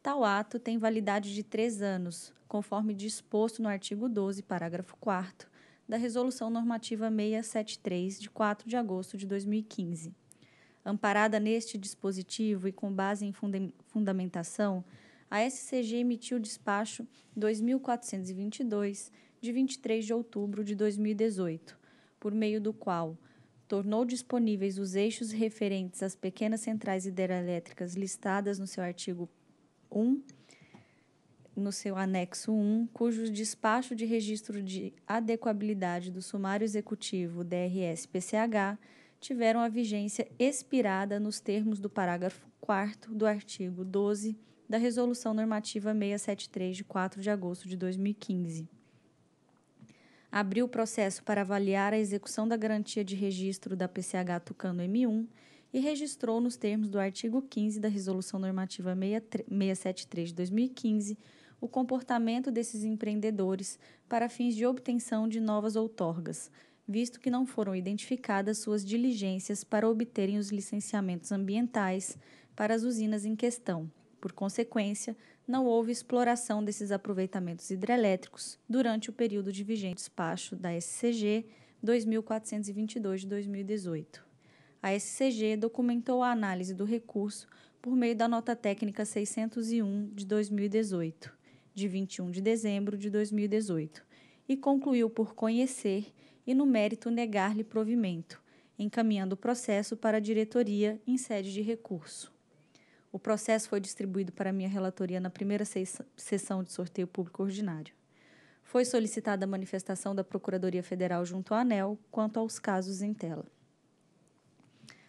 C: Tal ato tem validade de três anos, conforme disposto no artigo 12, parágrafo 4 da Resolução Normativa 673, de 4 de agosto de 2015. Amparada neste dispositivo e com base em fundamentação, a SCG emitiu o despacho 2422, de 23 de outubro de 2018, por meio do qual tornou disponíveis os eixos referentes às pequenas centrais hidrelétricas listadas no seu artigo 1 no seu anexo 1, cujo despacho de registro de adequabilidade do sumário executivo DRS-PCH tiveram a vigência expirada nos termos do parágrafo 4 do artigo 12 da Resolução Normativa 673 de 4 de agosto de 2015. Abriu o processo para avaliar a execução da garantia de registro da PCH Tucano M1 e registrou nos termos do artigo 15 da Resolução Normativa 673 de 2015 o comportamento desses empreendedores para fins de obtenção de novas outorgas, visto que não foram identificadas suas diligências para obterem os licenciamentos ambientais para as usinas em questão. Por consequência, não houve exploração desses aproveitamentos hidrelétricos durante o período de vigente despacho da SCG 2422 de 2018. A SCG documentou a análise do recurso por meio da nota técnica 601 de 2018 de 21 de dezembro de 2018, e concluiu por conhecer e, no mérito, negar-lhe provimento, encaminhando o processo para a diretoria em sede de recurso. O processo foi distribuído para minha relatoria na primeira sessão de sorteio público ordinário. Foi solicitada a manifestação da Procuradoria Federal junto à ANEL quanto aos casos em tela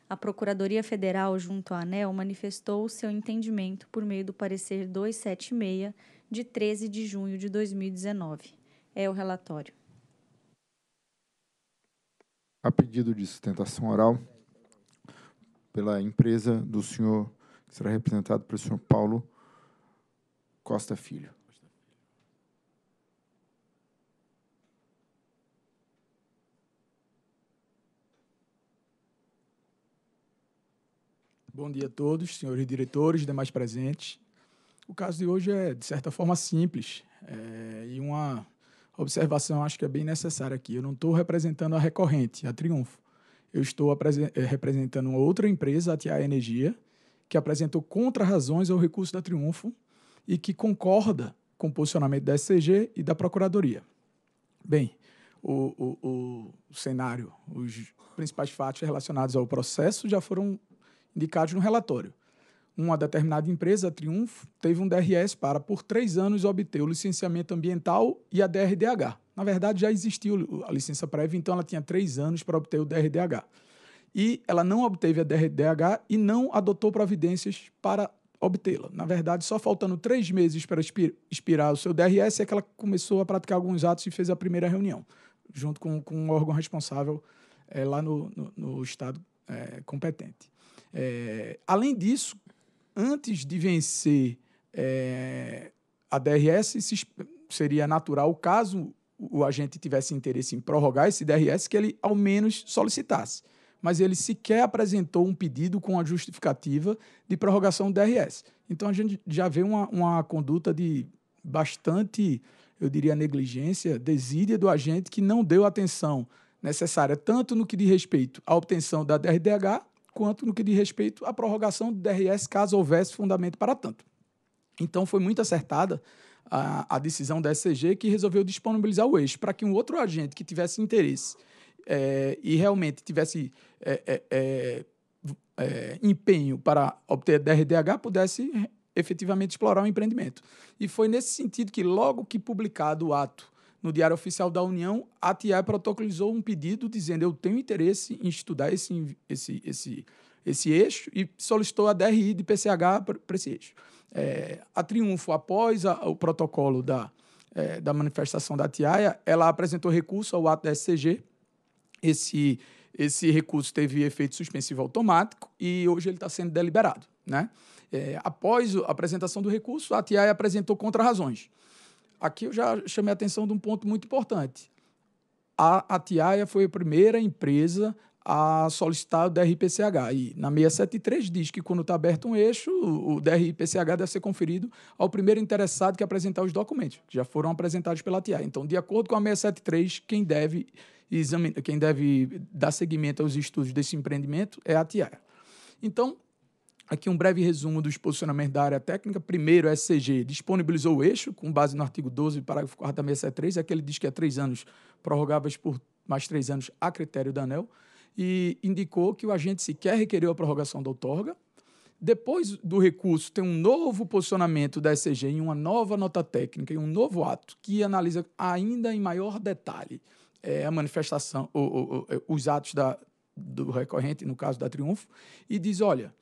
C: a Procuradoria Federal, junto à ANEL, manifestou seu entendimento por meio do parecer 276 de 13 de junho de 2019. É o relatório.
B: A pedido de sustentação oral pela empresa do senhor, que será representado pelo senhor Paulo Costa Filho.
P: Bom dia a todos, senhores diretores, demais presentes. O caso de hoje é, de certa forma, simples é, e uma observação acho que é bem necessária aqui. Eu não estou representando a recorrente, a Triunfo. Eu estou eh, representando outra empresa, a Tia Energia, que apresentou contra-razões ao recurso da Triunfo e que concorda com o posicionamento da SCG e da Procuradoria. Bem, o, o, o cenário, os principais fatos relacionados ao processo já foram indicados no relatório. Uma determinada empresa, Triunfo, teve um DRS para, por três anos, obter o licenciamento ambiental e a DRDH. Na verdade, já existiu a licença prévia, então ela tinha três anos para obter o DRDH. E ela não obteve a DRDH e não adotou providências para obtê-la. Na verdade, só faltando três meses para expirar o seu DRS é que ela começou a praticar alguns atos e fez a primeira reunião, junto com, com um órgão responsável é, lá no, no, no estado é, competente. É, além disso, antes de vencer é, a DRS, seria natural, caso o agente tivesse interesse em prorrogar esse DRS, que ele ao menos solicitasse. Mas ele sequer apresentou um pedido com a justificativa de prorrogação do DRS. Então a gente já vê uma, uma conduta de bastante, eu diria, negligência, desídia do agente que não deu atenção necessária, tanto no que diz respeito à obtenção da DRDH, quanto no que diz respeito à prorrogação do DRS, caso houvesse fundamento para tanto. Então, foi muito acertada a, a decisão da SCG, que resolveu disponibilizar o eixo para que um outro agente que tivesse interesse é, e realmente tivesse é, é, é, é empenho para obter DRDH, pudesse efetivamente explorar o empreendimento. E foi nesse sentido que, logo que publicado o ato no Diário Oficial da União, a TIAE protocolizou um pedido dizendo eu tenho interesse em estudar esse, esse, esse, esse eixo e solicitou a DRI de PCH para esse eixo. É, a Triunfo, após a, o protocolo da, é, da manifestação da TIAE, ela apresentou recurso ao ato da SCG. Esse, esse recurso teve efeito suspensivo automático e hoje ele está sendo deliberado. Né? É, após a apresentação do recurso, a TIAE apresentou contrarrazões aqui eu já chamei a atenção de um ponto muito importante. A, a Tiaia foi a primeira empresa a solicitar o DRPCH. E na 673 diz que quando está aberto um eixo, o DRPCH deve ser conferido ao primeiro interessado que apresentar os documentos, que já foram apresentados pela TIA. Então, de acordo com a 673, quem deve, examinar, quem deve dar seguimento aos estudos desse empreendimento é a TIA. Então, Aqui um breve resumo dos posicionamentos da área técnica. Primeiro, a SCG disponibilizou o eixo, com base no artigo 12, parágrafo 4 da 673, é que ele diz que é três anos, prorrogáveis por mais três anos a critério da ANEL, e indicou que o agente sequer requereu a prorrogação da outorga. Depois do recurso, tem um novo posicionamento da SCG em uma nova nota técnica, em um novo ato, que analisa ainda em maior detalhe é, a manifestação, o, o, o, os atos da, do recorrente, no caso da Triunfo, e diz, olha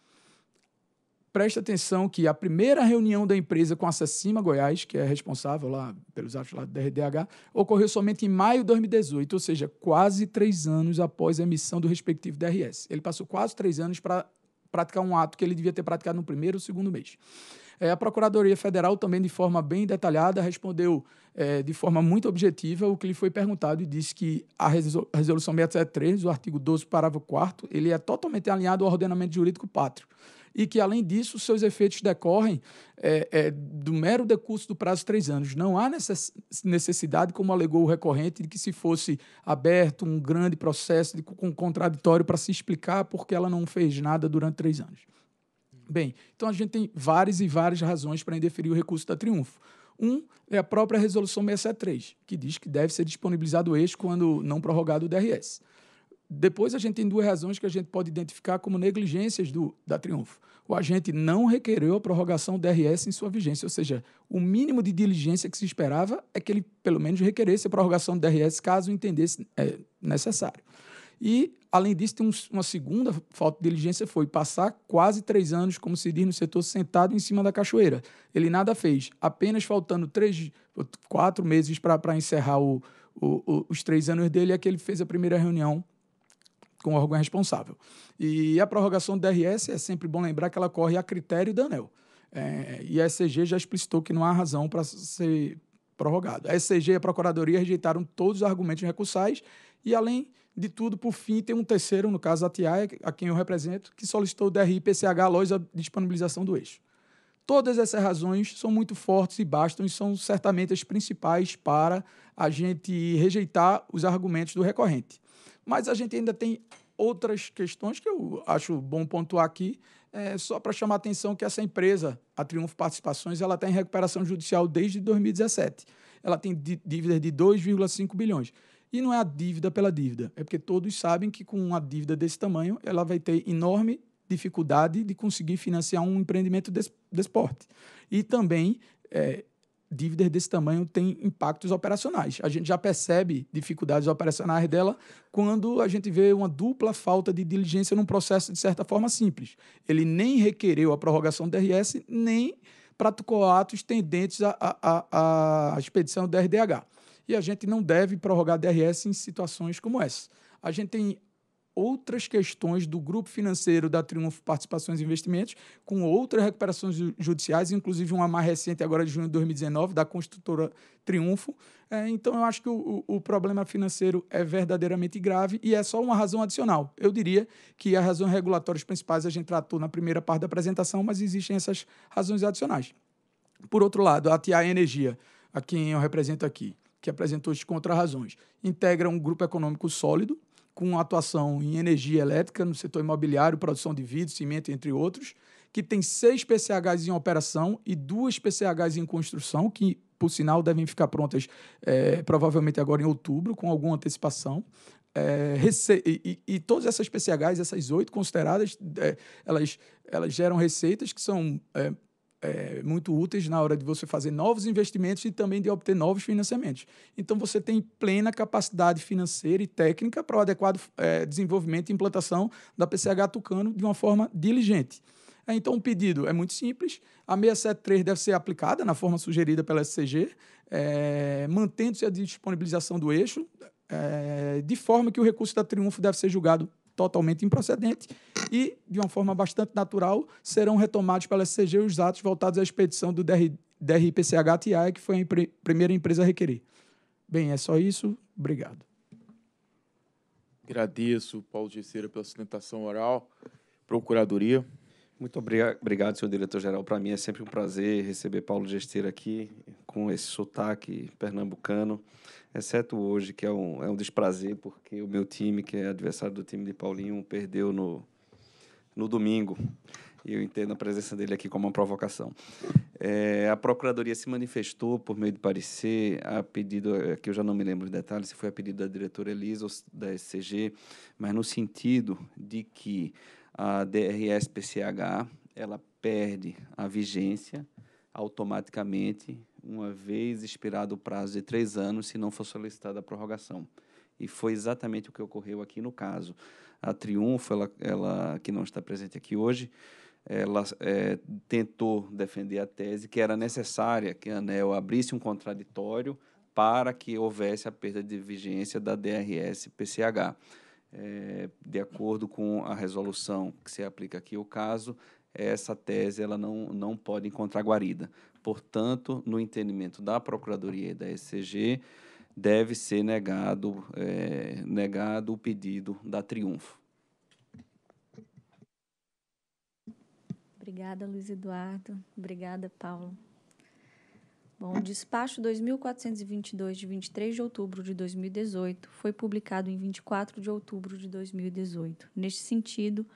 P: preste atenção que a primeira reunião da empresa com a Sacima Goiás, que é responsável lá pelos atos lá da RDH, ocorreu somente em maio de 2018, ou seja, quase três anos após a emissão do respectivo DRS. Ele passou quase três anos para praticar um ato que ele devia ter praticado no primeiro ou segundo mês. É, a Procuradoria Federal também, de forma bem detalhada, respondeu é, de forma muito objetiva o que lhe foi perguntado e disse que a Resolução 673, o artigo 12, parágrafo 4 ele é totalmente alinhado ao ordenamento jurídico pátrio e que, além disso, seus efeitos decorrem é, é, do mero decurso do prazo de três anos. Não há necessidade, como alegou o recorrente, de que se fosse aberto um grande processo de, com contraditório para se explicar porque ela não fez nada durante três anos. Bem, então a gente tem várias e várias razões para indeferir o recurso da Triunfo. Um é a própria Resolução 673, que diz que deve ser disponibilizado o eixo quando não prorrogado o DRS. Depois a gente tem duas razões que a gente pode identificar como negligências do, da Triunfo. O agente não requereu a prorrogação do DRS em sua vigência, ou seja, o mínimo de diligência que se esperava é que ele, pelo menos, requeresse a prorrogação do DRS caso entendesse é, necessário. E, além disso, tem um, uma segunda falta de diligência foi passar quase três anos, como se diz no setor, sentado em cima da cachoeira. Ele nada fez, apenas faltando três, quatro meses para encerrar o, o, o, os três anos dele, é que ele fez a primeira reunião com o órgão responsável. E a prorrogação do DRS é sempre bom lembrar que ela corre a critério da ANEL. É, e a ECG já explicitou que não há razão para ser prorrogado. A ECG e a Procuradoria rejeitaram todos os argumentos recursais e, além de tudo, por fim, tem um terceiro, no caso a TIA, a quem eu represento, que solicitou o DRI-PCH a loja de disponibilização do eixo. Todas essas razões são muito fortes e bastam e são certamente as principais para a gente rejeitar os argumentos do recorrente. Mas a gente ainda tem outras questões que eu acho bom pontuar aqui, é, só para chamar a atenção que essa empresa, a Triunfo Participações, ela está em recuperação judicial desde 2017. Ela tem dívidas de 2,5 bilhões. E não é a dívida pela dívida, é porque todos sabem que com uma dívida desse tamanho, ela vai ter enorme dificuldade de conseguir financiar um empreendimento de, desse E também, é, dívidas desse tamanho têm impactos operacionais. A gente já percebe dificuldades operacionais dela quando a gente vê uma dupla falta de diligência num processo, de certa forma, simples. Ele nem requereu a prorrogação do DRS, nem praticou atos tendentes à, a à expedição do RDH. E a gente não deve prorrogar DRS em situações como essa. A gente tem outras questões do grupo financeiro da Triunfo Participações e Investimentos, com outras recuperações judiciais, inclusive uma mais recente agora de junho de 2019, da construtora Triunfo. É, então, eu acho que o, o, problema financeiro é verdadeiramente grave e é só uma razão adicional. Eu diria que as razões regulatórias principais a gente tratou na primeira parte da apresentação, mas existem essas razões adicionais. Por outro lado, a TIA Energia, a quem eu represento aqui, que apresentou as contrarrazões, integra um grupo econômico sólido, com atuação em energia elétrica, no setor imobiliário, produção de vidro, cimento, entre outros, que tem seis PCHs em operação e duas PCHs em construção, que, por sinal, devem ficar prontas é, provavelmente agora em outubro, com alguma antecipação. É, e, e, todas essas PCHs, essas oito consideradas, é, elas, elas geram receitas que são é, muito úteis na hora de você fazer novos investimentos e também de obter novos financiamentos. Então, você tem plena capacidade financeira e técnica para o adequado é, desenvolvimento e implantação da PCH Tucano de uma forma diligente. É, então, o um pedido é muito simples. A 673 deve ser aplicada na forma sugerida pela SCG, é, mantendo-se a disponibilização do eixo, é, de forma que o recurso da Triunfo deve ser julgado totalmente improcedente e, de uma forma bastante natural, serão retomados pela SCG os atos voltados à expedição do DR, DRPCH-TIAE, que foi a impre, primeira empresa a requerer. Bem, é só isso. Obrigado.
J: Agradeço, Paulo Gesseira,
A: pela sustentação oral.
J: Procuradoria. Muito obrigado, senhor diretor-geral. Para mim é sempre um prazer receber Paulo Gesteira aqui, com esse sotaque pernambucano exceto hoje, que é um, é um desprazer, porque o meu time, que é adversário do time de Paulinho, perdeu no, no domingo. E eu entendo a presença dele aqui como uma provocação. É, a Procuradoria se manifestou por meio de parecer, a pedido, é, que eu já não me lembro de detalhes, se foi a pedido da diretora Elisa ou da SCG, mas no sentido de que a DRS-PCH ela perde a vigência automaticamente uma vez expirado o prazo de três anos, se não for solicitada a prorrogação. E foi exatamente o que ocorreu aqui no caso. A Triunfo, ela, ela que não está presente aqui hoje, ela é, tentou defender a tese que era necessária que a ANEL abrisse um contraditório para que houvesse a perda de vigência da DRS-PCH. É, de acordo com a resolução que se aplica aqui o caso, essa tese ela não, não pode encontrar guarida. Portanto, no entendimento da Procuradoria e da ECG, deve ser negado, é, negado o pedido da Triunfo.
C: Obrigada, Luiz Eduardo. Obrigada, Paulo. Bom, o despacho 2422 de 23 de outubro de 2018 foi publicado em 24 de outubro de 2018. Neste sentido,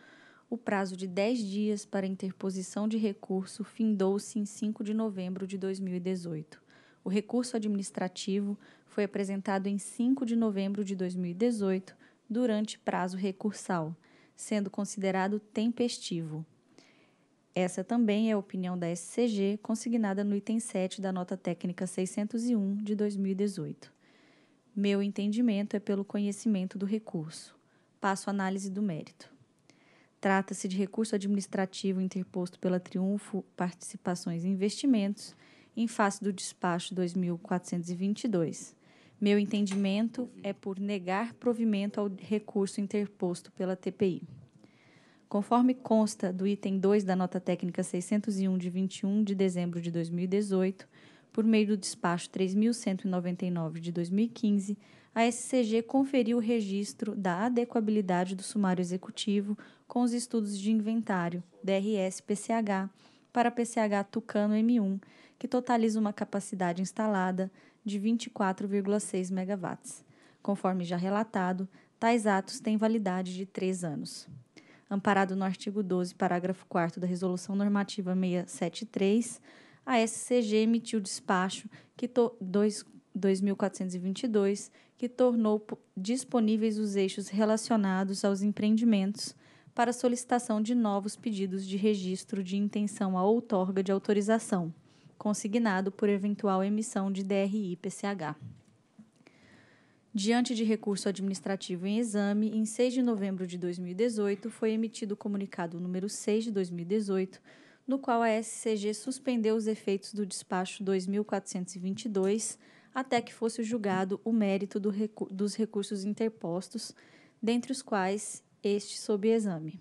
C: o prazo de 10 dias para interposição de recurso findou-se em 5 de novembro de 2018. O recurso administrativo foi apresentado em 5 de novembro de 2018, durante prazo recursal, sendo considerado tempestivo. Essa também é a opinião da SCG, consignada no item 7 da nota técnica 601 de 2018. Meu entendimento é pelo conhecimento do recurso. Passo à análise do mérito. Trata-se de recurso administrativo interposto pela Triunfo Participações e Investimentos em face do despacho 2422. Meu entendimento é por negar provimento ao recurso interposto pela TPI. Conforme consta do item 2 da nota técnica 601 de 21 de dezembro de 2018, por meio do despacho 3199 de 2015, a SCG conferiu o registro da adequabilidade do sumário executivo com os estudos de inventário, DRS-PCH, para PCH Tucano M1, que totaliza uma capacidade instalada de 24,6 MW. Conforme já relatado, tais atos têm validade de três anos. Amparado no artigo 12, parágrafo 4 da Resolução Normativa 673, a SCG emitiu despacho que 2422 que tornou disponíveis os eixos relacionados aos empreendimentos para solicitação de novos pedidos de registro de intenção à outorga de autorização, consignado por eventual emissão de DRI-PCH. Diante de recurso administrativo em exame, em 6 de novembro de 2018, foi emitido o comunicado número 6 de 2018, no qual a SCG suspendeu os efeitos do despacho 2422 até que fosse julgado o mérito do recu dos recursos interpostos, dentre os quais este sob exame.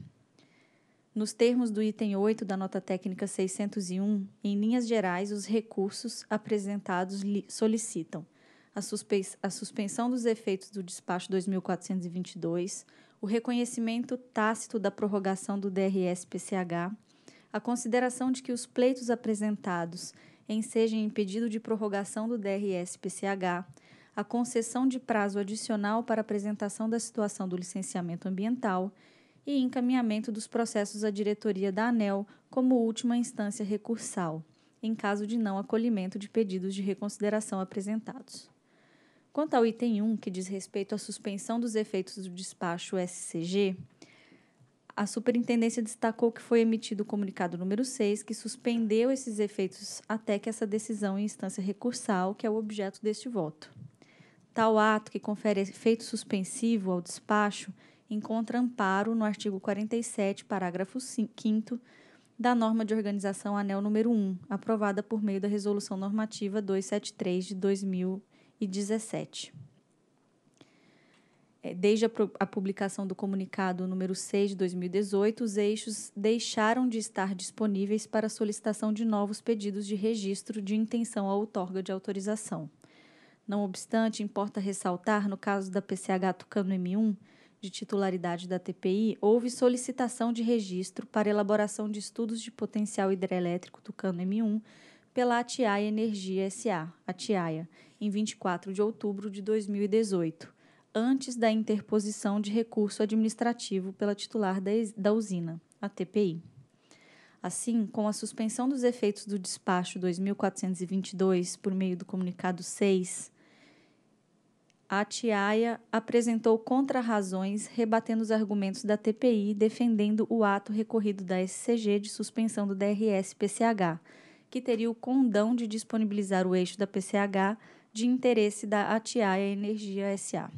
C: Nos termos do item 8 da nota técnica 601, em linhas gerais, os recursos apresentados solicitam a, suspe a suspensão dos efeitos do despacho 2422, o reconhecimento tácito da prorrogação do DRS-PCH, a consideração de que os pleitos apresentados enseja em pedido de prorrogação do DRS-PCH, a concessão de prazo adicional para apresentação da situação do licenciamento ambiental e encaminhamento dos processos à diretoria da ANEL como última instância recursal, em caso de não acolhimento de pedidos de reconsideração apresentados. Quanto ao item 1, que diz respeito à suspensão dos efeitos do despacho SCG, a superintendência destacou que foi emitido o comunicado número 6, que suspendeu esses efeitos até que essa decisão em instância recursal, que é o objeto deste voto. Tal ato, que confere efeito suspensivo ao despacho, encontra amparo no artigo 47, parágrafo 5 da norma de organização anel número 1, aprovada por meio da resolução normativa 273 de 2017. É, desde a, publicação do comunicado número 6 de 2018, os eixos deixaram de estar disponíveis para solicitação de novos pedidos de registro de intenção à outorga de autorização. Não obstante, importa ressaltar, no caso da PCH Tucano M1, de titularidade da TPI, houve solicitação de registro para elaboração de estudos de potencial hidrelétrico Tucano M1 pela Atiaia Energia SA, Tiaia, em 24 de outubro de 2018 antes da interposição de recurso administrativo pela titular da usina, a TPI. Assim, com a suspensão dos efeitos do despacho 2422 por meio do comunicado 6, a Tiaia apresentou contrarrazões rebatendo os argumentos da TPI defendendo o ato recorrido da SCG de suspensão do DRS-PCH, que teria o condão de disponibilizar o eixo da PCH de interesse da Atiaia Energia SA.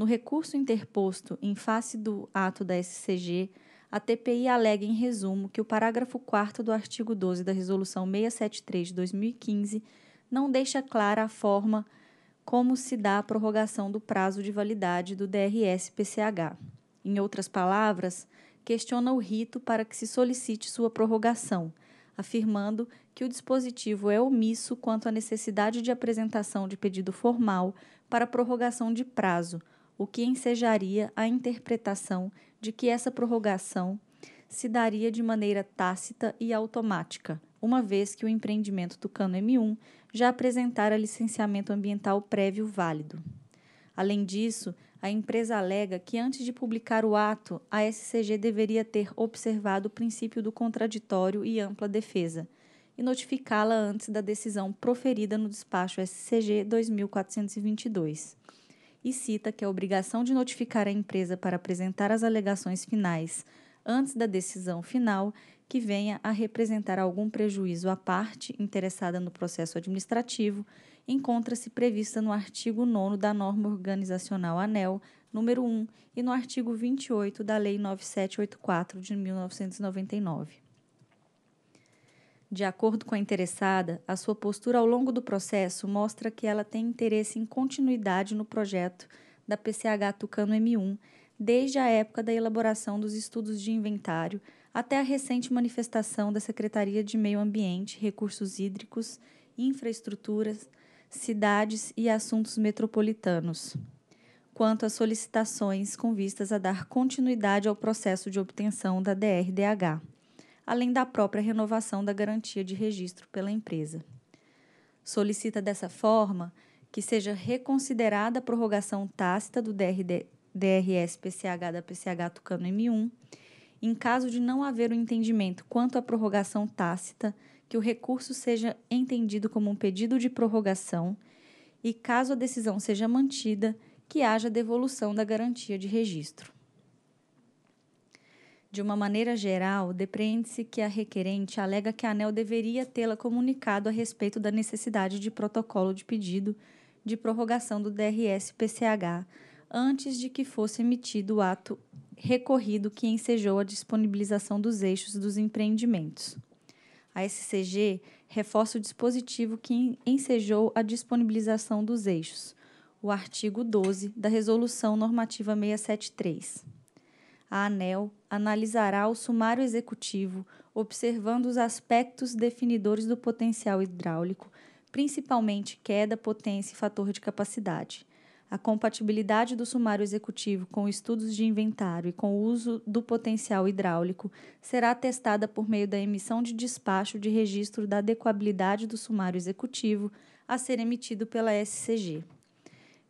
C: No recurso interposto em face do ato da SCG, a TPI alega em resumo que o parágrafo 4 do artigo 12 da Resolução 673 de 2015 não deixa clara a forma como se dá a prorrogação do prazo de validade do DRS-PCH. Em outras palavras, questiona o rito para que se solicite sua prorrogação, afirmando que o dispositivo é omisso quanto à necessidade de apresentação de pedido formal para prorrogação de prazo, o que ensejaria a interpretação de que essa prorrogação se daria de maneira tácita e automática, uma vez que o empreendimento Tucano M1 já apresentara licenciamento ambiental prévio válido. Além disso, a empresa alega que antes de publicar o ato, a SCG deveria ter observado o princípio do contraditório e ampla defesa e notificá-la antes da decisão proferida no despacho SCG 2422 e cita que a obrigação de notificar a empresa para apresentar as alegações finais antes da decisão final que venha a representar algum prejuízo à parte interessada no processo administrativo encontra-se prevista no artigo 9 da norma organizacional ANEL número 1 e no artigo 28 da Lei 9784 de 1999. De acordo com a interessada, a sua postura ao longo do processo mostra que ela tem interesse em continuidade no projeto da PCH Tucano M1, desde a época da elaboração dos estudos de inventário até a recente manifestação da Secretaria de Meio Ambiente, Recursos Hídricos, Infraestruturas, Cidades e Assuntos Metropolitanos, quanto às solicitações com vistas a dar continuidade ao processo de obtenção da DRDH além da própria renovação da garantia de registro pela empresa. Solicita dessa forma que seja reconsiderada a prorrogação tácita do DRD, DRS-PCH da PCH Tucano M1, em caso de não haver o um entendimento quanto à prorrogação tácita, que o recurso seja entendido como um pedido de prorrogação e, caso a decisão seja mantida, que haja devolução da garantia de registro. De uma maneira geral, depreende-se que a requerente alega que a ANEL deveria tê-la comunicado a respeito da necessidade de protocolo de pedido de prorrogação do DRS-PCH antes de que fosse emitido o ato recorrido que ensejou a disponibilização dos eixos dos empreendimentos. A SCG reforça o dispositivo que ensejou a disponibilização dos eixos, o artigo 12 da Resolução Normativa 673. A ANEL analisará o sumário executivo, observando os aspectos definidores do potencial hidráulico, principalmente queda, potência e fator de capacidade. A compatibilidade do sumário executivo com estudos de inventário e com o uso do potencial hidráulico será testada por meio da emissão de despacho de registro da adequabilidade do sumário executivo a ser emitido pela SCG.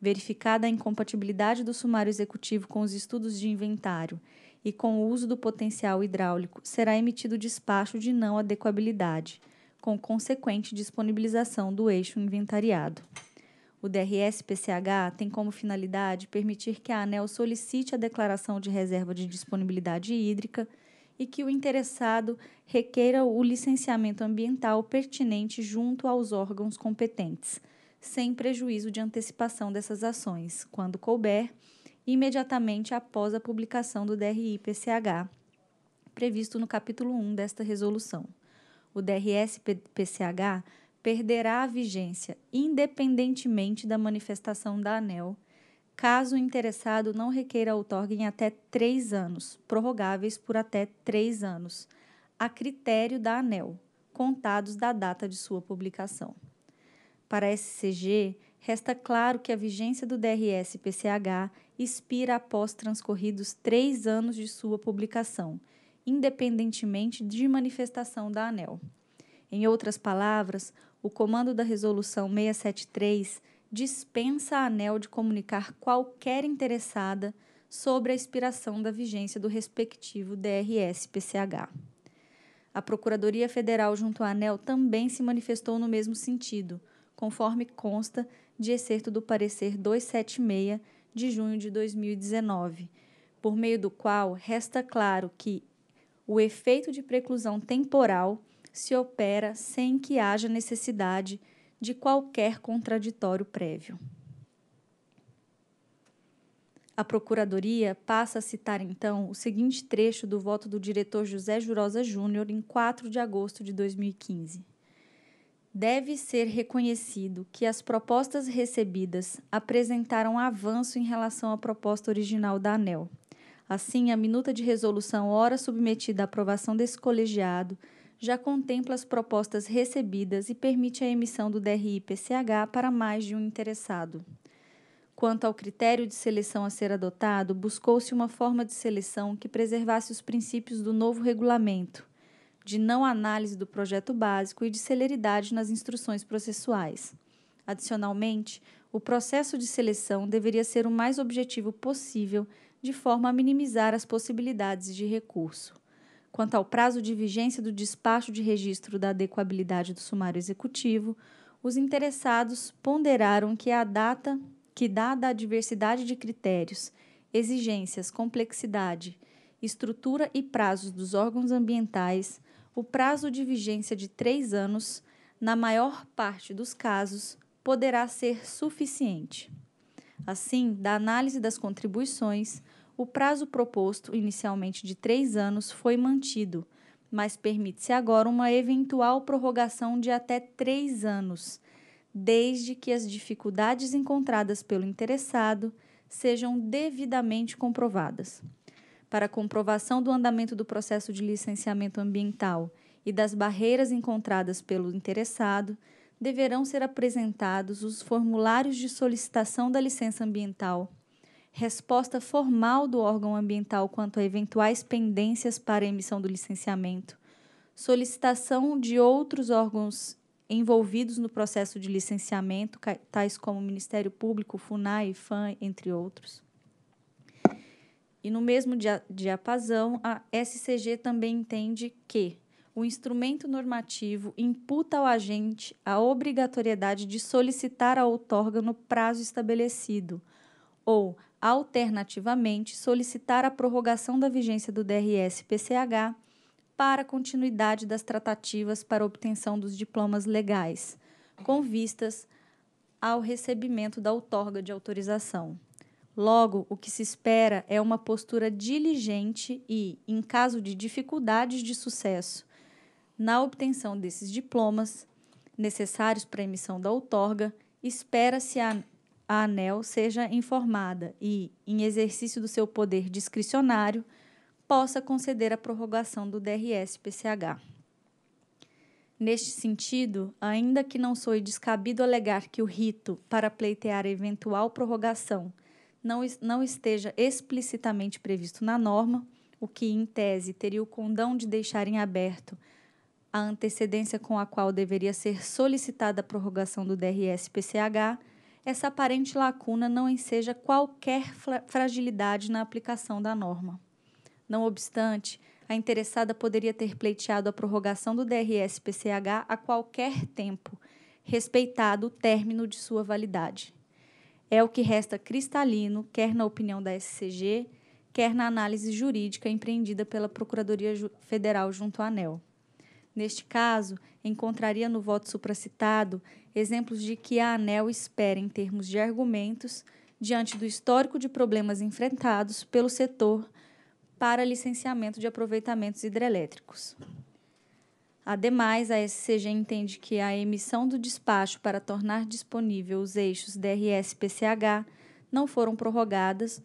C: Verificada a incompatibilidade do sumário executivo com os estudos de inventário e com o uso do potencial hidráulico, será emitido despacho de não adequabilidade, com consequente disponibilização do eixo inventariado. O DRS-PCH tem como finalidade permitir que a ANEL solicite a declaração de reserva de disponibilidade hídrica e que o interessado requeira o licenciamento ambiental pertinente junto aos órgãos competentes, sem prejuízo de antecipação dessas ações, quando couber, imediatamente após a publicação do DRI-PCH, previsto no capítulo 1 desta resolução. O DRS-PCH perderá a vigência independentemente da manifestação da ANEL, caso o interessado não requeira a outorga em até três anos, prorrogáveis por até três anos, a critério da ANEL, contados da data de sua publicação. Para a SCG, resta claro que a vigência do DRS-PCH expira após transcorridos três anos de sua publicação, independentemente de manifestação da ANEL. Em outras palavras, o comando da Resolução 673 dispensa a ANEL de comunicar qualquer interessada sobre a expiração da vigência do respectivo DRS-PCH. A Procuradoria Federal junto à ANEL também se manifestou no mesmo sentido, conforme consta de excerto do parecer 276 de junho de 2019, por meio do qual resta claro que o efeito de preclusão temporal se opera sem que haja necessidade de qualquer contraditório prévio. A Procuradoria passa a citar, então, o seguinte trecho do voto do diretor José Jurosa Júnior em 4 de agosto de 2015. Deve ser reconhecido que as propostas recebidas apresentaram avanço em relação à proposta original da ANEL. Assim, a minuta de resolução, ora submetida à aprovação desse colegiado, já contempla as propostas recebidas e permite a emissão do DRI-PCH para mais de um interessado. Quanto ao critério de seleção a ser adotado, buscou-se uma forma de seleção que preservasse os princípios do novo regulamento, de não análise do projeto básico e de celeridade nas instruções processuais. Adicionalmente, o processo de seleção deveria ser o mais objetivo possível, de forma a minimizar as possibilidades de recurso. Quanto ao prazo de vigência do despacho de registro da adequabilidade do sumário executivo, os interessados ponderaram que a data que, dada a diversidade de critérios, exigências, complexidade, estrutura e prazos dos órgãos ambientais, o prazo de vigência de três anos, na maior parte dos casos, poderá ser suficiente. Assim, da análise das contribuições, o prazo proposto inicialmente de três anos foi mantido, mas permite-se agora uma eventual prorrogação de até três anos, desde que as dificuldades encontradas pelo interessado sejam devidamente comprovadas para comprovação do andamento do processo de licenciamento ambiental e das barreiras encontradas pelo interessado, deverão ser apresentados os formulários de solicitação da licença ambiental, resposta formal do órgão ambiental quanto a eventuais pendências para emissão do licenciamento, solicitação de outros órgãos envolvidos no processo de licenciamento, tais como Ministério Público, FUNAI, FAM, entre outros. E no mesmo dia, diapasão, a SCG também entende que o instrumento normativo imputa ao agente a obrigatoriedade de solicitar a outorga no prazo estabelecido, ou, alternativamente, solicitar a prorrogação da vigência do DRS-PCH para continuidade das tratativas para obtenção dos diplomas legais, com vistas ao recebimento da outorga de autorização. Logo, o que se espera é uma postura diligente e, em caso de dificuldades de sucesso na obtenção desses diplomas necessários para a emissão da outorga, espera-se a, a ANEL seja informada e, em exercício do seu poder discricionário, possa conceder a prorrogação do DRS-PCH. Neste sentido, ainda que não soe descabido alegar que o rito para pleitear eventual prorrogação não, não esteja explicitamente previsto na norma, o que, em tese, teria o condão de deixar em aberto a antecedência com a qual deveria ser solicitada a prorrogação do DRS-PCH, essa aparente lacuna não enseja qualquer fragilidade na aplicação da norma. Não obstante, a interessada poderia ter pleiteado a prorrogação do DRS-PCH a qualquer tempo, respeitado o término de sua validade. É o que resta cristalino, quer na opinião da SCG, quer na análise jurídica empreendida pela Procuradoria Federal junto à ANEL. Neste caso, encontraria no voto supracitado exemplos de que a ANEL espera, em termos de argumentos, diante do histórico de problemas enfrentados pelo setor para licenciamento de aproveitamentos hidrelétricos. Ademais, a SCG entende que a emissão do despacho para tornar disponível os eixos DRS-PCH não foram prorrogadas.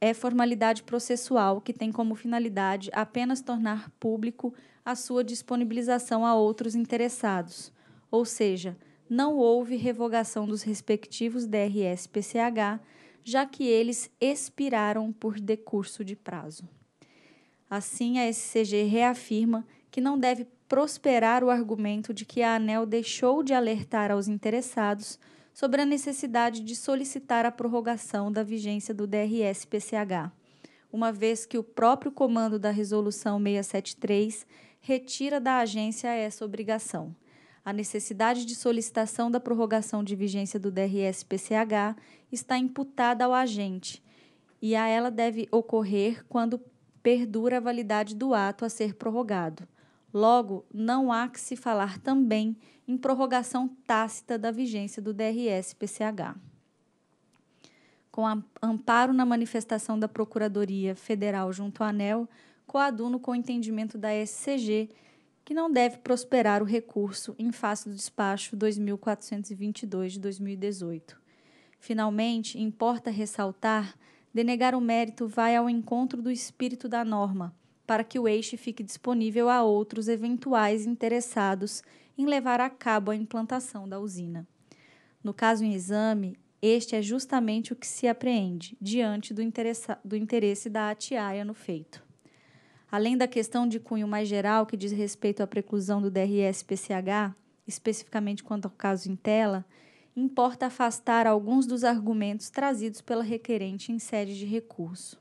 C: É formalidade processual que tem como finalidade apenas tornar público a sua disponibilização a outros interessados, ou seja, não houve revogação dos respectivos DRS-PCH, já que eles expiraram por decurso de prazo. Assim, a SCG reafirma que não deve prosperar o argumento de que a ANEL deixou de alertar aos interessados sobre a necessidade de solicitar a prorrogação da vigência do DRS-PCH, uma vez que o próprio comando da Resolução 673 retira da agência essa obrigação. A necessidade de solicitação da prorrogação de vigência do DRS-PCH está imputada ao agente e a ela deve ocorrer quando perdura a validade do ato a ser prorrogado Logo, não há que se falar também em prorrogação tácita da vigência do DRS-PCH. Com amparo na manifestação da Procuradoria Federal junto à ANEL, coaduno com o entendimento da SCG que não deve prosperar o recurso em face do despacho 2422 de 2018. Finalmente, importa ressaltar, denegar o mérito vai ao encontro do espírito da norma para que o eixo fique disponível a outros eventuais interessados em levar a cabo a implantação da usina. No caso em exame, este é justamente o que se apreende diante do, do interesse da atiaia no feito. Além da questão de cunho mais geral que diz respeito à preclusão do DRS-PCH, especificamente quanto ao caso em tela, importa afastar alguns dos argumentos trazidos pela requerente em sede de recurso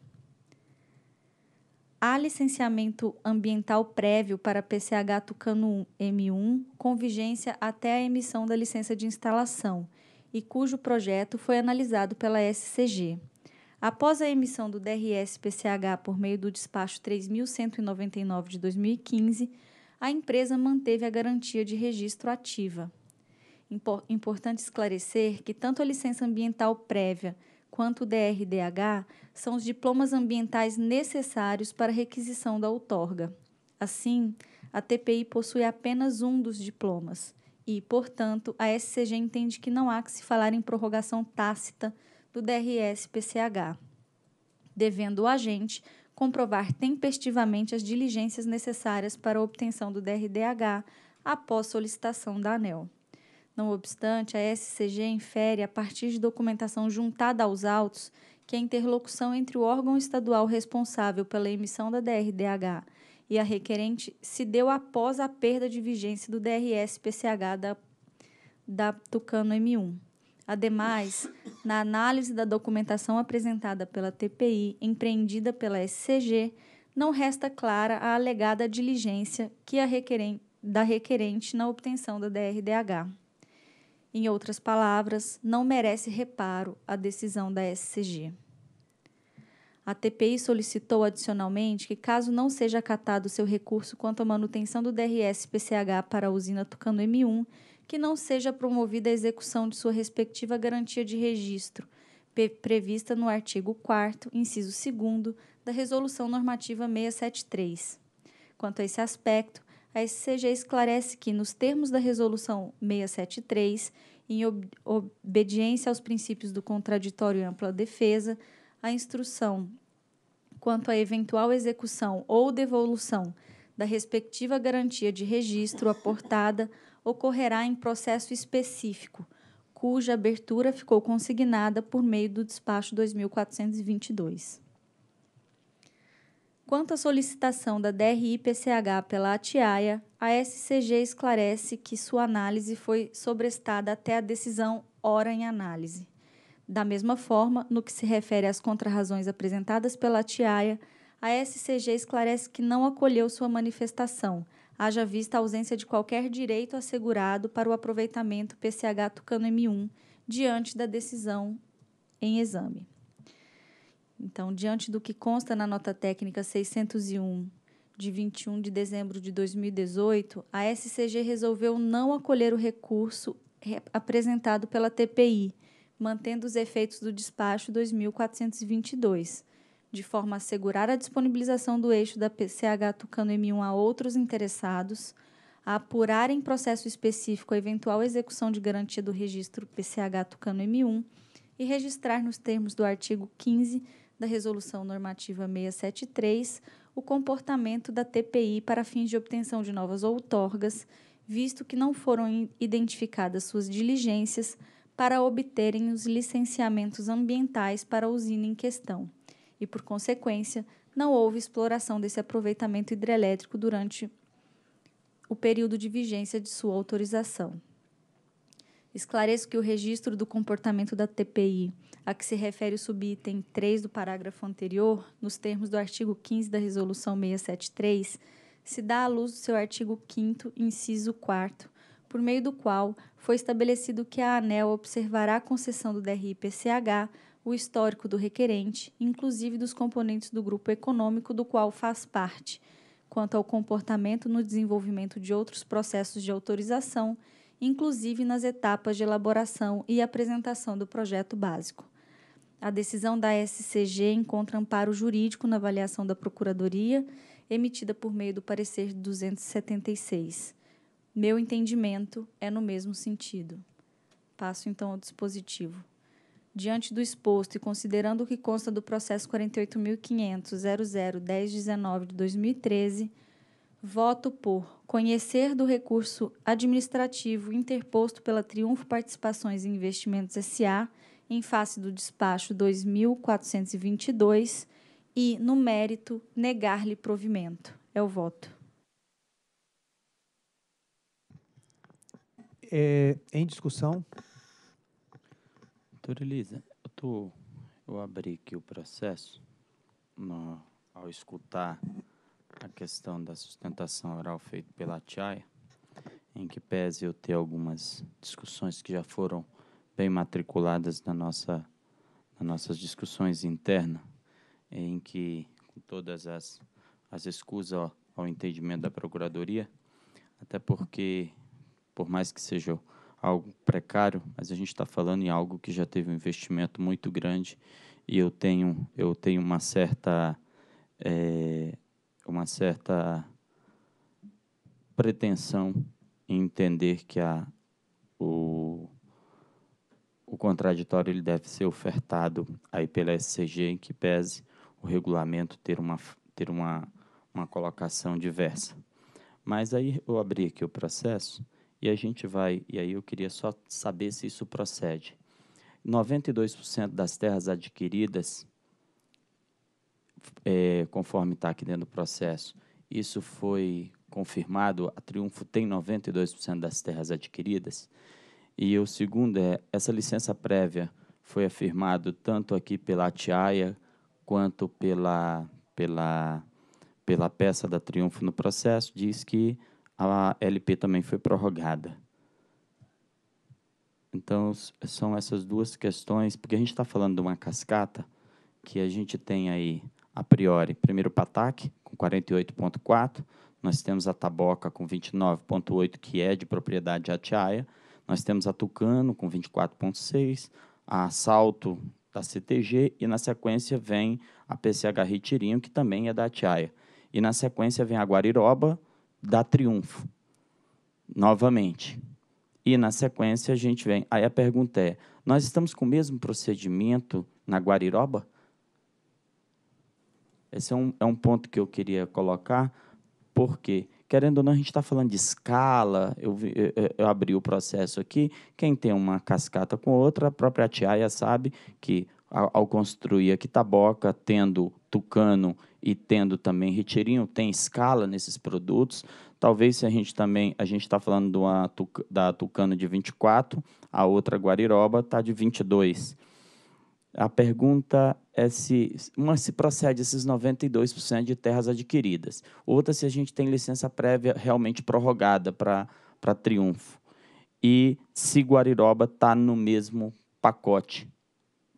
C: há licenciamento ambiental prévio para PCH Tucano M1 com vigência até a emissão da licença de instalação e cujo projeto foi analisado pela SCG. Após a emissão do DRS-PCH por meio do despacho 3199 de 2015, a empresa manteve a garantia de registro ativa. Importante esclarecer que tanto a licença ambiental prévia quanto o DRDH são os diplomas ambientais necessários para a requisição da outorga. Assim, a TPI possui apenas um dos diplomas e, portanto, a SCG entende que não há que se falar em prorrogação tácita do DRS-PCH, devendo o agente comprovar tempestivamente as diligências necessárias para a obtenção do DRDH após solicitação da ANEL. Não obstante, a SCG infere, a partir de documentação juntada aos autos, que a interlocução entre o órgão estadual responsável pela emissão da DRDH e a requerente se deu após a perda de vigência do DRS-PCH da, da Tucano M1. Ademais, na análise da documentação apresentada pela TPI, empreendida pela SCG, não resta clara a alegada diligência que a requerente, da requerente na obtenção da DRDH. Em outras palavras, não merece reparo a decisão da SCG. A TPI solicitou adicionalmente que, caso não seja acatado seu recurso quanto à manutenção do DRS-PCH para a usina Tucano M1, que não seja promovida a execução de sua respectiva garantia de registro, prevista no artigo 4, inciso 2, da Resolução Normativa 673. Quanto a esse aspecto, a SCG esclarece que, nos termos da Resolução 673, em ob obediência aos princípios do contraditório e ampla defesa, a instrução quanto à eventual execução ou devolução da respectiva garantia de registro aportada ocorrerá em processo específico, cuja abertura ficou consignada por meio do despacho 2422. Quanto à solicitação da DRI-PCH pela ATIAIA, a SCG esclarece que sua análise foi sobrestada até a decisão hora em análise. Da mesma forma, no que se refere às contrarrazões apresentadas pela ATIAIA, a SCG esclarece que não acolheu sua manifestação, haja vista a ausência de qualquer direito assegurado para o aproveitamento PCH Tucano M1 diante da decisão em exame. Então, diante do que consta na nota técnica 601 de 21 de dezembro de 2018, a SCG resolveu não acolher o recurso apresentado pela TPI, mantendo os efeitos do despacho 2422, de forma a assegurar a disponibilização do eixo da PCH Tucano M1 a outros interessados, a apurar em processo específico a eventual execução de garantia do registro PCH Tucano M1 e registrar nos termos do artigo 15 da Resolução Normativa 673 o comportamento da TPI para fins de obtenção de novas outorgas, visto que não foram identificadas suas diligências para obterem os licenciamentos ambientais para a usina em questão, e, por consequência, não houve exploração desse aproveitamento hidrelétrico durante o período de vigência de sua autorização. Esclareço que o registro do comportamento da TPI, a que se refere o subitem 3 do parágrafo anterior, nos termos do artigo 15 da Resolução 673, se dá à luz do seu artigo 5 inciso 4 por meio do qual foi estabelecido que a ANEL observará a concessão do DRI-PCH, o histórico do requerente, inclusive dos componentes do grupo econômico do qual faz parte, quanto ao comportamento no desenvolvimento de outros processos de autorização inclusive nas etapas de elaboração e apresentação do projeto básico. A decisão da SCG encontra amparo jurídico na avaliação da Procuradoria, emitida por meio do parecer 276. Meu entendimento é no mesmo sentido. Passo então ao dispositivo. Diante do exposto e considerando o que consta do processo 48.500.001019 de 2013, voto por conhecer do recurso administrativo interposto pela Triunfo Participações e Investimentos S.A. em face do despacho 2422 e, no mérito, negar-lhe provimento. É o voto.
D: É, em discussão?
M: Doutora Elisa, eu, tô, eu abri aqui o processo no, ao escutar a questão da sustentação oral feita pela TIAIA, em que pese eu ter algumas discussões que já foram bem matriculadas na nossa, nas nossas discussões internas, em que com todas as, as escusas ao, ao entendimento da Procuradoria, até porque, por mais que seja algo precário, mas a gente está falando em algo que já teve um investimento muito grande e eu tenho, eu tenho uma certa é, uma certa pretensão em entender que a, o, o contraditório ele deve ser ofertado aí pela SCG, em que pese o regulamento ter uma, ter uma, uma colocação diversa. Mas aí eu abri aqui o processo e a gente vai, e aí eu queria só saber se isso procede. 92% das terras adquiridas é, conforme está aqui dentro do processo, isso foi confirmado. A Triunfo tem 92% das terras adquiridas. E o segundo é essa licença prévia foi afirmado tanto aqui pela Tiaia quanto pela pela pela peça da Triunfo no processo diz que a LP também foi prorrogada. Então são essas duas questões porque a gente está falando de uma cascata que a gente tem aí a priori. Primeiro Patac, com 48,4%. Nós temos a Taboca, com 29,8%, que é de propriedade de Atiaia. Nós temos a Tucano, com 24,6%. A Assalto, da CTG. E, na sequência, vem a PCH Retirinho, que também é da Atiaia. E, na sequência, vem a Guariroba, da Triunfo. Novamente. E, na sequência, a gente vem... Aí a pergunta é, nós estamos com o mesmo procedimento na Guariroba? Esse é um, é um ponto que eu queria colocar, porque, querendo ou não, a gente está falando de escala. Eu, eu, eu, abri o processo aqui. Quem tem uma cascata com outra, a própria Tiaia sabe que, ao, ao construir aqui Taboca, tendo Tucano e tendo também Retirinho, tem escala nesses produtos. Talvez se a gente também, a gente está falando de uma, da Tucano de 24, a outra Guariroba está de 22. A pergunta é se uma se procede esses 92% de terras adquiridas, outra se a gente tem licença prévia realmente prorrogada para Triunfo. E se Guariroba está no mesmo pacote.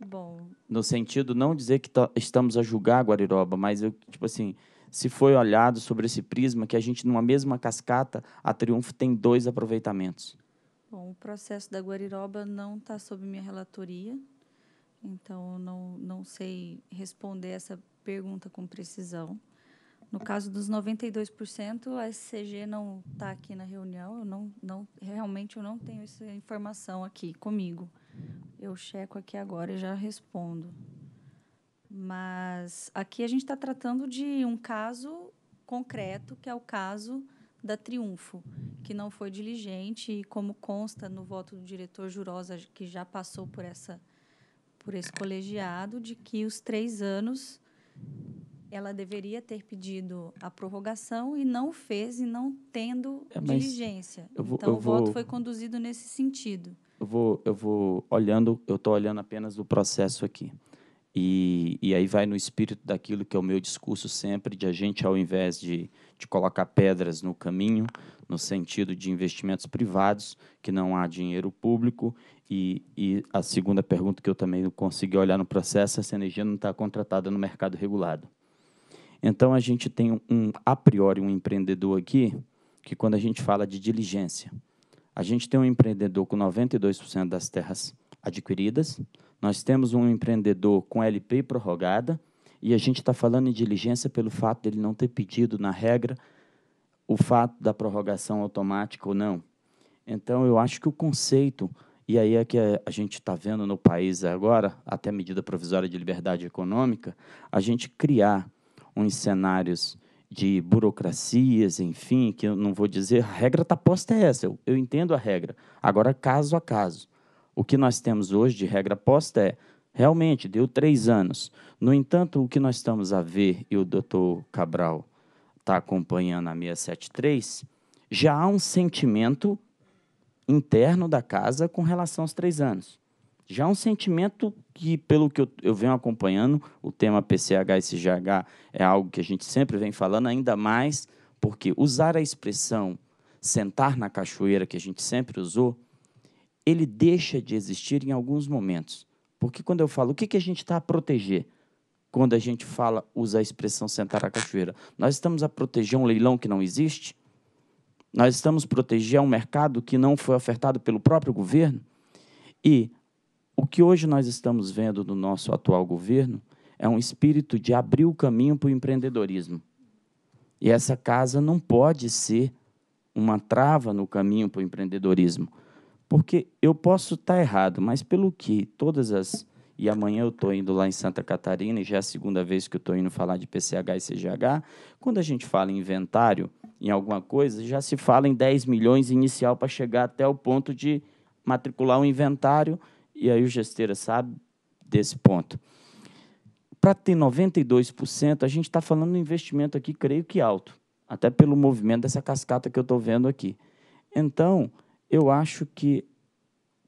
M: Bom. No sentido não dizer que tá, estamos a julgar Guariroba, mas eu, tipo assim, se foi olhado sobre esse prisma que a gente numa mesma cascata, a Triunfo tem dois aproveitamentos.
C: Bom, o processo da Guariroba não está sob minha relatoria, então, não, não sei responder essa pergunta com precisão. No caso dos 92%, a SCG não está aqui na reunião. Eu não, não, realmente eu não tenho essa informação aqui comigo. Eu checo aqui agora e já respondo. Mas aqui a gente está tratando de um caso concreto, que é o caso da Triunfo, que não foi diligente e como consta no voto do diretor Jurosa, que já passou por essa por esse colegiado de que os três anos ela deveria ter pedido a prorrogação e não fez e não tendo é, diligência. Vou, então o vou, voto foi conduzido nesse sentido.
M: Eu vou, eu vou olhando, eu estou olhando apenas o processo aqui. E, e aí vai no espírito daquilo que é o meu discurso sempre, de a gente, ao invés de, de colocar pedras no caminho, no sentido de investimentos privados, que não há dinheiro público. E, e, a segunda pergunta que eu também não consegui olhar no processo, essa energia não está contratada no mercado regulado. Então, a gente tem um, um, a priori, um empreendedor aqui, que quando a gente fala de diligência, a gente tem um empreendedor com 92% das terras adquiridas, nós temos um empreendedor com LP prorrogada e a gente está falando em diligência pelo fato dele não ter pedido na regra o fato da prorrogação automática ou não. Então, eu acho que o conceito, e aí é que a gente está vendo no país agora, até medida provisória de liberdade econômica, a gente criar uns cenários de burocracias, enfim, que eu não vou dizer, a regra está posta é essa, eu, eu entendo a regra, agora caso a caso. O que nós temos hoje de regra posta é realmente deu três anos. No entanto, o que nós estamos a ver e o doutor Cabral está acompanhando a 673, já há um sentimento interno da casa com relação aos três anos. Já há um sentimento que, pelo que eu, eu venho acompanhando, o tema PCH e CGH é algo que a gente sempre vem falando, ainda mais porque usar a expressão sentar na cachoeira, que a gente sempre usou, ele deixa de existir em alguns momentos. Porque quando eu falo, o que, que a gente está a proteger? Quando a gente fala, usa a expressão sentar a cachoeira. Nós estamos a proteger um leilão que não existe? Nós estamos proteger um mercado que não foi ofertado pelo próprio governo? E o que hoje nós estamos vendo do nosso atual governo é um espírito de abrir o caminho para o empreendedorismo. E essa casa não pode ser uma trava no caminho para o empreendedorismo. Porque eu posso estar tá errado, mas pelo que todas as. E amanhã eu estou indo lá em Santa Catarina, e já é a segunda vez que eu estou indo falar de PCH e CGH. Quando a gente fala em inventário, em alguma coisa, já se fala em 10 milhões inicial para chegar até o ponto de matricular um inventário, e aí o gesteira sabe desse ponto. Para ter 92%, a gente está falando de investimento aqui, creio que alto, até pelo movimento dessa cascata que eu estou vendo aqui. Então, eu acho que,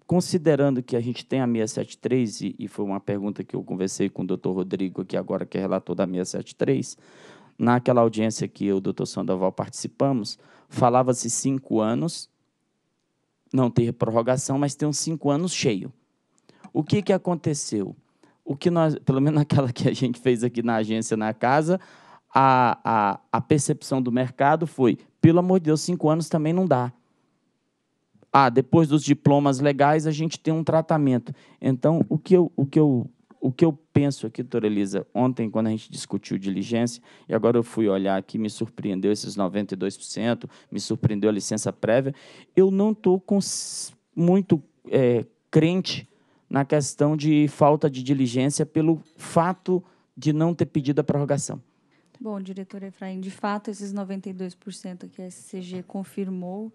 M: considerando que a gente tem a 673, e, e foi uma pergunta que eu conversei com o doutor Rodrigo aqui agora, que é relator da 673, naquela audiência que eu e o doutor Sandoval participamos, falava-se cinco anos, não ter prorrogação, mas ter uns cinco anos cheio. O que, que aconteceu? O que nós, pelo menos naquela que a gente fez aqui na agência, na casa, a, a, a percepção do mercado foi, pelo amor de Deus, cinco anos também não dá ah, depois dos diplomas legais a gente tem um tratamento. Então, o que eu, o que eu, o que eu penso aqui, doutora Elisa, ontem, quando a gente discutiu diligência, e agora eu fui olhar aqui, me surpreendeu esses 92%, me surpreendeu a licença prévia, eu não estou muito é, crente na questão de falta de diligência pelo fato de não ter pedido a prorrogação.
C: Bom, diretor Efraim, de fato, esses 92% que a SCG confirmou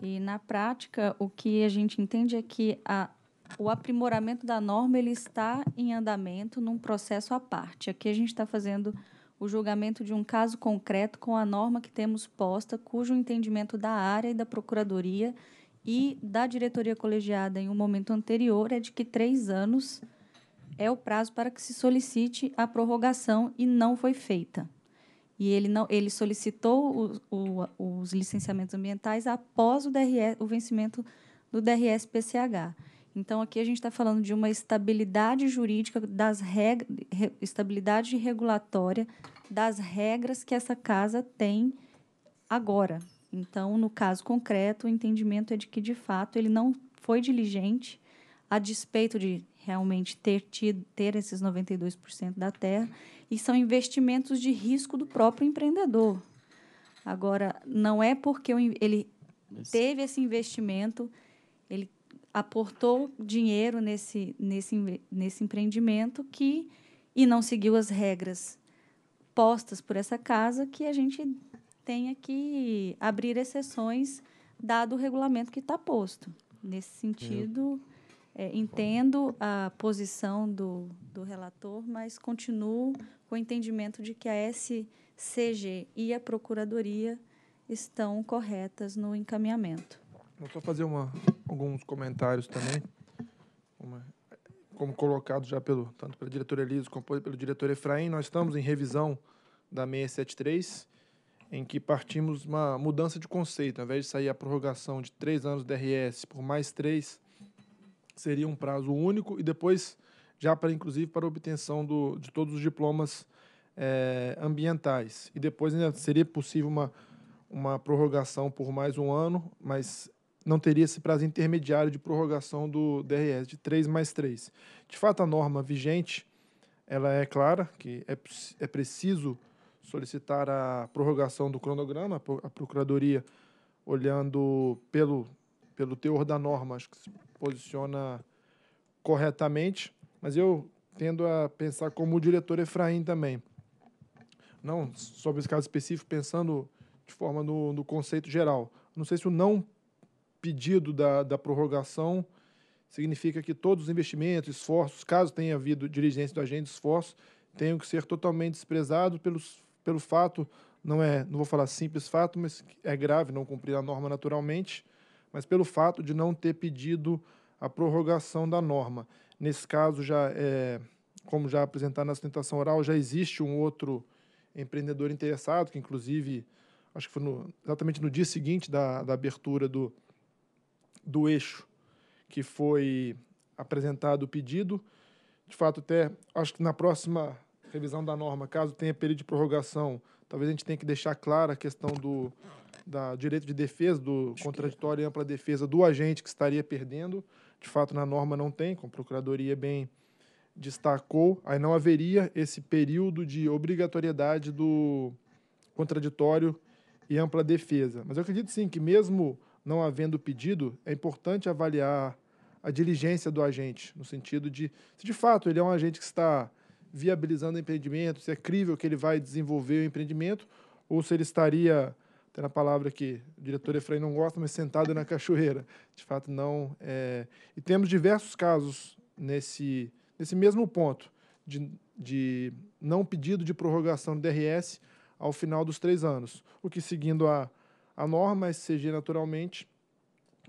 C: e na prática, o que a gente entende é que a, o aprimoramento da norma ele está em andamento num processo à parte. Aqui a gente está fazendo o julgamento de um caso concreto com a norma que temos posta, cujo entendimento da área e da procuradoria e da diretoria colegiada em um momento anterior é de que três anos é o prazo para que se solicite a prorrogação e não foi feita. E ele, não, ele solicitou o, o, os licenciamentos ambientais após o, DRE o vencimento do DRS-PCH. Então, aqui a gente está falando de uma estabilidade jurídica, das reg... estabilidade regulatória das regras que essa casa tem agora. Então, no caso concreto, o entendimento é de que, de fato, ele não foi diligente, a despeito de realmente ter tido ter esses 92% da terra e são investimentos de risco do próprio empreendedor. Agora, não é porque ele teve esse investimento, ele aportou dinheiro nesse, nesse, nesse empreendimento que e não seguiu as regras postas por essa casa que a gente tenha que abrir exceções dado o regulamento que está posto. Nesse sentido, Eu é, entendo a posição do, do relator, mas continuo com o entendimento de que a SCG e a Procuradoria estão corretas no encaminhamento.
L: Vou só fazer uma, alguns comentários também, uma, como colocado já pelo tanto pela diretora Elisa como pelo diretor Efraim, nós estamos em revisão da 673, em que partimos uma mudança de conceito, ao invés de sair a prorrogação de três anos do DRS por mais três seria um prazo único e depois já para inclusive para obtenção do, de todos os diplomas é, ambientais e depois ainda seria possível uma uma prorrogação por mais um ano, mas não teria esse prazo intermediário de prorrogação do DRS de 3 mais 3. De fato, a norma vigente ela é clara que é, é preciso solicitar a prorrogação do cronograma, a Procuradoria, olhando pelo pelo teor da norma, acho que se posiciona corretamente, mas eu tendo a pensar como o diretor Efraim também. Não sobre esse caso específico, pensando de forma no, no conceito geral. Não sei se o não pedido da, da prorrogação significa que todos os investimentos, esforços, caso tenha havido diligência do agente, esforço, tenham que ser totalmente desprezados pelo fato, não é, não vou falar simples fato, mas é grave não cumprir a norma naturalmente, mas pelo fato de não ter pedido a prorrogação da norma. Nesse caso, já é, como já apresentado na sustentação oral, já existe um outro empreendedor interessado, que inclusive, acho que foi no, exatamente no dia seguinte da, da abertura do, do eixo, que foi apresentado o pedido. De fato, até acho que na próxima revisão da norma, caso tenha período de prorrogação, talvez a gente tenha que deixar clara a questão do, da direito de defesa, do contraditório e ampla defesa do agente que estaria perdendo. De fato, na norma não tem, como a Procuradoria bem destacou, aí não haveria esse período de obrigatoriedade do contraditório e ampla defesa. Mas eu acredito sim que, mesmo não havendo pedido, é importante avaliar a diligência do agente, no sentido de se de fato ele é um agente que está viabilizando o empreendimento, se é crível que ele vai desenvolver o empreendimento, ou se ele estaria na palavra que o diretor Efraim não gosta, mas sentado na cachoeira. De fato, não. É... E temos diversos casos nesse, nesse mesmo ponto, de, de não pedido de prorrogação do DRS ao final dos três anos. O que, seguindo a, a norma SCG naturalmente,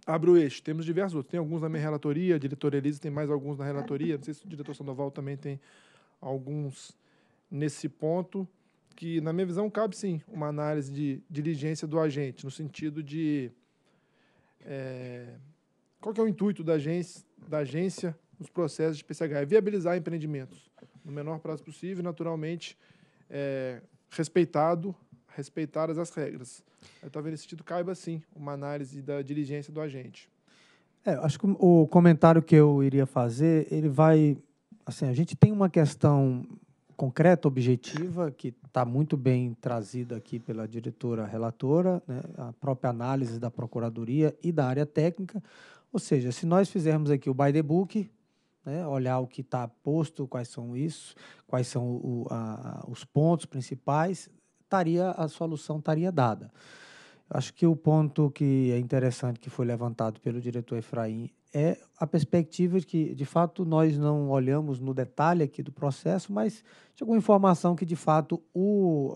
L: abre o eixo. Temos diversos outros. Tem alguns na minha relatoria, a diretora Elisa tem mais alguns na relatoria. Não sei se o diretor Sandoval também tem alguns nesse ponto que, na minha visão, cabe sim uma análise de diligência do agente, no sentido de é, qual é o intuito da agência, da agência nos processos de PCH? É viabilizar empreendimentos no menor prazo possível, naturalmente é, respeitado, respeitadas as regras. Talvez nesse sentido caiba sim uma análise da diligência do agente.
D: É, acho que o comentário que eu iria fazer, ele vai, assim, a gente tem uma questão concreta, objetiva, que está muito bem trazida aqui pela diretora relatora, né, a própria análise da Procuradoria e da área técnica. Ou seja, se nós fizermos aqui o by the book, né, olhar o que está posto, quais são isso, quais são o, a, os pontos principais, taria a solução estaria dada. Acho que o ponto que é interessante que foi levantado pelo diretor Efraim é a perspectiva de que, de fato, nós não olhamos no detalhe aqui do processo, mas chegou informação que, de fato, o,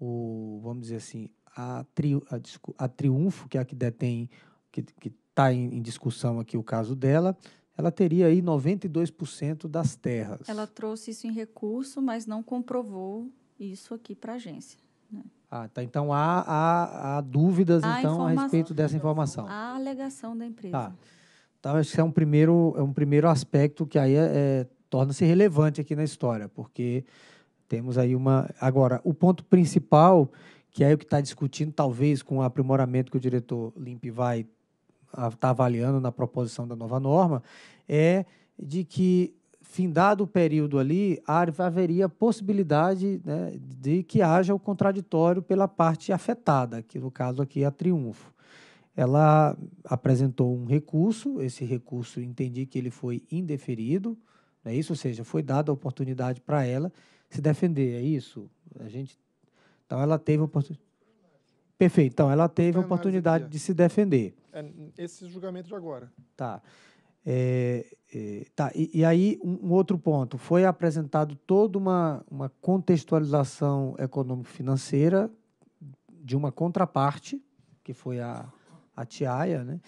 D: o vamos dizer assim, a, tri, a, a Triunfo, que é a que detém, que está em, em discussão aqui o caso dela, ela teria aí 92% das terras. Ela
C: trouxe isso em recurso, mas não comprovou isso aqui para a agência.
D: Né? Ah, tá. Então há, há, há dúvidas há então, a respeito dessa informação.
C: Há alegação da empresa. Tá.
D: Então, acho que é um primeiro, é um primeiro aspecto que aí é, é, torna-se relevante aqui na história, porque temos aí uma. Agora, o ponto principal, que é o que está discutindo, talvez com o aprimoramento que o diretor Limp vai estar tá avaliando na proposição da nova norma, é de que, findado o período ali, haveria possibilidade né, de que haja o contraditório pela parte afetada, que no caso aqui é a triunfo ela apresentou um recurso, esse recurso entendi que ele foi indeferido, não é isso? Ou seja, foi dada a oportunidade para ela se defender, é isso? A gente então ela teve a oportunidade. Perfeito. Então ela teve a oportunidade de se defender.
L: É esse julgamento de agora.
D: Tá. É, é, tá. E, e aí um, um, outro ponto foi apresentado toda uma, uma contextualização econômico-financeira de uma contraparte que foi a a Tiaia, né?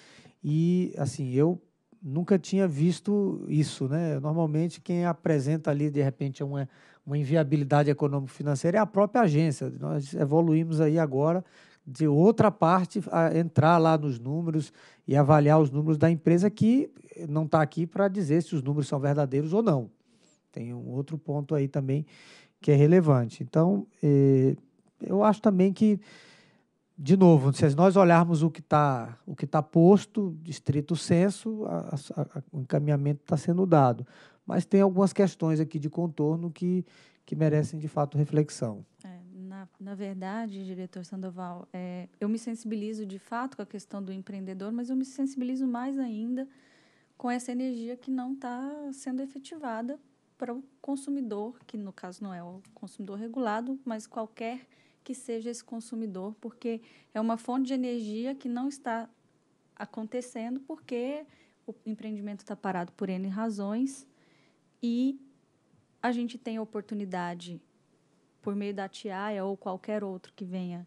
D: E assim, eu nunca tinha visto isso, né? Normalmente quem apresenta ali de repente uma, uma inviabilidade econômico-financeira é a própria agência. Nós evoluímos aí agora de outra parte a entrar lá nos números e avaliar os números da empresa que não está aqui para dizer se os números são verdadeiros ou não. Tem um outro ponto aí também que é relevante. Então, eh, eu acho também que de novo, se nós olharmos o que está o que tá posto, distrito senso, o encaminhamento está sendo dado. Mas tem algumas questões aqui de contorno que, que merecem, de fato, reflexão.
C: É, na, na verdade, diretor Sandoval, é, eu me sensibilizo, de fato, com a questão do empreendedor, mas eu me sensibilizo mais ainda com essa energia que não está sendo efetivada para o consumidor, que no caso não é o consumidor regulado, mas qualquer que seja esse consumidor, porque é uma fonte de energia que não está acontecendo porque o empreendimento está parado por N razões e a gente tem a oportunidade, por meio da TIAIA ou qualquer outro que venha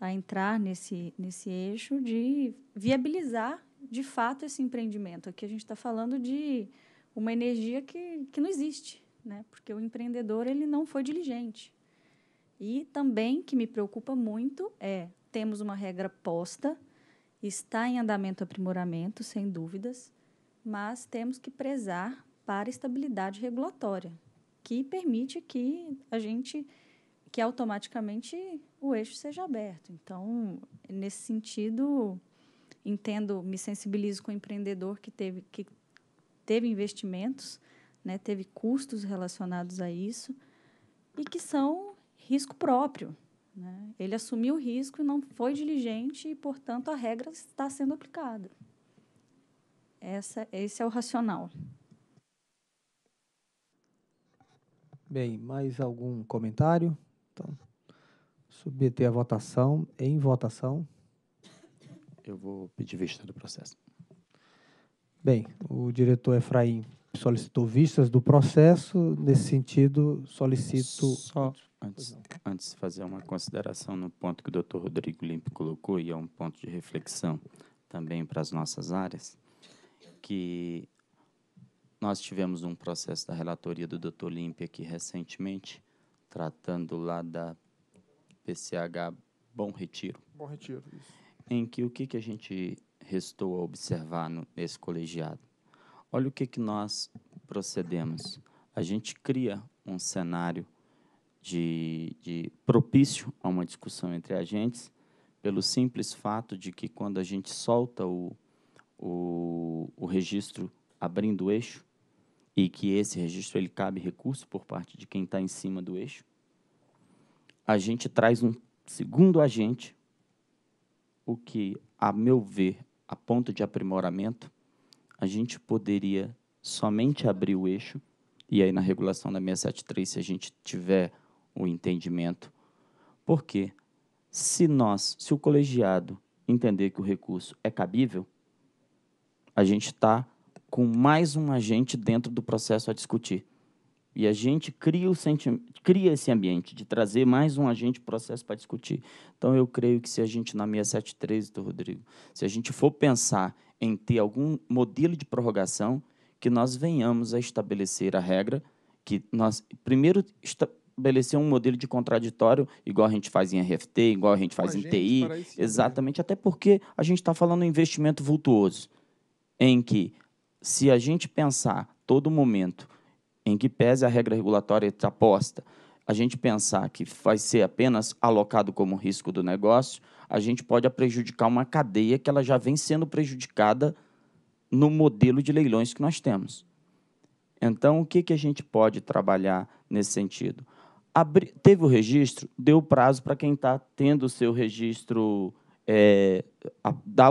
C: a entrar nesse, nesse eixo, de viabilizar de fato esse empreendimento. Aqui a gente está falando de uma energia que, que não existe, né? porque o empreendedor ele não foi diligente. E também que me preocupa muito é temos uma regra posta, está em andamento aprimoramento, sem dúvidas, mas temos que prezar para estabilidade regulatória, que permite que a gente que automaticamente o eixo seja aberto. Então, nesse sentido, entendo, me sensibilizo com o empreendedor que teve que teve investimentos, né, teve custos relacionados a isso e que são risco próprio. Né? Ele assumiu o risco e não foi diligente e, portanto, a regra está sendo aplicada. Essa, esse é o racional.
D: Bem, mais algum comentário? Então, submeter a votação em votação. Eu vou pedir vista do processo. Bem, o diretor Efraim solicitou vistas do processo. Nesse sentido, solicito. Só Antes,
M: antes de fazer uma consideração no ponto que o Dr. Rodrigo Limpe colocou, e é um ponto de reflexão também para as nossas áreas, que nós tivemos um processo da relatoria do Dr. Limpe aqui recentemente, tratando lá da PCH Bom Retiro.
L: Bom Retiro, isso.
M: Em que o que, que a gente restou a observar no, nesse colegiado? Olha o que, que nós procedemos. A gente cria um cenário de, de propício a uma discussão entre agentes, pelo simples fato de que quando a gente solta o, o, o registro abrindo o eixo, e que esse registro ele cabe recurso por parte de quem está em cima do eixo, a gente traz um segundo agente, o que, a meu ver, a ponto de aprimoramento, a gente poderia somente abrir o eixo, e aí na regulação da 673, se a gente tiver o entendimento. Porque se nós, se o colegiado entender que o recurso é cabível, a gente está com mais um agente dentro do processo a discutir. E a gente cria, o cria esse ambiente de trazer mais um agente processo para discutir. Então, eu creio que se a gente, na 673, do Rodrigo, se a gente for pensar em ter algum modelo de prorrogação, que nós venhamos a estabelecer a regra que nós, primeiro, estabelecer um modelo de contraditório, igual a gente faz em RFT, igual a gente faz em gente, TI. Né? Exatamente, até porque a gente está falando em investimento vultuoso, em que, se a gente pensar todo momento em que pese a regra regulatória está posta, a gente pensar que vai ser apenas alocado como risco do negócio, a gente pode prejudicar uma cadeia que ela já vem sendo prejudicada no modelo de leilões que nós temos. Então, o que, que a gente pode trabalhar nesse sentido? abri, teve o registro, deu prazo para quem está tendo o seu registro, é, a, dá,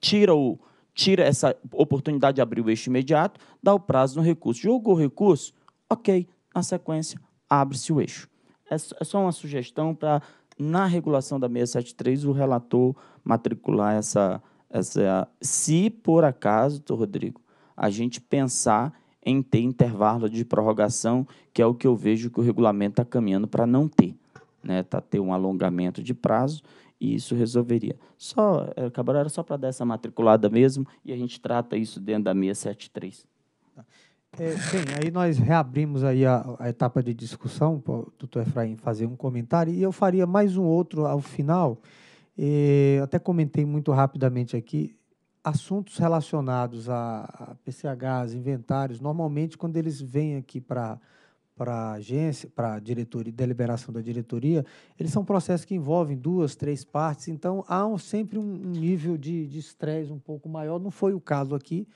M: tira, o, tira essa oportunidade de abrir o eixo imediato, dá o prazo no recurso. Jogou o recurso, ok, na sequência, abre-se o eixo. É, é só uma sugestão para, na regulação da 673, o relator matricular essa, essa. Se por acaso, Rodrigo, a gente pensar em ter intervalo de prorrogação, que é o que eu vejo que o regulamento está caminhando para não ter. Né? Tá ter um alongamento de prazo e isso resolveria. Só, é, Cabral, era só para dar essa matriculada mesmo e a gente trata isso dentro da 673.
D: É, bem, aí nós reabrimos aí a, a etapa de discussão, para o doutor Efraim fazer um comentário, e eu faria mais um outro ao final. E, é, até comentei muito rapidamente aqui, assuntos relacionados a, a PCHs, inventários, normalmente quando eles vêm aqui para para agência, para diretoria, deliberação da diretoria, eles são processos que envolvem duas, três partes, então há um, sempre um, um, nível de estresse um pouco maior. Não foi o caso aqui,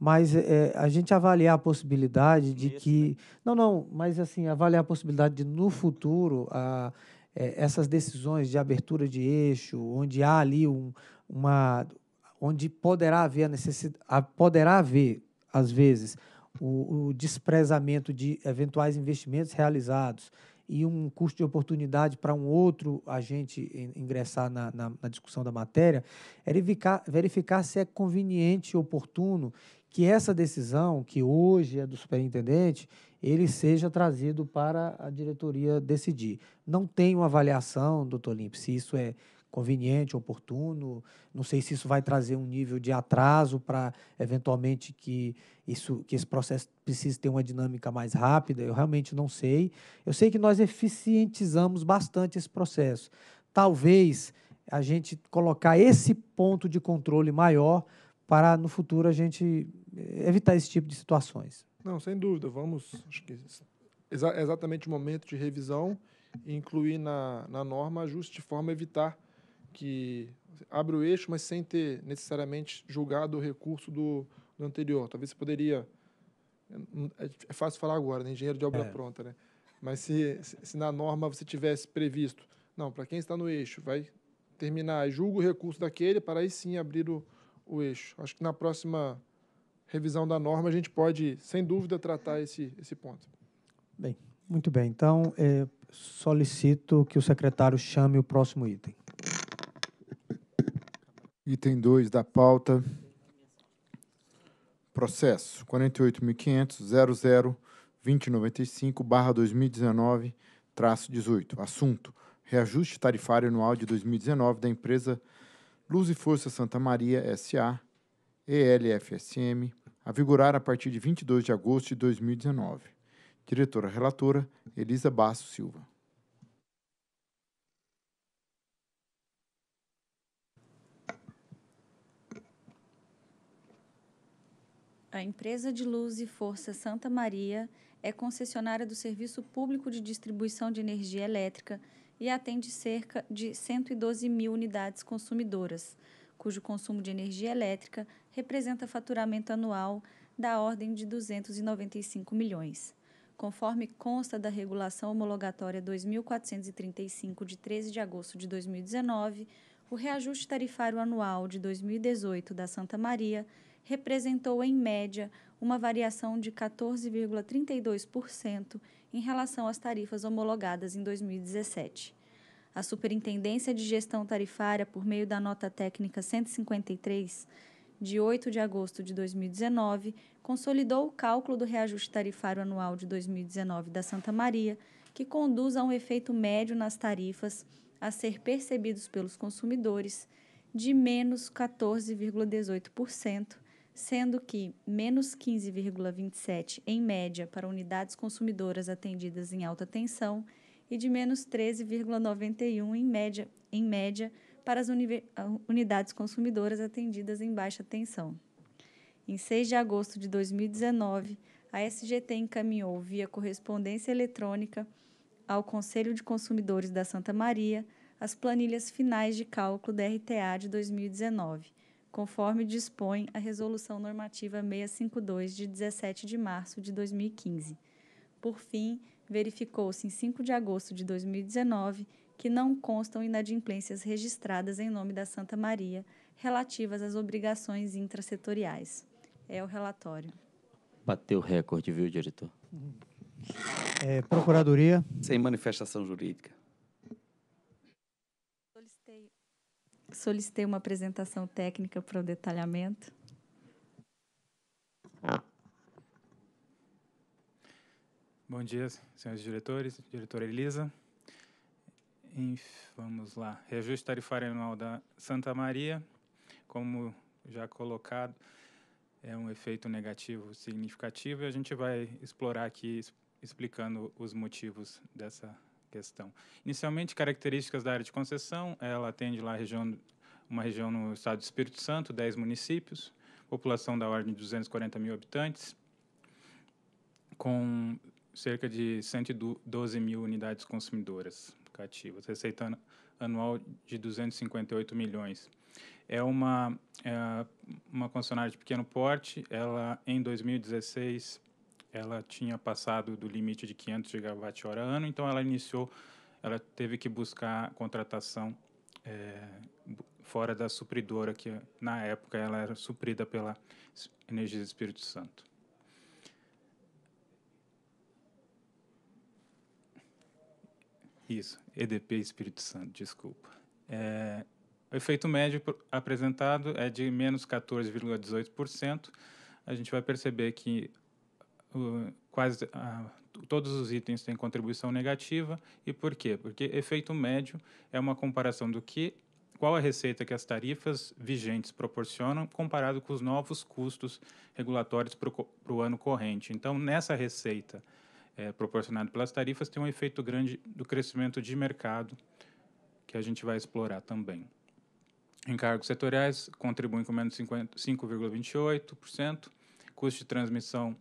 D: mas é, é a gente avaliar a possibilidade de Isso, que. Né? Não, não, mas assim, avaliar a possibilidade de no futuro a, é, essas decisões de abertura de eixo, onde há ali um, uma onde poderá haver a necessidade, poderá haver, às vezes, o, o desprezamento de eventuais investimentos realizados e um custo de oportunidade para um outro agente ingressar na, na, na, discussão da matéria, verificar, verificar se é conveniente e oportuno que essa decisão, que hoje é do superintendente, ele seja trazido para a diretoria decidir. Não tem uma avaliação, doutor Limpe, se isso é conveniente, oportuno. Não sei se isso vai trazer um nível de atraso para eventualmente que isso que esse processo precise ter uma dinâmica mais rápida. Eu realmente não sei. Eu sei que nós eficientizamos bastante esse processo. Talvez a gente colocar esse ponto de controle maior para no futuro a gente eh, evitar esse tipo de situações.
L: Não, sem dúvida. Vamos, acho que exa exatamente o momento de revisão, incluir na, na norma ajuste de forma a evitar que abre o eixo, mas sem ter necessariamente julgado o recurso do, do anterior. Talvez você poderia. É, é fácil falar agora, né? engenheiro de obra é. pronta, né? Mas se, se na norma você tivesse previsto, não, para quem está no eixo, vai terminar, julga o recurso daquele para aí sim abrir o, o eixo. Acho que na próxima revisão da norma a gente pode, sem dúvida, tratar esse, esse ponto.
D: Bem, muito bem. Então, é, solicito que o secretário chame o próximo item.
B: Item 2 da pauta. Processo 48.500.00.2095/2019-18. Assunto: Reajuste tarifário anual de 2019 da empresa Luz e Força Santa Maria SA, ELFSM, a vigorar a partir de 22 de agosto de 2019. Diretora relatora Elisa Basso Silva.
C: A empresa de luz e força Santa Maria é concessionária do Serviço Público de Distribuição de Energia Elétrica e atende cerca de 112 mil unidades consumidoras, cujo consumo de energia elétrica representa faturamento anual da ordem de 295 milhões. Conforme consta da Regulação Homologatória 2435, de 13 de agosto de 2019, o reajuste tarifário anual de 2018 da Santa Maria representou, em média, uma variação de 14,32% em relação às tarifas homologadas em 2017. A Superintendência de Gestão Tarifária, por meio da nota técnica 153, de 8 de agosto de 2019, consolidou o cálculo do reajuste tarifário anual de 2019 da Santa Maria, que conduz a um efeito médio nas tarifas a ser percebidos pelos consumidores de menos 14,18% sendo que menos 15,27 em média para unidades consumidoras atendidas em alta tensão e de menos 13,91 em média, em média para as unidades consumidoras atendidas em baixa tensão. Em 6 de agosto de 2019, a SGT encaminhou via correspondência eletrônica ao Conselho de Consumidores da Santa Maria as planilhas finais de cálculo da RTA de 2019 conforme dispõe a Resolução Normativa 652, de 17 de março de 2015. Por fim, verificou-se em 5 de agosto de 2019 que não constam inadimplências registradas em nome da Santa Maria relativas às obrigações intrasetoriais. É o relatório.
M: Bateu
J: recorde, viu, diretor?
D: É, procuradoria.
J: Sem manifestação jurídica.
C: solicitei uma apresentação técnica para o detalhamento.
Q: Bom dia, senhores diretores, diretora Elisa. Vamos lá. Reajuste tarifário anual da Santa Maria, como já colocado, é um efeito negativo significativo e a gente vai explorar aqui explicando os motivos dessa questão. Inicialmente, características da área de concessão, ela atende lá região, uma região no estado do Espírito Santo, 10 municípios, população da ordem de 240 mil habitantes, com cerca de 112 mil unidades consumidoras cativas, receita anual de 258 milhões. É uma, é uma concessionária de pequeno porte, ela em 2016 ela tinha passado do limite de 500 gigawatt-hora ano, então ela iniciou, ela teve que buscar contratação é, fora da supridora, que na época ela era suprida pela Energia do Espírito Santo. Isso, EDP Espírito Santo, desculpa. É, o efeito médio apresentado é de menos 14,18%. A gente vai perceber que quase uh, todos os itens têm contribuição negativa. E por quê? Porque efeito médio é uma comparação do que qual a receita que as tarifas vigentes proporcionam comparado com os novos custos regulatórios para o ano corrente. Então, nessa receita é, proporcionada pelas tarifas, tem um efeito grande do crescimento de mercado, que a gente vai explorar também. Encargos setoriais contribuem com menos 5,28%, custo de transmissão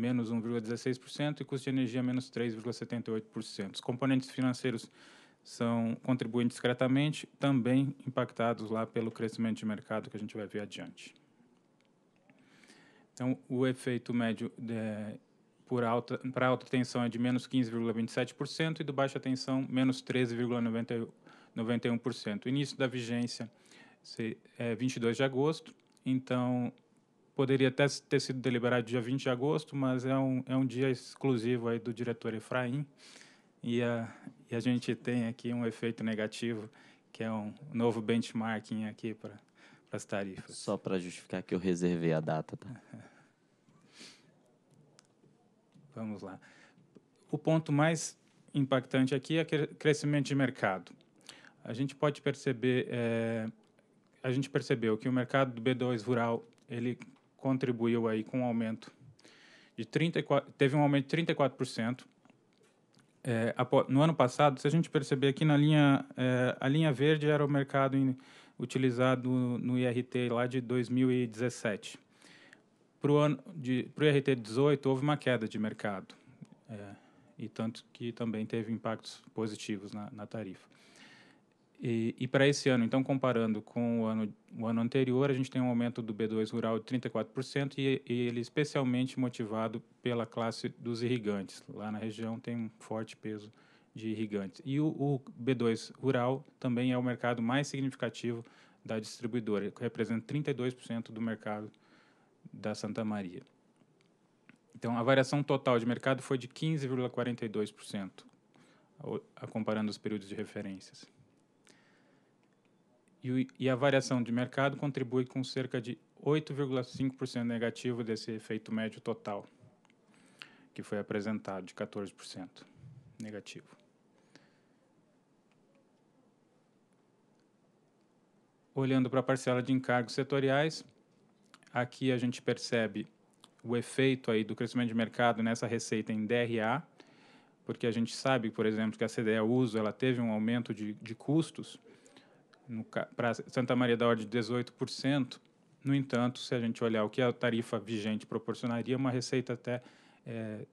Q: menos 1,16%, e custo de energia, menos 3,78%. Os componentes financeiros são contribuem discretamente, também impactados lá pelo crescimento de mercado que a gente vai ver adiante. Então, o efeito médio é, por alta, para alta tensão é de menos 15,27% e do baixa tensão, menos 13,91%. O início da vigência é 22 de agosto, então poderia até ter sido deliberado dia 20 de agosto, mas é um, é um dia exclusivo aí do diretor Efraim, e a, e a gente tem aqui um efeito negativo, que é um novo benchmarking aqui para as tarifas. Só para justificar
M: que eu reservei a data, tá?
Q: Vamos lá. O ponto mais impactante aqui é crescimento de mercado. A gente pode perceber, é, a gente percebeu que o mercado do B2 rural ele contribuiu aí com um aumento de 34, teve um aumento de 34%. É, no ano passado, se a gente perceber aqui na linha, é, a linha verde era o mercado in, utilizado no IRT lá de 2017. Para o ano de pro IRT 18 houve uma queda de mercado é, e tanto que também teve impactos positivos na, na tarifa. E, e para esse ano, então, comparando com o ano, o ano anterior, a gente tem um aumento do B2 rural de 34% e, e ele especialmente motivado pela classe dos irrigantes. Lá na região tem um forte peso de irrigantes. E o, o B2 rural também é o mercado mais significativo da distribuidora, que representa 32% do mercado da Santa Maria. Então, a variação total de mercado foi de 15,42%, comparando os períodos de referências e a variação de mercado contribui com cerca de 8,5% negativo desse efeito médio total, que foi apresentado, de 14% negativo. Olhando para a parcela de encargos setoriais, aqui a gente percebe o efeito aí do crescimento de mercado nessa receita em DRA, porque a gente sabe, por exemplo, que a CDE Uso ela teve um aumento de, de custos para Santa Maria da Ordem de 18%. No entanto, se a gente olhar o que a tarifa vigente proporcionaria, uma receita até é,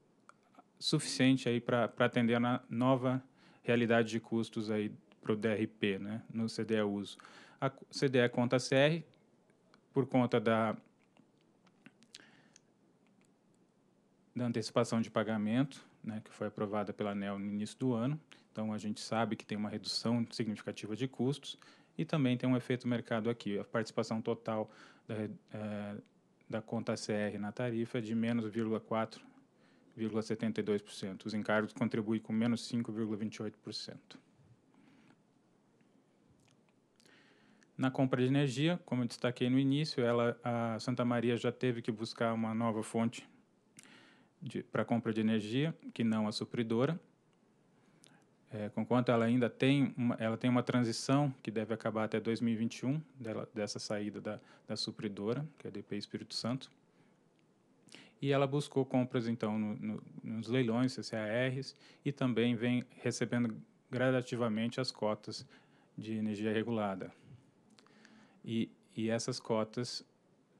Q: suficiente aí para atender a nova realidade de custos aí para o DRP, né, no CDE uso. A CDE conta CR, por conta da, da antecipação de pagamento, né, que foi aprovada pela ANEL no início do ano, então a gente sabe que tem uma redução significativa de custos, e também tem um efeito mercado aqui, a participação total da, é, da conta CR na tarifa é de menos 0,4,72%. Os encargos contribuem com menos 5,28%. Na compra de energia, como eu destaquei no início, ela, a Santa Maria já teve que buscar uma nova fonte para compra de energia, que não a supridora. É, conquanto ela ainda tem uma, ela tem uma transição que deve acabar até 2021 dela, dessa saída da, da supridora, que é a DP Espírito Santo. E ela buscou compras, então, no, no, nos leilões, CCARs, e também vem recebendo gradativamente as cotas de energia regulada. E, e essas cotas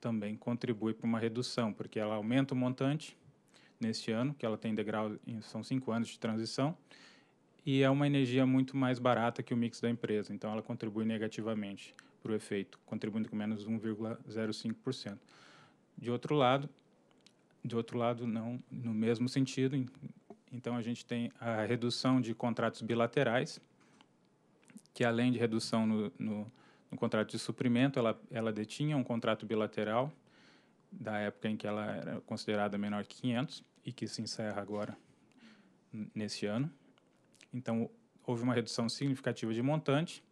Q: também contribuem para uma redução, porque ela aumenta o montante neste ano, que ela tem degrau, são cinco anos de transição, e é uma energia muito mais barata que o mix da empresa, então ela contribui negativamente para o efeito, contribuindo com menos 1,05%. De outro lado, de outro lado não no mesmo sentido, então a gente tem a redução de contratos bilaterais, que além de redução no, no, no contrato de suprimento, ela, ela detinha um contrato bilateral da época em que ela era considerada menor que 500 e que se encerra agora nesse ano então, houve uma redução significativa de montante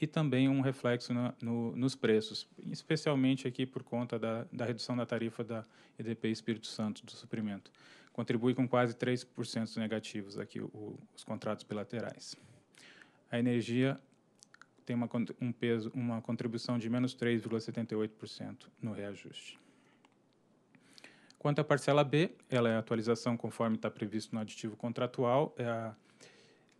Q: e também um reflexo na, no, nos preços, especialmente aqui por conta da, da redução da tarifa da EDP Espírito Santo do suprimento. Contribui com quase 3% negativos aqui o, os contratos bilaterais. A energia tem uma, um peso, uma contribuição de menos 3,78% no reajuste. Quanto à parcela B, ela é a atualização conforme está previsto no aditivo contratual, é a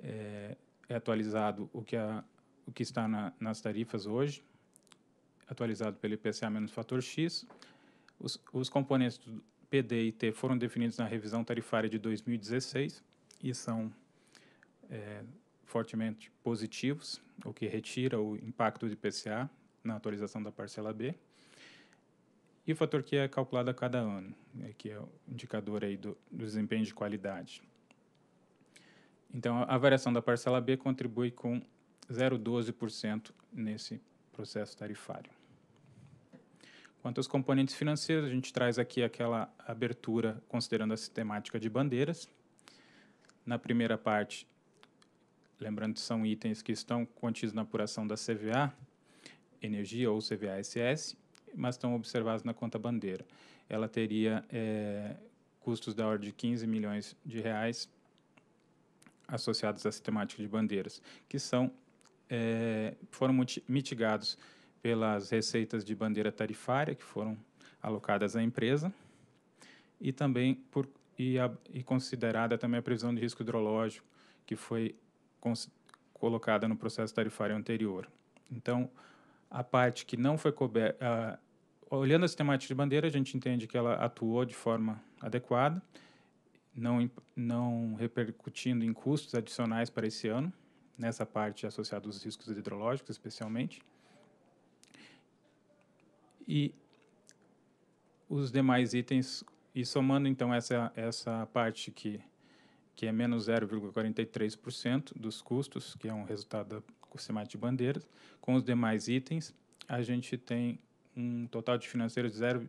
Q: é, é atualizado o que, a, o que está na, nas tarifas hoje, atualizado pelo IPCA menos fator X. Os, os componentes do PD e T foram definidos na revisão tarifária de 2016 e são é, fortemente positivos, o que retira o impacto do IPCA na atualização da parcela B. E o fator que é calculado a cada ano, né, que é o indicador aí do, do desempenho de qualidade. Então, a variação da parcela B contribui com 0,12% nesse processo tarifário. Quanto aos componentes financeiros, a gente traz aqui aquela abertura considerando a sistemática de bandeiras. Na primeira parte, lembrando que são itens que estão contidos na apuração da CVA, energia ou CVA-SS, mas estão observados na conta bandeira. Ela teria é, custos da ordem de 15 milhões de reais associados à sistemática de bandeiras, que são, é, foram mitigados pelas receitas de bandeira tarifária que foram alocadas à empresa e também por, e, a, e considerada também a previsão de risco hidrológico que foi colocada no processo tarifário anterior. Então, a parte que não foi coberta, olhando a sistemática de bandeira, a gente entende que ela atuou de forma adequada não, não repercutindo em custos adicionais para esse ano, nessa parte associada aos riscos hidrológicos, especialmente. E os demais itens, e somando então essa, essa parte que, que é menos 0,43% dos custos, que é um resultado da CEMAT de bandeiras, com os demais itens, a gente tem um total de financeiros de 0,43%.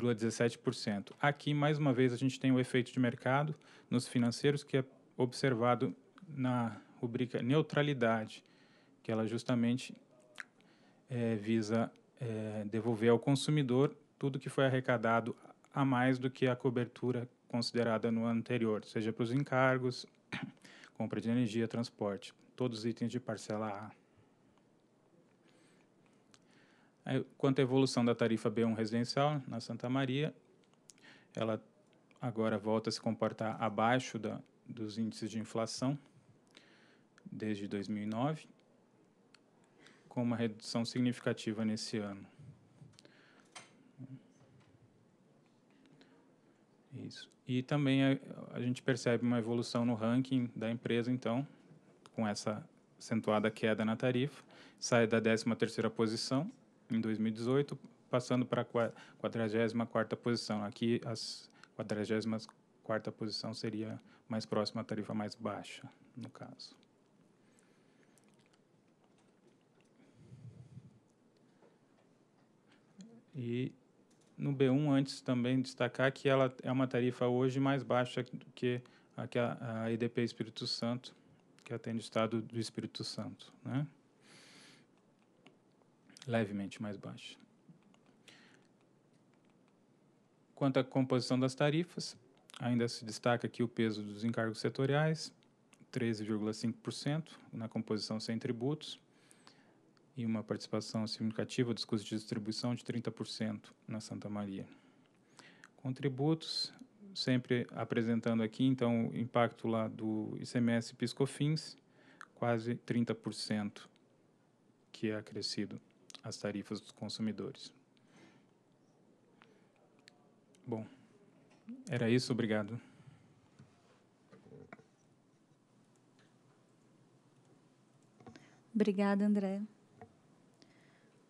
Q: 0,17%. Aqui, mais uma vez, a gente tem o efeito de mercado nos financeiros, que é observado na rubrica neutralidade, que ela justamente é, visa é, devolver ao consumidor tudo que foi arrecadado a mais do que a cobertura considerada no ano anterior, seja para os encargos, compra de energia, transporte, todos os itens de parcela A. Quanto à evolução da tarifa B1 residencial na Santa Maria, ela agora volta a se comportar abaixo da, dos índices de inflação desde 2009, com uma redução significativa nesse ano. Isso. E também a, a, gente percebe uma evolução no ranking da empresa, então, com essa acentuada queda na tarifa, sai da 13ª posição em 2018, passando para a 44ª posição. Aqui, a 44ª posição seria mais próxima à tarifa mais baixa, no caso. E no B1, antes também destacar que ela é uma tarifa hoje mais baixa do que a, a EDP Espírito Santo, que atende o estado do Espírito Santo. Né? levemente mais baixa. Quanto à composição das tarifas, ainda se destaca aqui o peso dos encargos setoriais, 13,5% na composição sem tributos e uma participação significativa dos custos de distribuição de 30% na Santa Maria. Contributos, sempre apresentando aqui, então, o impacto lá do ICMS Piscofins, quase 30% que é acrescido as tarifas dos consumidores. Bom, era isso, obrigado.
C: Obrigada, André.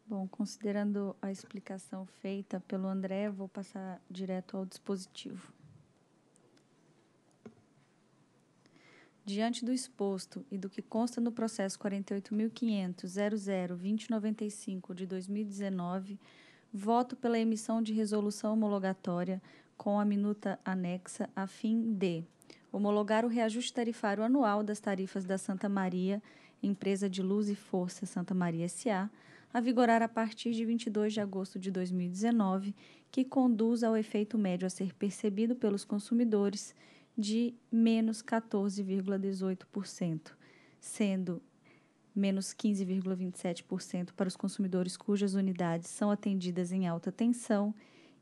C: Bom, considerando a explicação feita pelo André, vou passar direto ao dispositivo. Diante do exposto e do que consta no processo 48.500.002095 de 2019, voto pela emissão de resolução homologatória com a minuta anexa a fim de homologar o reajuste tarifário anual das tarifas da Santa Maria, empresa de Luz e Força Santa Maria SA, a vigorar a partir de 22 de agosto de 2019, que conduz ao efeito médio a ser percebido pelos consumidores de menos 14,18%, sendo menos 15,27% para os consumidores cujas unidades são atendidas em alta tensão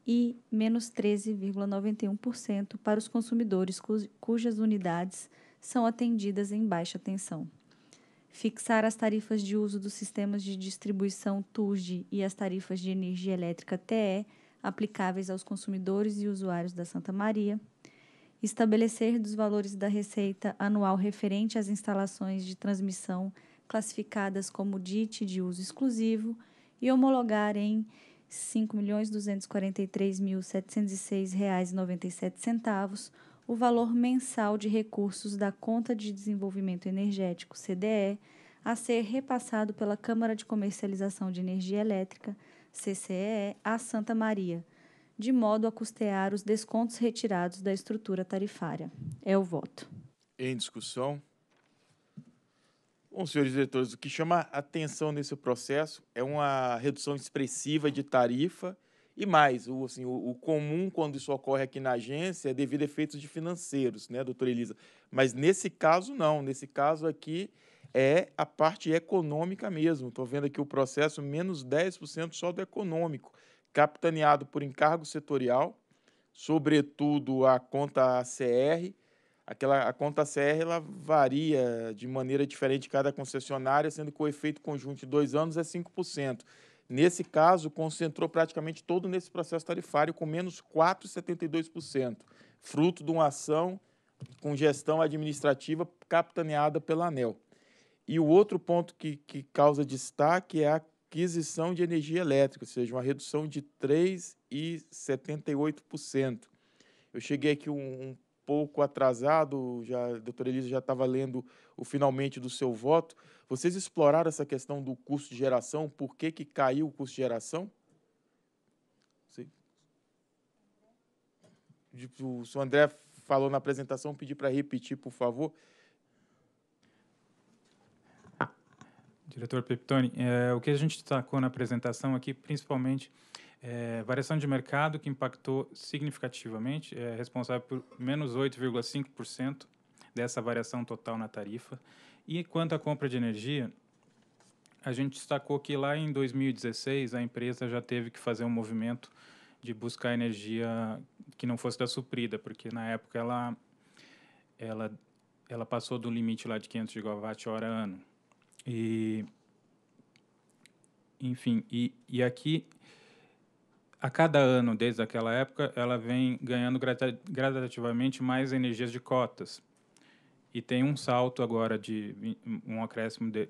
C: e menos 13,91% para os consumidores cujas unidades são atendidas em baixa tensão. Fixar as tarifas de uso dos sistemas de distribuição TUSD e as tarifas de energia elétrica TE aplicáveis aos consumidores e usuários da Santa Maria estabelecer dos valores da receita anual referente às instalações de transmissão classificadas como DIT de uso exclusivo e homologar em R$ 5.243.706,97 o valor mensal de recursos da Conta de Desenvolvimento Energético, CDE, a ser repassado pela Câmara de Comercialização de Energia Elétrica, CCEE, a Santa Maria de modo a custear os descontos retirados da estrutura tarifária. É o voto.
A: Em discussão. Bom, senhores diretores, o que chama atenção nesse processo é uma redução expressiva de tarifa e mais, o, assim, o, o, comum quando isso ocorre aqui na agência é devido a efeitos de financeiros, né, doutora Elisa? Mas nesse caso, não. Nesse caso aqui é a parte econômica mesmo. Estou vendo aqui o processo menos 10% só do econômico capitaneado por encargo setorial, sobretudo a conta ACR. Aquela, a conta ACR ela varia de maneira diferente cada concessionária, sendo que o efeito conjunto de dois anos é 5%. Nesse caso, concentrou praticamente todo nesse processo tarifário, com menos 4,72%, fruto de uma ação com gestão administrativa capitaneada pela ANEL. E o outro ponto que, que causa destaque é a aquisição de energia elétrica, ou seja, uma redução de 3,78%. Eu cheguei aqui um, um pouco atrasado, já, a doutora Elisa já estava lendo o finalmente do seu voto. Vocês exploraram essa questão do custo de geração, por que, que caiu o custo de geração? Sim. Tipo, o senhor André falou na apresentação, pedi para repetir, por favor.
Q: Diretor Peptoni, é, o que a gente destacou na apresentação aqui, principalmente é, variação de mercado que impactou significativamente, é responsável por menos 8,5% dessa variação total na tarifa. E quanto à compra de energia, a gente destacou que lá em 2016 a empresa já teve que fazer um movimento de buscar energia que não fosse da suprida, porque na época ela ela ela passou do limite lá de 500 gigawatt hora ano. E, enfim, e, e aqui, a cada ano, desde aquela época, ela vem ganhando gradativamente mais energias de cotas. E tem um salto agora de um acréscimo de,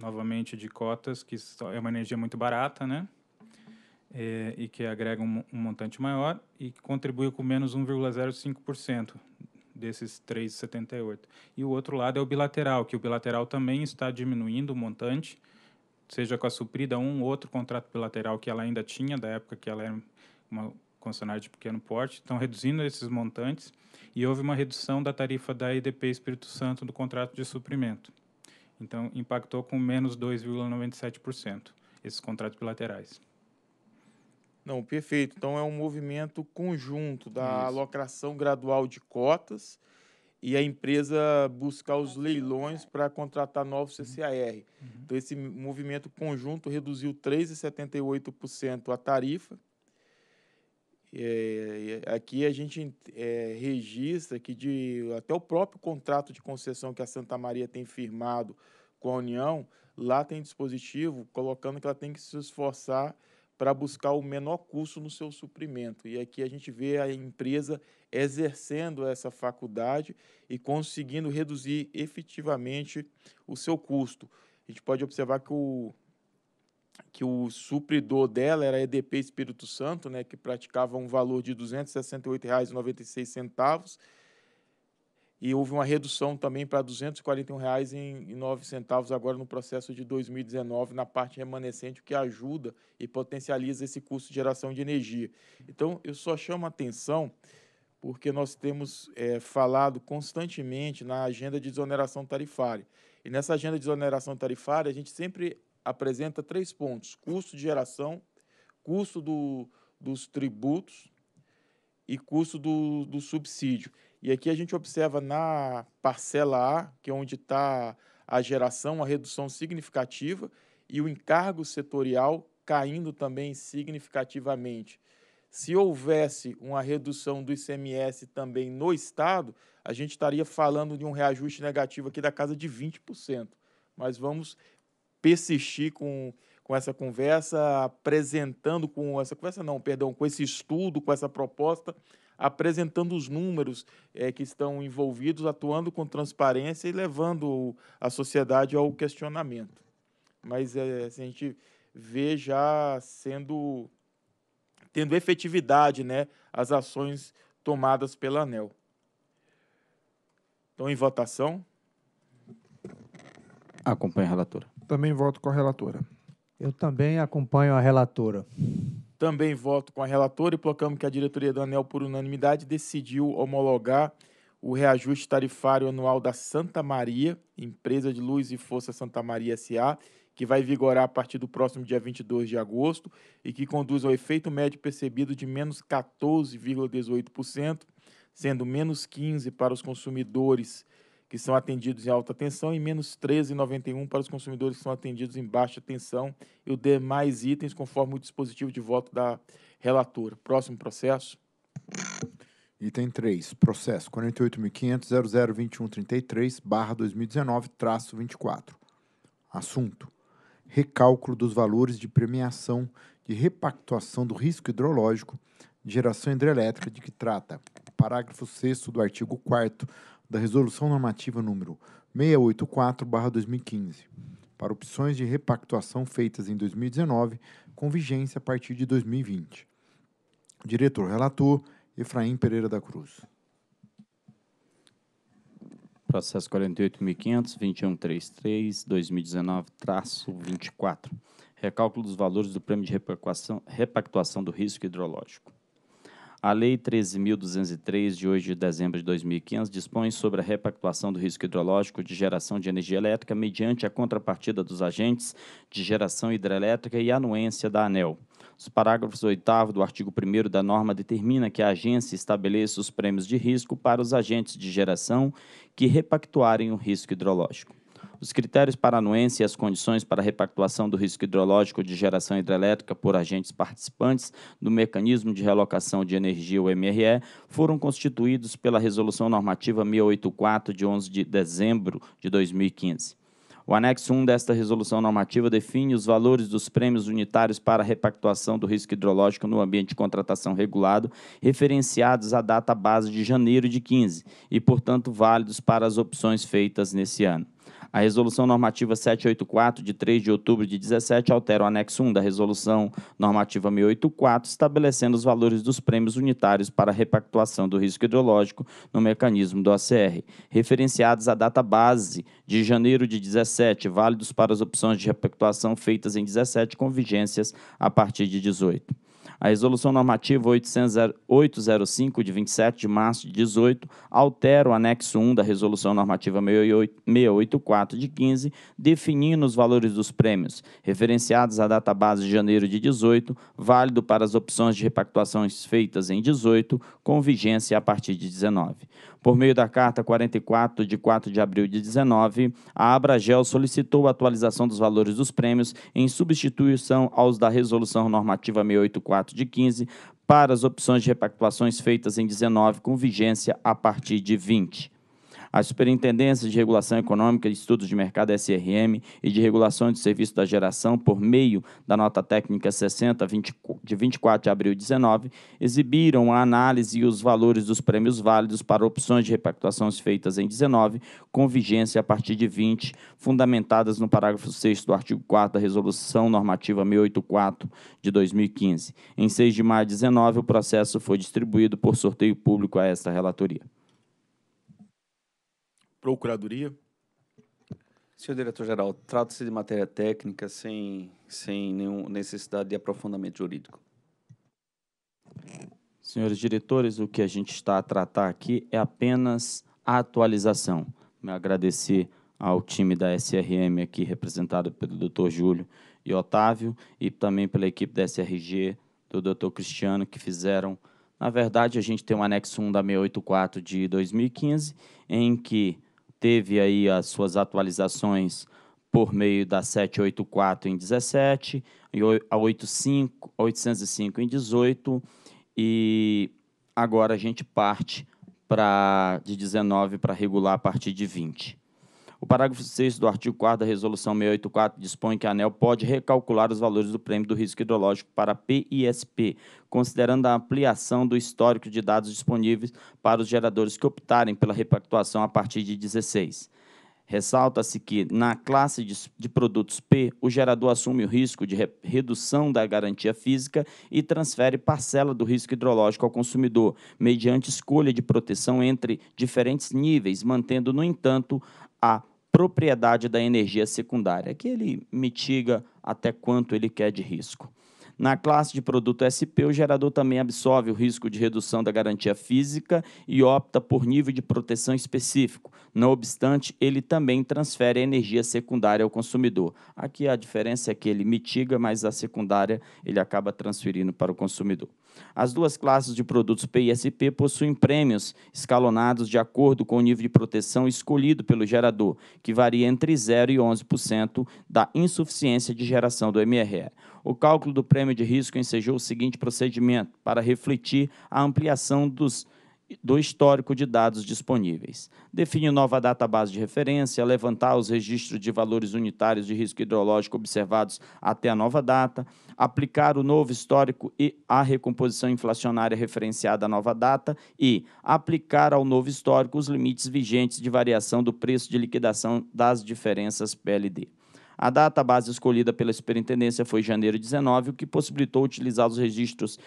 Q: novamente de cotas, que é uma energia muito barata, né? É, e que agrega um, um, montante maior e contribui com menos 1,05% desses 3,78. E o outro lado é o bilateral, que o bilateral também está diminuindo o montante, seja com a suprida um ou outro contrato bilateral que ela ainda tinha, da época que ela era uma concessionária de pequeno porte, estão reduzindo esses montantes e houve uma redução da tarifa da IDP Espírito Santo do contrato de suprimento. Então, impactou com menos 2,97% esses contratos bilaterais.
A: Não, perfeito. Então é um movimento conjunto da Isso.
Q: alocação
A: gradual de cotas e a empresa buscar os leilões para contratar novos uhum. CCAR. Uhum. Então esse movimento conjunto reduziu 3,78% a tarifa. É, é, aqui a gente é, registra que de, até o próprio contrato de concessão que a Santa Maria tem firmado com a União, lá tem dispositivo colocando que ela tem que se esforçar para buscar o menor custo no seu suprimento. E aqui a gente vê a empresa exercendo essa faculdade e conseguindo reduzir efetivamente o seu custo. A gente pode observar que o, que o supridor dela era a EDP Espírito Santo, né, que praticava um valor de R$ 268,96 e houve uma redução também para R$ 241,09 agora no processo de 2019, na parte remanescente, o que ajuda e potencializa esse custo de geração de energia. Então, eu só chamo a atenção porque nós temos é, falado constantemente na agenda de desoneração tarifária. E nessa agenda de desoneração tarifária, a gente sempre apresenta três pontos: custo de geração, custo do, dos tributos e custo do, do subsídio. E aqui a gente observa na parcela A, que é onde está a geração, a redução significativa e o encargo setorial caindo também significativamente. Se houvesse uma redução do ICMS também no Estado, a gente estaria falando de um reajuste negativo aqui da casa de 20%. Mas vamos persistir com, com essa conversa, apresentando com essa conversa, não, perdão, com esse estudo, com essa proposta apresentando os números é, que estão envolvidos, atuando com transparência e levando a sociedade ao questionamento. Mas é, a gente vê já sendo tendo efetividade, né, as ações tomadas pela ANEL. Então, em votação.
D: Acompanho a relatora. Também voto com a relatora. Eu também acompanho a relatora.
A: Também voto com a relatora e proclamo que a diretoria do ANEL, por unanimidade, decidiu homologar o reajuste tarifário anual da Santa Maria, empresa de luz e força Santa Maria SA, que vai vigorar a partir do próximo dia 22 de agosto e que conduz ao efeito médio percebido de menos 14,18%, sendo menos 15% para os consumidores que são atendidos em alta tensão, e menos 13,91 para os consumidores que são atendidos em baixa tensão e os demais itens conforme o dispositivo
B: de voto da relatora. Próximo processo. Item 3, processo 48.500.002133, barra 2019, traço 24. Assunto, recálculo dos valores de premiação de repactuação do risco hidrológico de geração hidrelétrica de que trata parágrafo 6 do artigo 4 da Resolução Normativa número 684/2015 para opções de repactuação feitas em 2019 com vigência a partir de 2020. Diretor relator Efraim Pereira da Cruz.
M: Processo 48.500.2133.2019-24. Recálculo dos valores do prêmio de repactuação, repactuação do risco hidrológico. A Lei 13.203, de 8 de dezembro de 2015, dispõe sobre a repactuação do risco hidrológico de geração de energia elétrica mediante a contrapartida dos agentes de geração hidrelétrica e anuência da ANEL. Os parágrafos 8 do artigo 1 da norma determina que a agência estabeleça os prêmios de risco para os agentes de geração que repactuarem o risco hidrológico. Os critérios para anuência e as condições para repactuação do risco hidrológico de geração hidrelétrica por agentes participantes do Mecanismo de Relocação de Energia, o MRE, foram constituídos pela Resolução Normativa 684, de 11 de dezembro de 2015. O anexo 1 desta resolução normativa define os valores dos prêmios unitários para a repactuação do risco hidrológico no ambiente de contratação regulado, referenciados à data base de janeiro de 15 e, portanto, válidos para as opções feitas nesse ano. A Resolução Normativa 784, de 3 de outubro de 17, altera o anexo 1 da Resolução Normativa 684, estabelecendo os valores dos prêmios unitários para a repactuação do risco hidrológico no mecanismo do ACR, referenciados à data base de janeiro de 17, válidos para as opções de repactuação feitas em 17, com vigências a partir de 18. A Resolução Normativa 805, de 27 de março de 18, altera o anexo 1 da Resolução Normativa 684, de 15, definindo os valores dos prêmios, referenciados à data base de janeiro de 18, válido para as opções de repactuações feitas em 18, com vigência a partir de 19. Por meio da carta 44 de 4 de abril de 19, a Abragel solicitou a atualização dos valores dos prêmios em substituição aos da Resolução Normativa 684 de 15 para as opções de repactuações feitas em 19 com vigência a partir de 20. As Superintendências de Regulação Econômica e Estudos de Mercado SRM e de Regulação de Serviço da Geração, por meio da nota técnica 60 20, de 24 de abril de 19, exibiram a análise e os valores dos prêmios válidos para opções de repactuações feitas em 19, com vigência a partir de 20, fundamentadas no parágrafo 6 do artigo 4 da Resolução Normativa 684 de 2015. Em 6 de maio de 19, o processo foi distribuído por sorteio público a esta relatoria.
J: Procuradoria. Senhor diretor-geral, trata-se de matéria técnica sem, sem nenhuma necessidade de aprofundamento jurídico.
M: Senhores diretores, o que a gente está a tratar aqui é apenas a atualização. Me agradecer ao time da SRM aqui, representado pelo Dr. Júlio e Otávio, e também pela equipe da SRG, do Dr. Cristiano, que fizeram. Na verdade, a gente tem um anexo 1 da 684 de 2015, em que teve aí as suas atualizações por meio da 784 em 17, a 85, 805 em 18 e agora a gente parte para de 19 para regular a partir de 20. O parágrafo 6 do artigo 4 da Resolução 684 dispõe que a ANEL pode recalcular os valores do prêmio do risco hidrológico para PISP, considerando a ampliação do histórico de dados disponíveis para os geradores que optarem pela repactuação a partir de 16. Ressalta-se que, na classe de, de, produtos P, o gerador assume o risco de re, redução da garantia física e transfere parcela do risco hidrológico ao consumidor, mediante escolha de proteção entre diferentes níveis, mantendo, no entanto, a propriedade da energia secundária, que ele mitiga até quanto ele quer de risco. Na classe de produto SP, o gerador também absorve o risco de redução da garantia física e opta por nível de proteção específico. Não obstante, ele também transfere a energia secundária ao consumidor. Aqui a diferença é que ele mitiga, mas a secundária ele acaba transferindo para o consumidor. As duas classes de produtos PISP possuem prêmios escalonados de acordo com o nível de proteção escolhido pelo gerador, que varia entre 0 e 11% da insuficiência de geração do MRE. O cálculo do prêmio de risco ensejou o seguinte procedimento para refletir a ampliação dos do histórico de dados disponíveis. Define nova database de referência, levantar os registros de valores unitários de risco hidrológico observados até a nova data, aplicar o novo histórico e a recomposição inflacionária referenciada à nova data e aplicar ao novo histórico os limites vigentes de variação do preço de liquidação das diferenças PLD. A data base escolhida pela superintendência foi janeiro 19, o que possibilitou utilizar os registros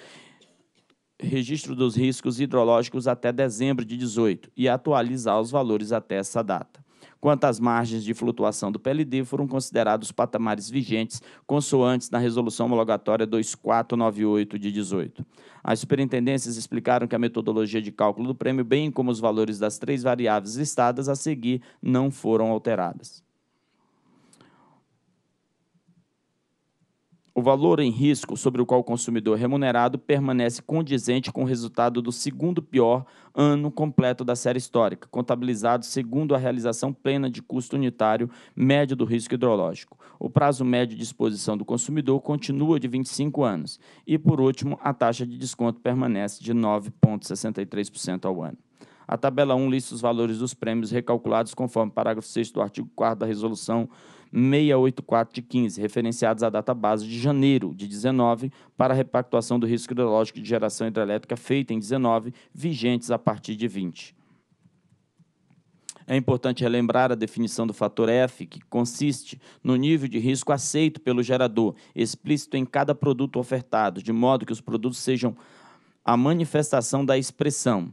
M: registro dos riscos hidrológicos até dezembro de 18 e atualizar os valores até essa data. Quanto às margens de flutuação do PLD, foram considerados patamares vigentes, consoantes na resolução homologatória 2498 de 18. As superintendências explicaram que a metodologia de cálculo do prêmio, bem como os valores das três variáveis listadas a seguir, não foram alteradas. O valor em risco sobre o qual o consumidor remunerado permanece condizente com o resultado do segundo pior ano completo da série histórica, contabilizado segundo a realização plena de custo unitário médio do risco hidrológico. O prazo médio de exposição do consumidor continua de 25 anos. E, por último, a taxa de desconto permanece de 9,63% ao ano. A tabela 1 lista os valores dos prêmios recalculados conforme parágrafo 6 do artigo 4 da Resolução 684 de 15, referenciados à data base de janeiro de 19, para a repactuação do risco hidrológico de geração hidrelétrica feita em 19, vigentes a partir de 20. É importante relembrar a definição do fator F, que consiste no nível de risco aceito pelo gerador, explícito em cada produto ofertado, de modo que os produtos sejam a manifestação da expressão,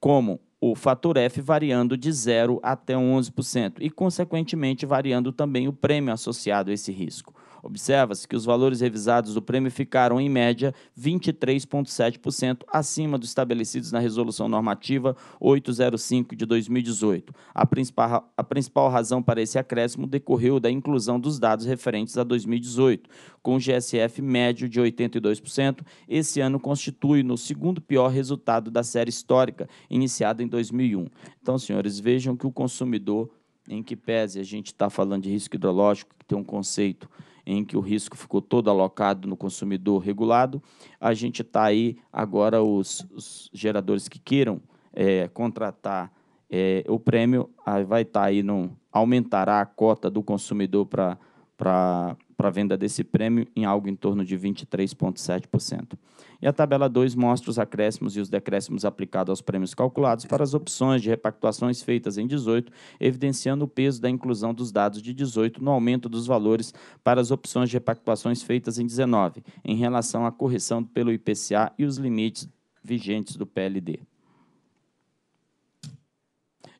M: como o fator F variando de 0 até 11% e, consequentemente, variando também o prêmio associado a esse risco. Observa-se que os valores revisados do prêmio ficaram, em média, 23,7% acima dos estabelecidos na Resolução Normativa 805 de 2018. A principal, a principal razão para esse acréscimo decorreu da inclusão dos dados referentes a 2018, com o GSF médio de 82%. Esse ano constitui no segundo pior resultado da série histórica, iniciada em 2001. Então, senhores, vejam que o consumidor, em que pese a gente está falando de risco hidrológico, que tem um conceito em que o risco ficou todo alocado no consumidor regulado, a gente está aí agora os, os, geradores que queiram é, contratar é, o prêmio, vai estar tá aí, num, aumentará a cota do consumidor para para a venda desse prêmio em algo em torno de 23,7%. E a tabela 2 mostra os acréscimos e os decréscimos aplicados aos prêmios calculados para as opções de repactuações feitas em 18, evidenciando o peso da inclusão dos dados de 18 no aumento dos valores para as opções de repactuações feitas em 19, em relação à correção pelo IPCA e os limites vigentes do PLD.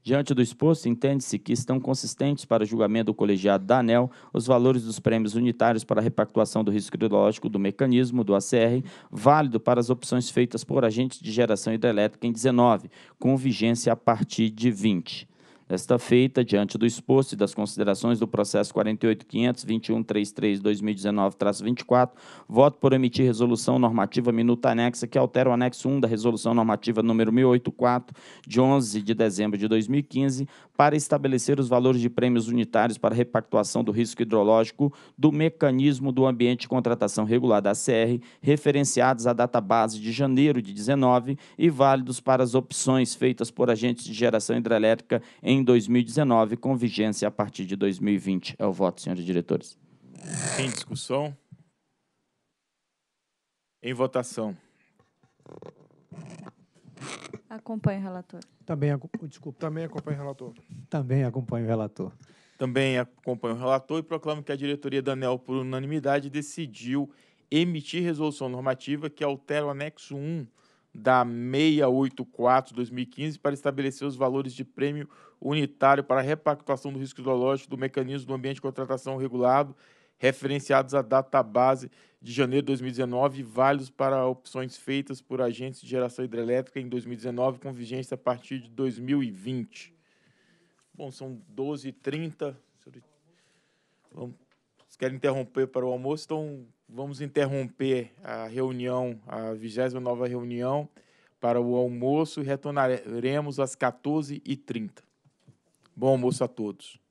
M: Diante do exposto, entende-se que estão consistentes para o julgamento do colegiado da ANEL os valores dos prêmios unitários para a repactuação do risco hidrológico do mecanismo do ACR, válido para as opções feitas por agentes de geração hidrelétrica em 19, com vigência a partir de 20. Desta feita, diante do exposto e das considerações do processo 48.521.33.2019-24, voto por emitir resolução normativa minuta anexa que altera o anexo 1 da resolução normativa número 1084, de 11 de dezembro de 2015, para estabelecer os valores de prêmios unitários para repactuação do risco hidrológico do mecanismo do ambiente de contratação regulada ACR, referenciados à data base de janeiro de 19 e válidos para as opções feitas por agentes de geração hidrelétrica em em 2019, com vigência a partir de 2020. É o voto, senhores diretores. Em discussão?
A: Em votação.
C: acompanhe o relator.
D: Também, desculpa. Também acompanho o relator. Também acompanho o relator.
A: Também acompanho o relator e proclamo que a diretoria da ANEL, por unanimidade, decidiu emitir resolução normativa que altera o anexo 1 da 684-2015 para estabelecer os valores de prêmio unitário para a repactuação do risco hidrológico do mecanismo do ambiente de contratação regulado, referenciados à base de janeiro de 2019, válidos para opções feitas por agentes de geração hidrelétrica em 2019, com vigência a partir de 2020. Bom, são 12h30. Vamos, vocês querem interromper para o almoço? Então, vamos interromper a reunião, a 29 reunião, para o almoço e retornaremos às 14h30. Bom almoço a todos.